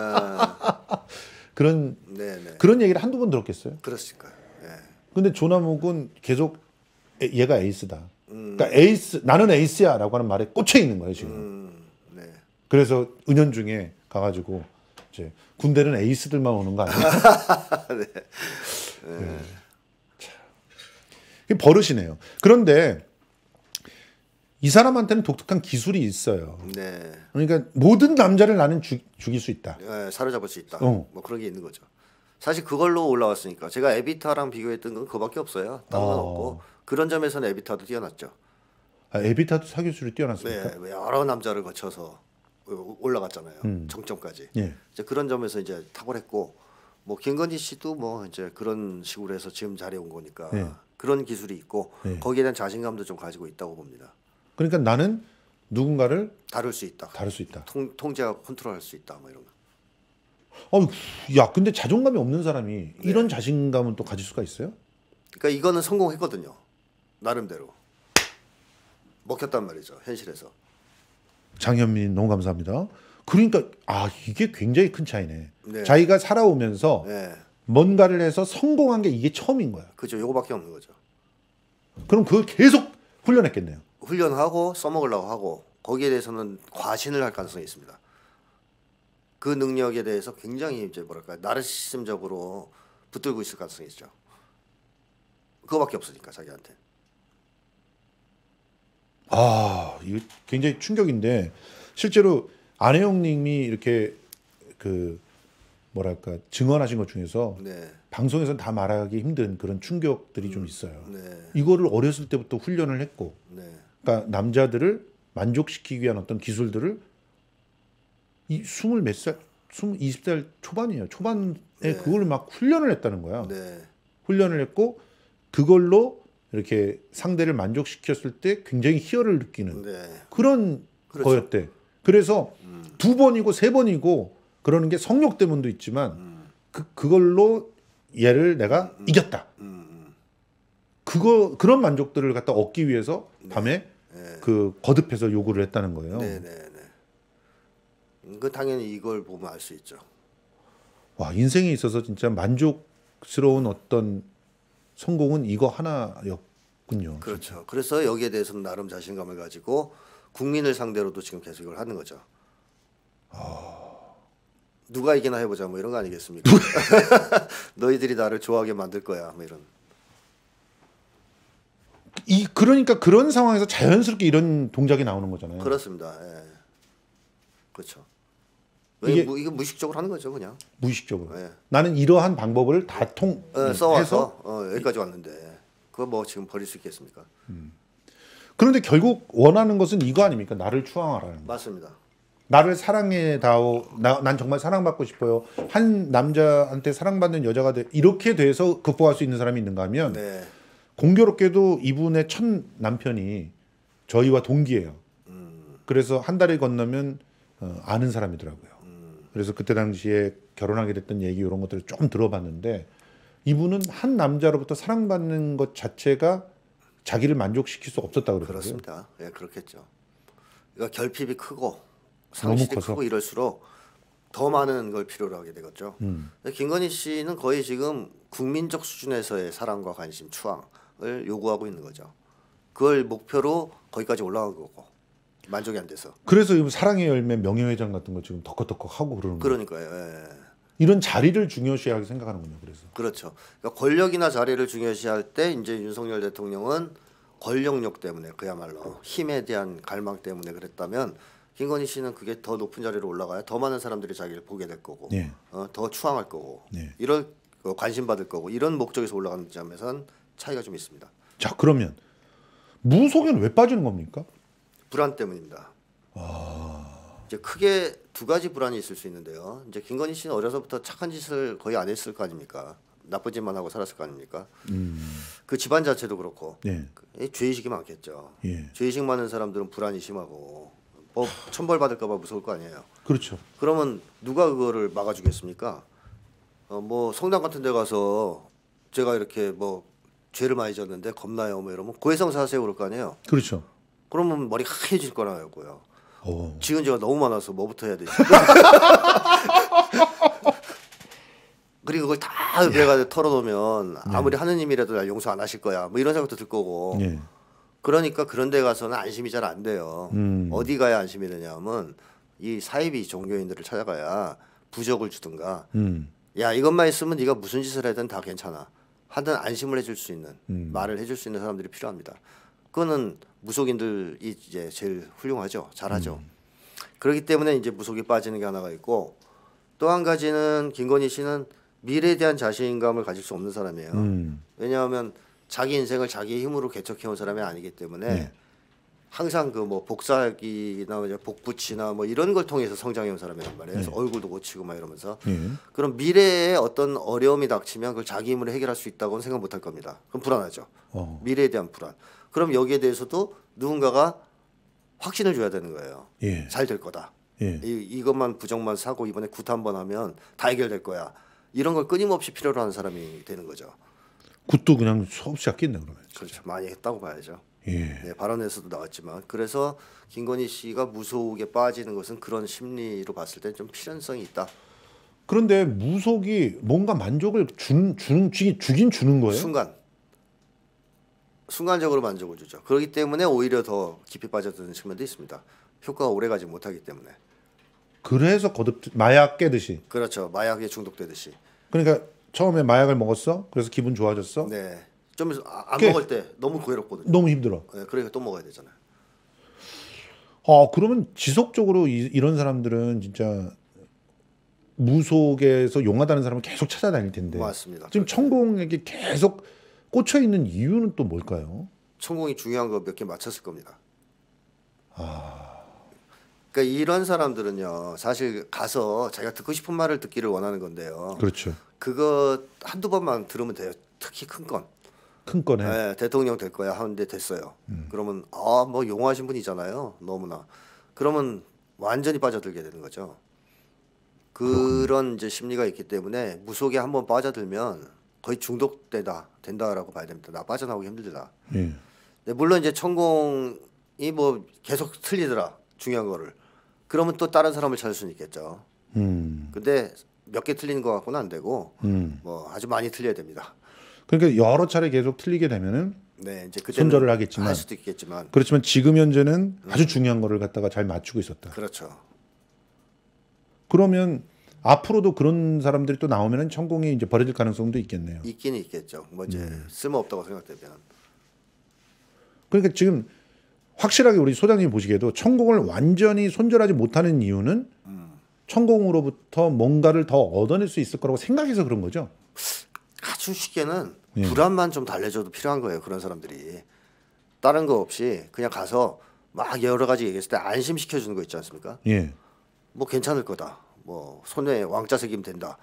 Speaker 1: 그런 네네. 그런 얘기를 한두 번 들었겠어요. 그렇을까요. 네. 예. 근데 조남욱은 계속 에, 얘가 에이스다. 음. 그러니까 에이스 나는 에이스야라고 하는 말에 꽂혀 있는 거예요 지금. 음. 네. 그래서 은연중에 가가지고 이제 군대는 에이스들만 오는 거 아니에요? 네. 네. 네. 버릇이네요. 그런데 이 사람한테는 독특한 기술이 있어요. 네. 그러니까 모든 남자를 나는 죽, 죽일 수 있다. 네,
Speaker 2: 사로잡을 수 있다. 어. 뭐 그런 게 있는 거죠. 사실 그걸로 올라왔으니까 제가 에비타랑 비교했던 건그밖에 없어요. 다른 건 어. 없고 그런 점에서는 에비타도 뛰어났죠.
Speaker 1: 아, 에비타도 사기술이 뛰어났습니까?
Speaker 2: 네, 여러 남자를 거쳐서 어, 올라갔잖아요. 음. 정점까지. 예. 이제 그런 점에서 이제 탁월했고 뭐 김건희 씨도 뭐 이제 그런 식으로 해서 지금 자리에 온 거니까 예. 그런 기술이 있고 예. 거기에 대한 자신감도 좀 가지고 있다고 봅니다.
Speaker 1: 그러니까 나는
Speaker 2: 누군가를 다룰 수 있다. 다룰 수 있다. 통, 통제하고 컨트롤할 수 있다. 뭐 이런 거.
Speaker 1: 어, 야, 근데 자존감이 없는 사람이 네. 이런 자신감은 또 가질 수가 있어요?
Speaker 2: 그러니까 이거는 성공했거든요. 나름대로 먹혔단 말이죠.
Speaker 1: 현실에서. 장현민 너무 감사합니다. 그러니까 아 이게 굉장히 큰 차이네. 네. 자기가 살아오면서 네. 뭔가를 해서 성공한 게 이게 처음인 거야. 그죠.
Speaker 2: 요거밖에 없는 거죠.
Speaker 1: 그럼 그걸 계속 훈련했겠네요.
Speaker 2: 훈련하고 써먹으려고 하고 거기에 대해서는 과신을 할 가능성이 있습니다. 그 능력에 대해서 굉장히 이제 뭐랄까 나르시즘적으로 붙들고 있을 가능성이 있죠. 그거밖에 없으니까 자기한테.
Speaker 1: 아, 이거 굉장히 충격인데 실제로 아내형님이 이렇게 그 뭐랄까 증언하신 것 중에서 네. 방송에서는 다 말하기 힘든 그런 충격들이 음, 좀 있어요. 네. 이거를 어렸을 때부터 훈련을 했고, 네. 그러니까 남자들을 만족시키기 위한 어떤 기술들을 이 스물 몇 살, 스물 이십 살 초반이에요. 초반에 네. 그걸 막 훈련을 했다는 거야. 네. 훈련을 했고 그걸로 이렇게 상대를 만족시켰을 때 굉장히 희열을 느끼는 네. 그런 그렇죠. 거였대. 그래서 음. 두 번이고 세 번이고 그러는 게 성욕 때문도 있지만 음. 그, 그걸로 얘를 내가 음. 이겼다. 그거 그런 만족들을 갖다 얻기 위해서 밤에 네. 네. 그 거듭해서 요구를 했다는 거예요. 네, 네, 음, 그 당연히 이걸 보면 알 수 있죠. 와 인생에 있어서 진짜 만족스러운 어떤 성공은 이거 하나였 고 없군요. 그렇죠.
Speaker 2: 그래서 여기에 대해서는 나름 자신감을 가지고 국민을 상대로도 지금 계속 이걸 하는 거죠. 어... 누가 이기나 해보자 뭐 이런 거 아니겠습니까? 너희들이 나를 좋아하게 만들 거야 뭐 이런.
Speaker 1: 이 그러니까 그런 상황에서 자연스럽게 이런 동작이 나오는 거잖아요.
Speaker 2: 그렇습니다. 예. 그렇죠. 이게 무, 이게 무의식적으로 하는 거죠, 그냥.
Speaker 1: 무의식적으로. 예. 나는 이러한 방법을 다통 예, 어, 써와서 해서
Speaker 2: 어, 여기까지 왔는데. 그거 뭐 지금 버릴 수 있겠습니까? 음.
Speaker 1: 그런데 결국 원하는 것은 이거 아닙니까? 나를 추앙하라는 거. 맞습니다. 나를 사랑해다오. 나, 난 정말 사랑받고 싶어요. 한 남자한테 사랑받는 여자가 돼. 이렇게 돼서 극복할 수 있는 사람이 있는가 하면 네. 공교롭게도 이분의 첫 남편이 저희와 동기예요. 음. 그래서 한 달이 건너면 어, 아는 사람이더라고요. 음. 그래서 그때 당시에 결혼하게 됐던 얘기 이런 것들을 조금 들어봤는데 이분은 한 남자로부터 사랑받는 것 자체가 자기를 만족시킬 수 없었다 그러더라고요. 그렇습니다.
Speaker 2: 예, 그렇겠죠. 그러니까 결핍이 크고
Speaker 1: 상실이 크고
Speaker 2: 이럴수록 더 많은 걸 필요로 하게 되겠죠. 음. 김건희 씨는 거의 지금 국민적 수준에서의 사랑과 관심, 추앙을 요구하고 있는 거죠. 그걸 목표로 거기까지 올라간 거고 만족이 안 돼서.
Speaker 1: 그래서 사랑의 열매 명예회장 같은 거 지금 덕커덕커 하고 그러는 거예요. 그러니까요. 예. 예. 이런 자리를 중요시하게 생각하는군요. 그래서
Speaker 2: 그렇죠. 그러니까 권력이나 자리를 중요시할 때 이제 윤석열 대통령은 권력력 때문에 그야말로 힘에 대한 갈망 때문에 그랬다면 김건희 씨는 그게 더 높은 자리로 올라가야 더 많은 사람들이 자기를 보게 될 거고 네. 어, 더 추앙할 거고 네. 이런 어, 관심 받을 거고 이런 목적에서 올라가는 점에선 차이가 좀 있습니다.
Speaker 1: 자 그러면 무속에는 왜 빠지는 겁니까?
Speaker 2: 불안 때문입니다. 아... 이제 크게 두 가지 불안이 있을 수 있는데요. 이제 김건희 씨는 어려서부터 착한 짓을 거의 안 했을 거 아닙니까? 나쁜 짓만 하고 살았을 거 아닙니까? 음. 그 집안 자체도 그렇고 예. 그 죄의식이 많겠죠. 예. 죄의식 많은 사람들은 불안이 심하고 뭐 천벌 받을까봐 무서울 거 아니에요. 그렇죠. 그러면 누가 그거를 막아주겠습니까? 어, 뭐 성당 같은 데 가서 제가 이렇게 뭐 죄를 많이 졌는데 겁나요 뭐 이러면 고해성 사세요 그럴 거 아니에요. 그렇죠. 그러면 머리 하얘질 거라고요. 오. 어. 지금 제가 너무 많아서 뭐부터 해야 되지? 그리고 그걸 다 예. 내가 털어놓으면 네. 아무리 예. 하느님이라도 날 용서 안 하실 거야. 뭐 이런 생각도 들 거고. 예. 그러니까 그런 데 가서는 안심이 잘 안 돼요. 음. 어디 가야 안심이 되냐 면이 사이비 종교인들을 찾아가야 부적을 주든가 음. 야 이것만 있으면 네가 무슨 짓을 하든 다 괜찮아 하든 안심을 해줄 수 있는 음. 말을 해줄 수 있는 사람들이 필요합니다. 그거는 무속인들이 이제 제일 훌륭하죠. 잘하죠. 음. 그렇기 때문에 이제 무속에 빠지는 게 하나가 있고 또 한 가지는 김건희 씨는 미래에 대한 자신감을 가질 수 없는 사람이에요. 음. 왜냐하면 자기 인생을 자기 힘으로 개척해온 사람이 아니기 때문에 네. 항상 그 뭐 복사기나 복붙이나 뭐 이런 걸 통해서 성장해온 사람이란 말이에요. 그래서 네. 얼굴도 고치고 막 이러면서 네. 그럼 미래에 어떤 어려움이 닥치면 그걸 자기 힘으로 해결할 수 있다고는 생각 못할 겁니다. 그럼 불안하죠. 어. 미래에 대한 불안. 그럼 여기에 대해서도 누군가가 확신을 줘야 되는 거예요. 예. 잘 될 거다. 예. 이, 이것만 부정만 사고 이번에 구타 한번 하면 다 해결될 거야. 이런 걸 끊임없이 필요로 하는 사람이 되는 거죠.
Speaker 1: 굿도 그냥 수없이 아꼈네 그러면.
Speaker 2: 진짜. 그렇죠. 많이 했다고 봐야죠. 예. 네, 발언에서도 나왔지만 그래서 김건희 씨가 무속에 빠지는 것은 그런 심리로 봤을 때 좀 필연성이 있다.
Speaker 1: 그런데 무속이 뭔가 만족을 준, 주 주긴 주는 거예요? 순간
Speaker 2: 순간적으로 만족을 주죠. 그렇기 때문에 오히려 더 깊이 빠져드는 측면도 있습니다. 효과가 오래가지 못하기 때문에.
Speaker 1: 그래서 거듭 마약 깨듯이.
Speaker 2: 그렇죠. 마약에 중독되듯이.
Speaker 1: 그러니까 처음에 마약을 먹었어. 그래서 기분 좋아졌어.
Speaker 2: 네. 좀안 아, 먹을 때 너무 괴롭거든요. 너무 힘들어. 네, 그러니까 또 먹어야 되잖아요.
Speaker 1: 아 그러면 지속적으로 이, 런 사람들은 진짜 무속에서 용하다는 사람을 계속 찾아다닐 텐데. 맞습니다. 지금 그렇죠. 천공에게 계속 꽂혀 있는 이유는 또 뭘까요?
Speaker 2: 천공이 중요한 거 몇 개 맞췄을 겁니다. 아. 그러니까 이런 사람들은요 사실 가서 자기가 듣고 싶은 말을 듣기를 원하는 건데요. 그렇죠. 그거 한두 번만 들으면 돼요. 특히 큰 건.
Speaker 1: 큰 건에. 네,
Speaker 2: 대통령 될 거야 하는데 됐어요. 음. 그러면 아뭐 용하신 분이잖아요. 너무나. 그러면 완전히 빠져들게 되는 거죠. 그런 이제 심리가 있기 때문에 무속에 한번 빠져들면 거의 중독되다 된다라고 봐야 됩니다. 나 빠져나오기 힘들다. 네, 물론 이제 천공이 뭐 계속 틀리더라 중요한 거를 그러면 또 다른 사람을 찾을 수는 있겠죠. 음. 근데 몇 개틀리것 같고는 안 되고 음. 뭐 아주 많이 틀려야 됩니다.
Speaker 1: 그러니까 여러 차례 계속 틀리게 되면은
Speaker 2: 네, 이제 손절을 하겠지만 할 수도 있겠지만
Speaker 1: 그렇지만 지금 현재는 음. 아주 중요한 거를 갖다가 잘 맞추고 있었다. 그렇죠. 그러면 앞으로도 그런 사람들이 또 나오면은 천공이 이제 버려질 가능성도 있겠네요. 있긴 있겠죠. 뭐 이제 음. 쓸모 없다고 생각되면. 그러니까 지금 확실하게 우리 소장님 보시기에도 천공을 완전히 손절하지 못하는 이유는 음. 천공으로부터 뭔가를 더 얻어낼 수 있을 거라고 생각해서 그런 거죠.
Speaker 2: 아주 쉽게는 예. 불안만 좀 달래줘도 필요한 거예요. 그런 사람들이 다른 거 없이 그냥 가서 막 여러 가지 얘기했을 때 안심시켜 주는 거 있지 않습니까? 예. 뭐 괜찮을 거다. 뭐 손에 왕자 새기면 된다.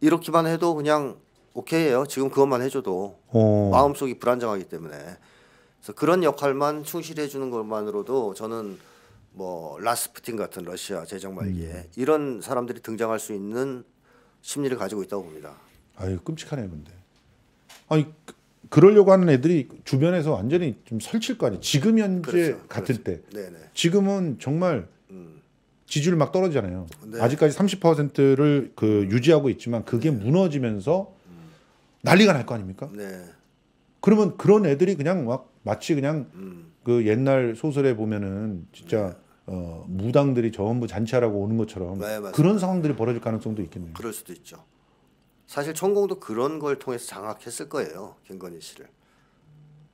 Speaker 2: 이렇게만 해도 그냥 오케이예요. 지금 그것만 해줘도
Speaker 3: 오. 어. 마음속이
Speaker 2: 불안정하기 때문에 그래서 그런 역할만 충실해 주는 것만으로도 저는 뭐 라스푸틴 같은 러시아 제정 말기에 음. 이런 사람들이 등장할 수 있는 심리를 가지고 있다고 봅니다.
Speaker 1: 아유 끔찍하네 근데. 아니 그, 그러려고 하는 애들이 주변에서 완전히 좀 설칠 거 아니에요. 지금 현재 그렇죠, 같은 그렇죠. 때. 네네. 지금은 정말 음. 지지율 막 떨어지잖아요. 네. 아직까지 30%를 그 유지하고 있지만 그게 네. 무너지면서 난리가 날 거 아닙니까? 네. 그러면 그런 애들이 그냥 막 마치 그냥 음. 그 옛날 소설에 보면은 진짜 네. 어, 무당들이 전부 잔치하라고 오는 것처럼 네, 그런 상황들이 벌어질 가능성도 있겠네요. 그럴 수도 있죠.
Speaker 2: 사실 천공도 그런 걸 통해서 장악했을 거예요. 김건희 씨를.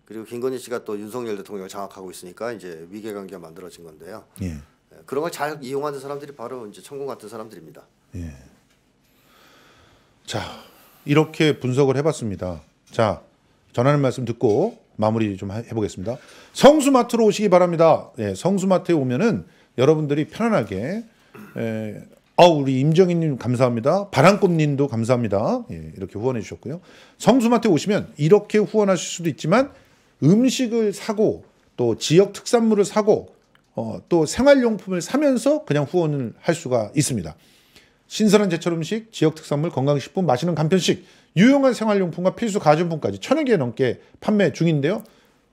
Speaker 2: 그리고 김건희 씨가 또 윤석열 대통령을 장악하고 있으니까 이제 위계관계가 만들어진 건데요. 예. 그런 걸 잘 이용하는 사람들이 바로 이제 천공 같은 사람들입니다. 예.
Speaker 1: 자 이렇게 분석을 해봤습니다. 자 전하는 말씀 듣고 마무리 좀 해보겠습니다. 성수마트로 오시기 바랍니다. 예, 성수마트에 오면은 여러분들이 편안하게 예, 아 우리 임정희님 감사합니다. 바람꽃님도 감사합니다. 예, 이렇게 후원해 주셨고요. 성수마트에 오시면 이렇게 후원하실 수도 있지만 음식을 사고 또 지역 특산물을 사고 어, 또 생활용품을 사면서 그냥 후원을 할 수가 있습니다. 신선한 제철 음식, 지역 특산물, 건강식품, 맛있는 간편식, 유용한 생활용품과 필수 가전품까지 천여 개 넘게 판매 중인데요.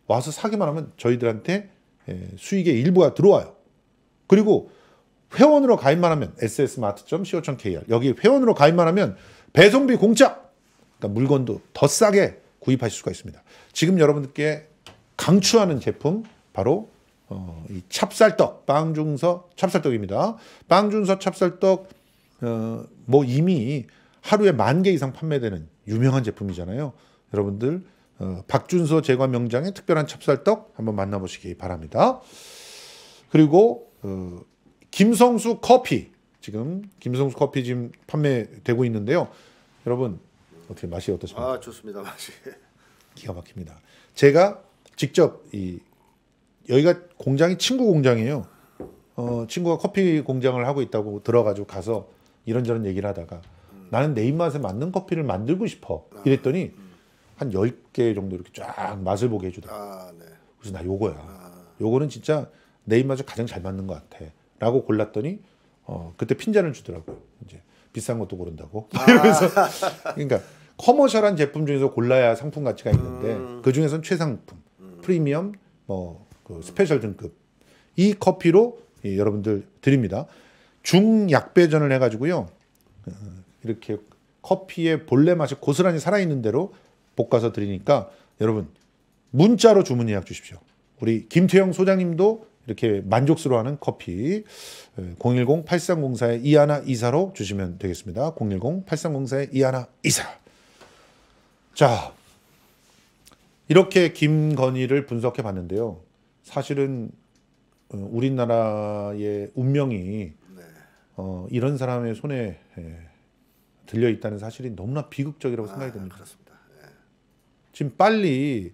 Speaker 1: 와서 사기만 하면 저희들한테 예, 수익의 일부가 들어와요. 그리고 회원으로 가입만 하면 s s m a r t c o k r 여기 회원으로 가입만 하면 배송비 공짜! 그러니까 물건도 더 싸게 구입하실 수가 있습니다. 지금 여러분들께 강추하는 제품 바로 어, 이 찹쌀떡, 빵중서 찹쌀떡입니다. 빵중서 찹쌀떡, 어, 뭐 이미 하루에 만 개 이상 판매되는 유명한 제품이잖아요. 여러분들, 어, 박준서 제과 명장의 특별한 찹쌀떡 한번 만나보시기 바랍니다. 그리고, 어, 김성수 커피. 지금 김성수 커피 지금 판매되고 있는데요. 여러분, 어떻게 맛이 어떠십니까?
Speaker 2: 아, 좋습니다. 맛이.
Speaker 1: 기가 막힙니다. 제가 직접 이 여기가 공장이 친구 공장이에요. 어, 친구가 커피 공장을 하고 있다고 들어가지고 가서 이런저런 얘기를 하다가 나는 내 입맛에 맞는 커피를 만들고 싶어. 이랬더니 한 10개 정도 이렇게 쫙 맛을 보게 해주더라고. 아, 네. 그래서 나 요거야. 아. 요거는 진짜 내 입맛에 가장 잘 맞는 것 같아. 라고 골랐더니 어, 그때 핀잔을 주더라고요. 이제 비싼 것도 고른다고. 아. 이러면서 그러니까 커머셜한 제품 중에서 골라야 상품 가치가 있는데 음. 그중에서는 최상품, 프리미엄, 뭐그 스페셜 등급 이 커피로 예, 여러분들 드립니다. 중약배전을 해가지고요. 어, 이렇게 커피의 본래 맛이 고스란히 살아있는 대로 볶아서 드리니까 여러분 문자로 주문 예약 주십시오. 우리 김태영 소장님도 이렇게 만족스러워하는 커피 010-8304-2124로 어, 주시면 되겠습니다. 010-8304-2124자 이렇게 김건희를 분석해 봤는데요. 사실은 어, 우리나라의 운명이 네. 어, 이런 사람의 손에 예, 들려 있다는 사실이 너무나 비극적이라고 아, 생각이 아, 듭니다. 그렇습니다. 예. 지금 빨리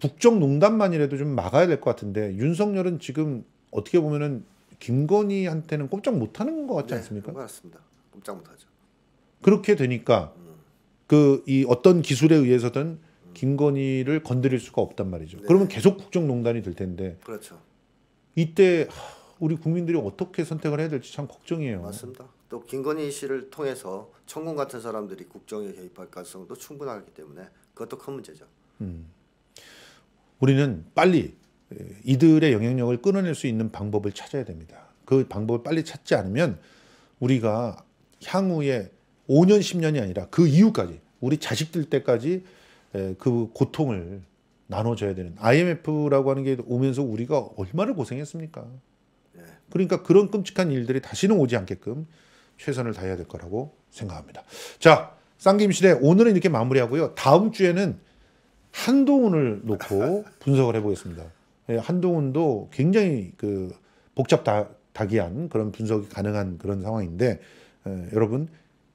Speaker 1: 북정농단만이라도 좀 막아야 될 것 같은데 윤석열은 지금 어떻게 보면은 김건희한테는 꼼짝 못하는 것 같지 네, 않습니까? 맞습니다. 꼼짝 못하죠. 그렇게 되니까 음. 그이 어떤 기술에 의해서든 김건희를 건드릴 수가 없단 말이죠. 네. 그러면 계속 국정농단이 될 텐데. 그렇죠. 이때 우리 국민들이 어떻게 선택을 해야 될지 참 걱정이에요. 맞습니다.
Speaker 2: 또 김건희 씨를 통해서 천공 같은 사람들이 국정에 개입할 가능성도 충분하기 때문에 그것도 큰 문제죠.
Speaker 1: 음. 우리는 빨리 이들의 영향력을 끊어낼 수 있는 방법을 찾아야 됩니다. 그 방법을 빨리 찾지 않으면 우리가 향후에 5년, 10년이 아니라 그 이후까지 우리 자식들 때까지 예, 그 고통을 나눠줘야 되는 IMF라고 하는 게 오면서 우리가 얼마나 고생했습니까? 그러니까 그런 끔찍한 일들이 다시는 오지 않게끔 최선을 다해야 될 거라고 생각합니다. 자, 쌍김시대 오늘은 이렇게 마무리하고요. 다음 주에는 한동훈을 놓고 분석을 해보겠습니다. 예, 한동훈도 굉장히 그 복잡다기한 그런 분석이 가능한 그런 상황인데 예, 여러분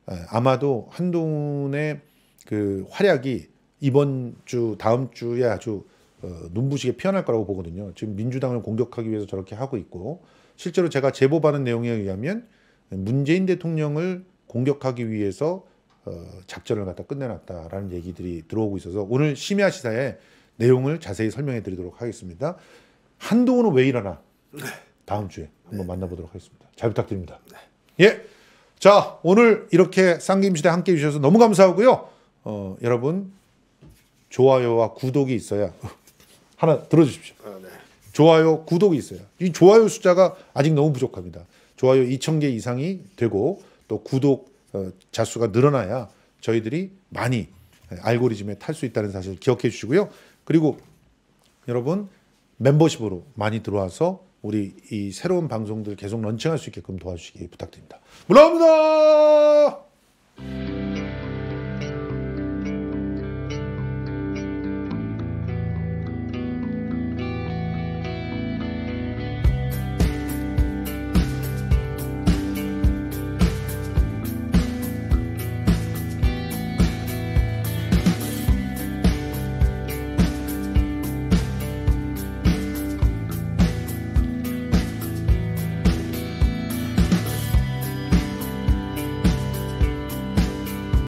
Speaker 1: 아, 아마도 한동훈의 그 활약이 이번 주 다음 주에 아주 어, 눈부시게 피어날 거라고 보거든요. 지금 민주당을 공격하기 위해서 저렇게 하고 있고 실제로 제가 제보받은 내용에 의하면 문재인 대통령을 공격하기 위해서 어, 작전을 갖다 끝내놨다라는 얘기들이 들어오고 있어서 오늘 심야 시사에 내용을 자세히 설명해 드리도록 하겠습니다. 한동훈은 왜 일어나? 다음 주에 한번 네. 만나보도록 하겠습니다. 잘 부탁드립니다. 예. 자, 오늘 이렇게 쌍김시대 함께 해주셔서 너무 감사하고요. 어, 여러분 좋아요와 구독이 있어야 하나 들어주십시오. 아, 네. 좋아요, 구독이 있어야이 좋아요 숫자가 아직 너무 부족합니다. 좋아요 2,000개 이상이 되고 또 구독 어, 자수가 늘어나야 저희들이 많이 예, 알고리즘에 탈 수 있다는 사실 기억해 주시고요. 그리고 여러분 멤버십으로 많이 들어와서 우리 이 새로운 방송들 계속 런칭할 수 있게끔 도와주시기 부탁드립니다. 물론입니다.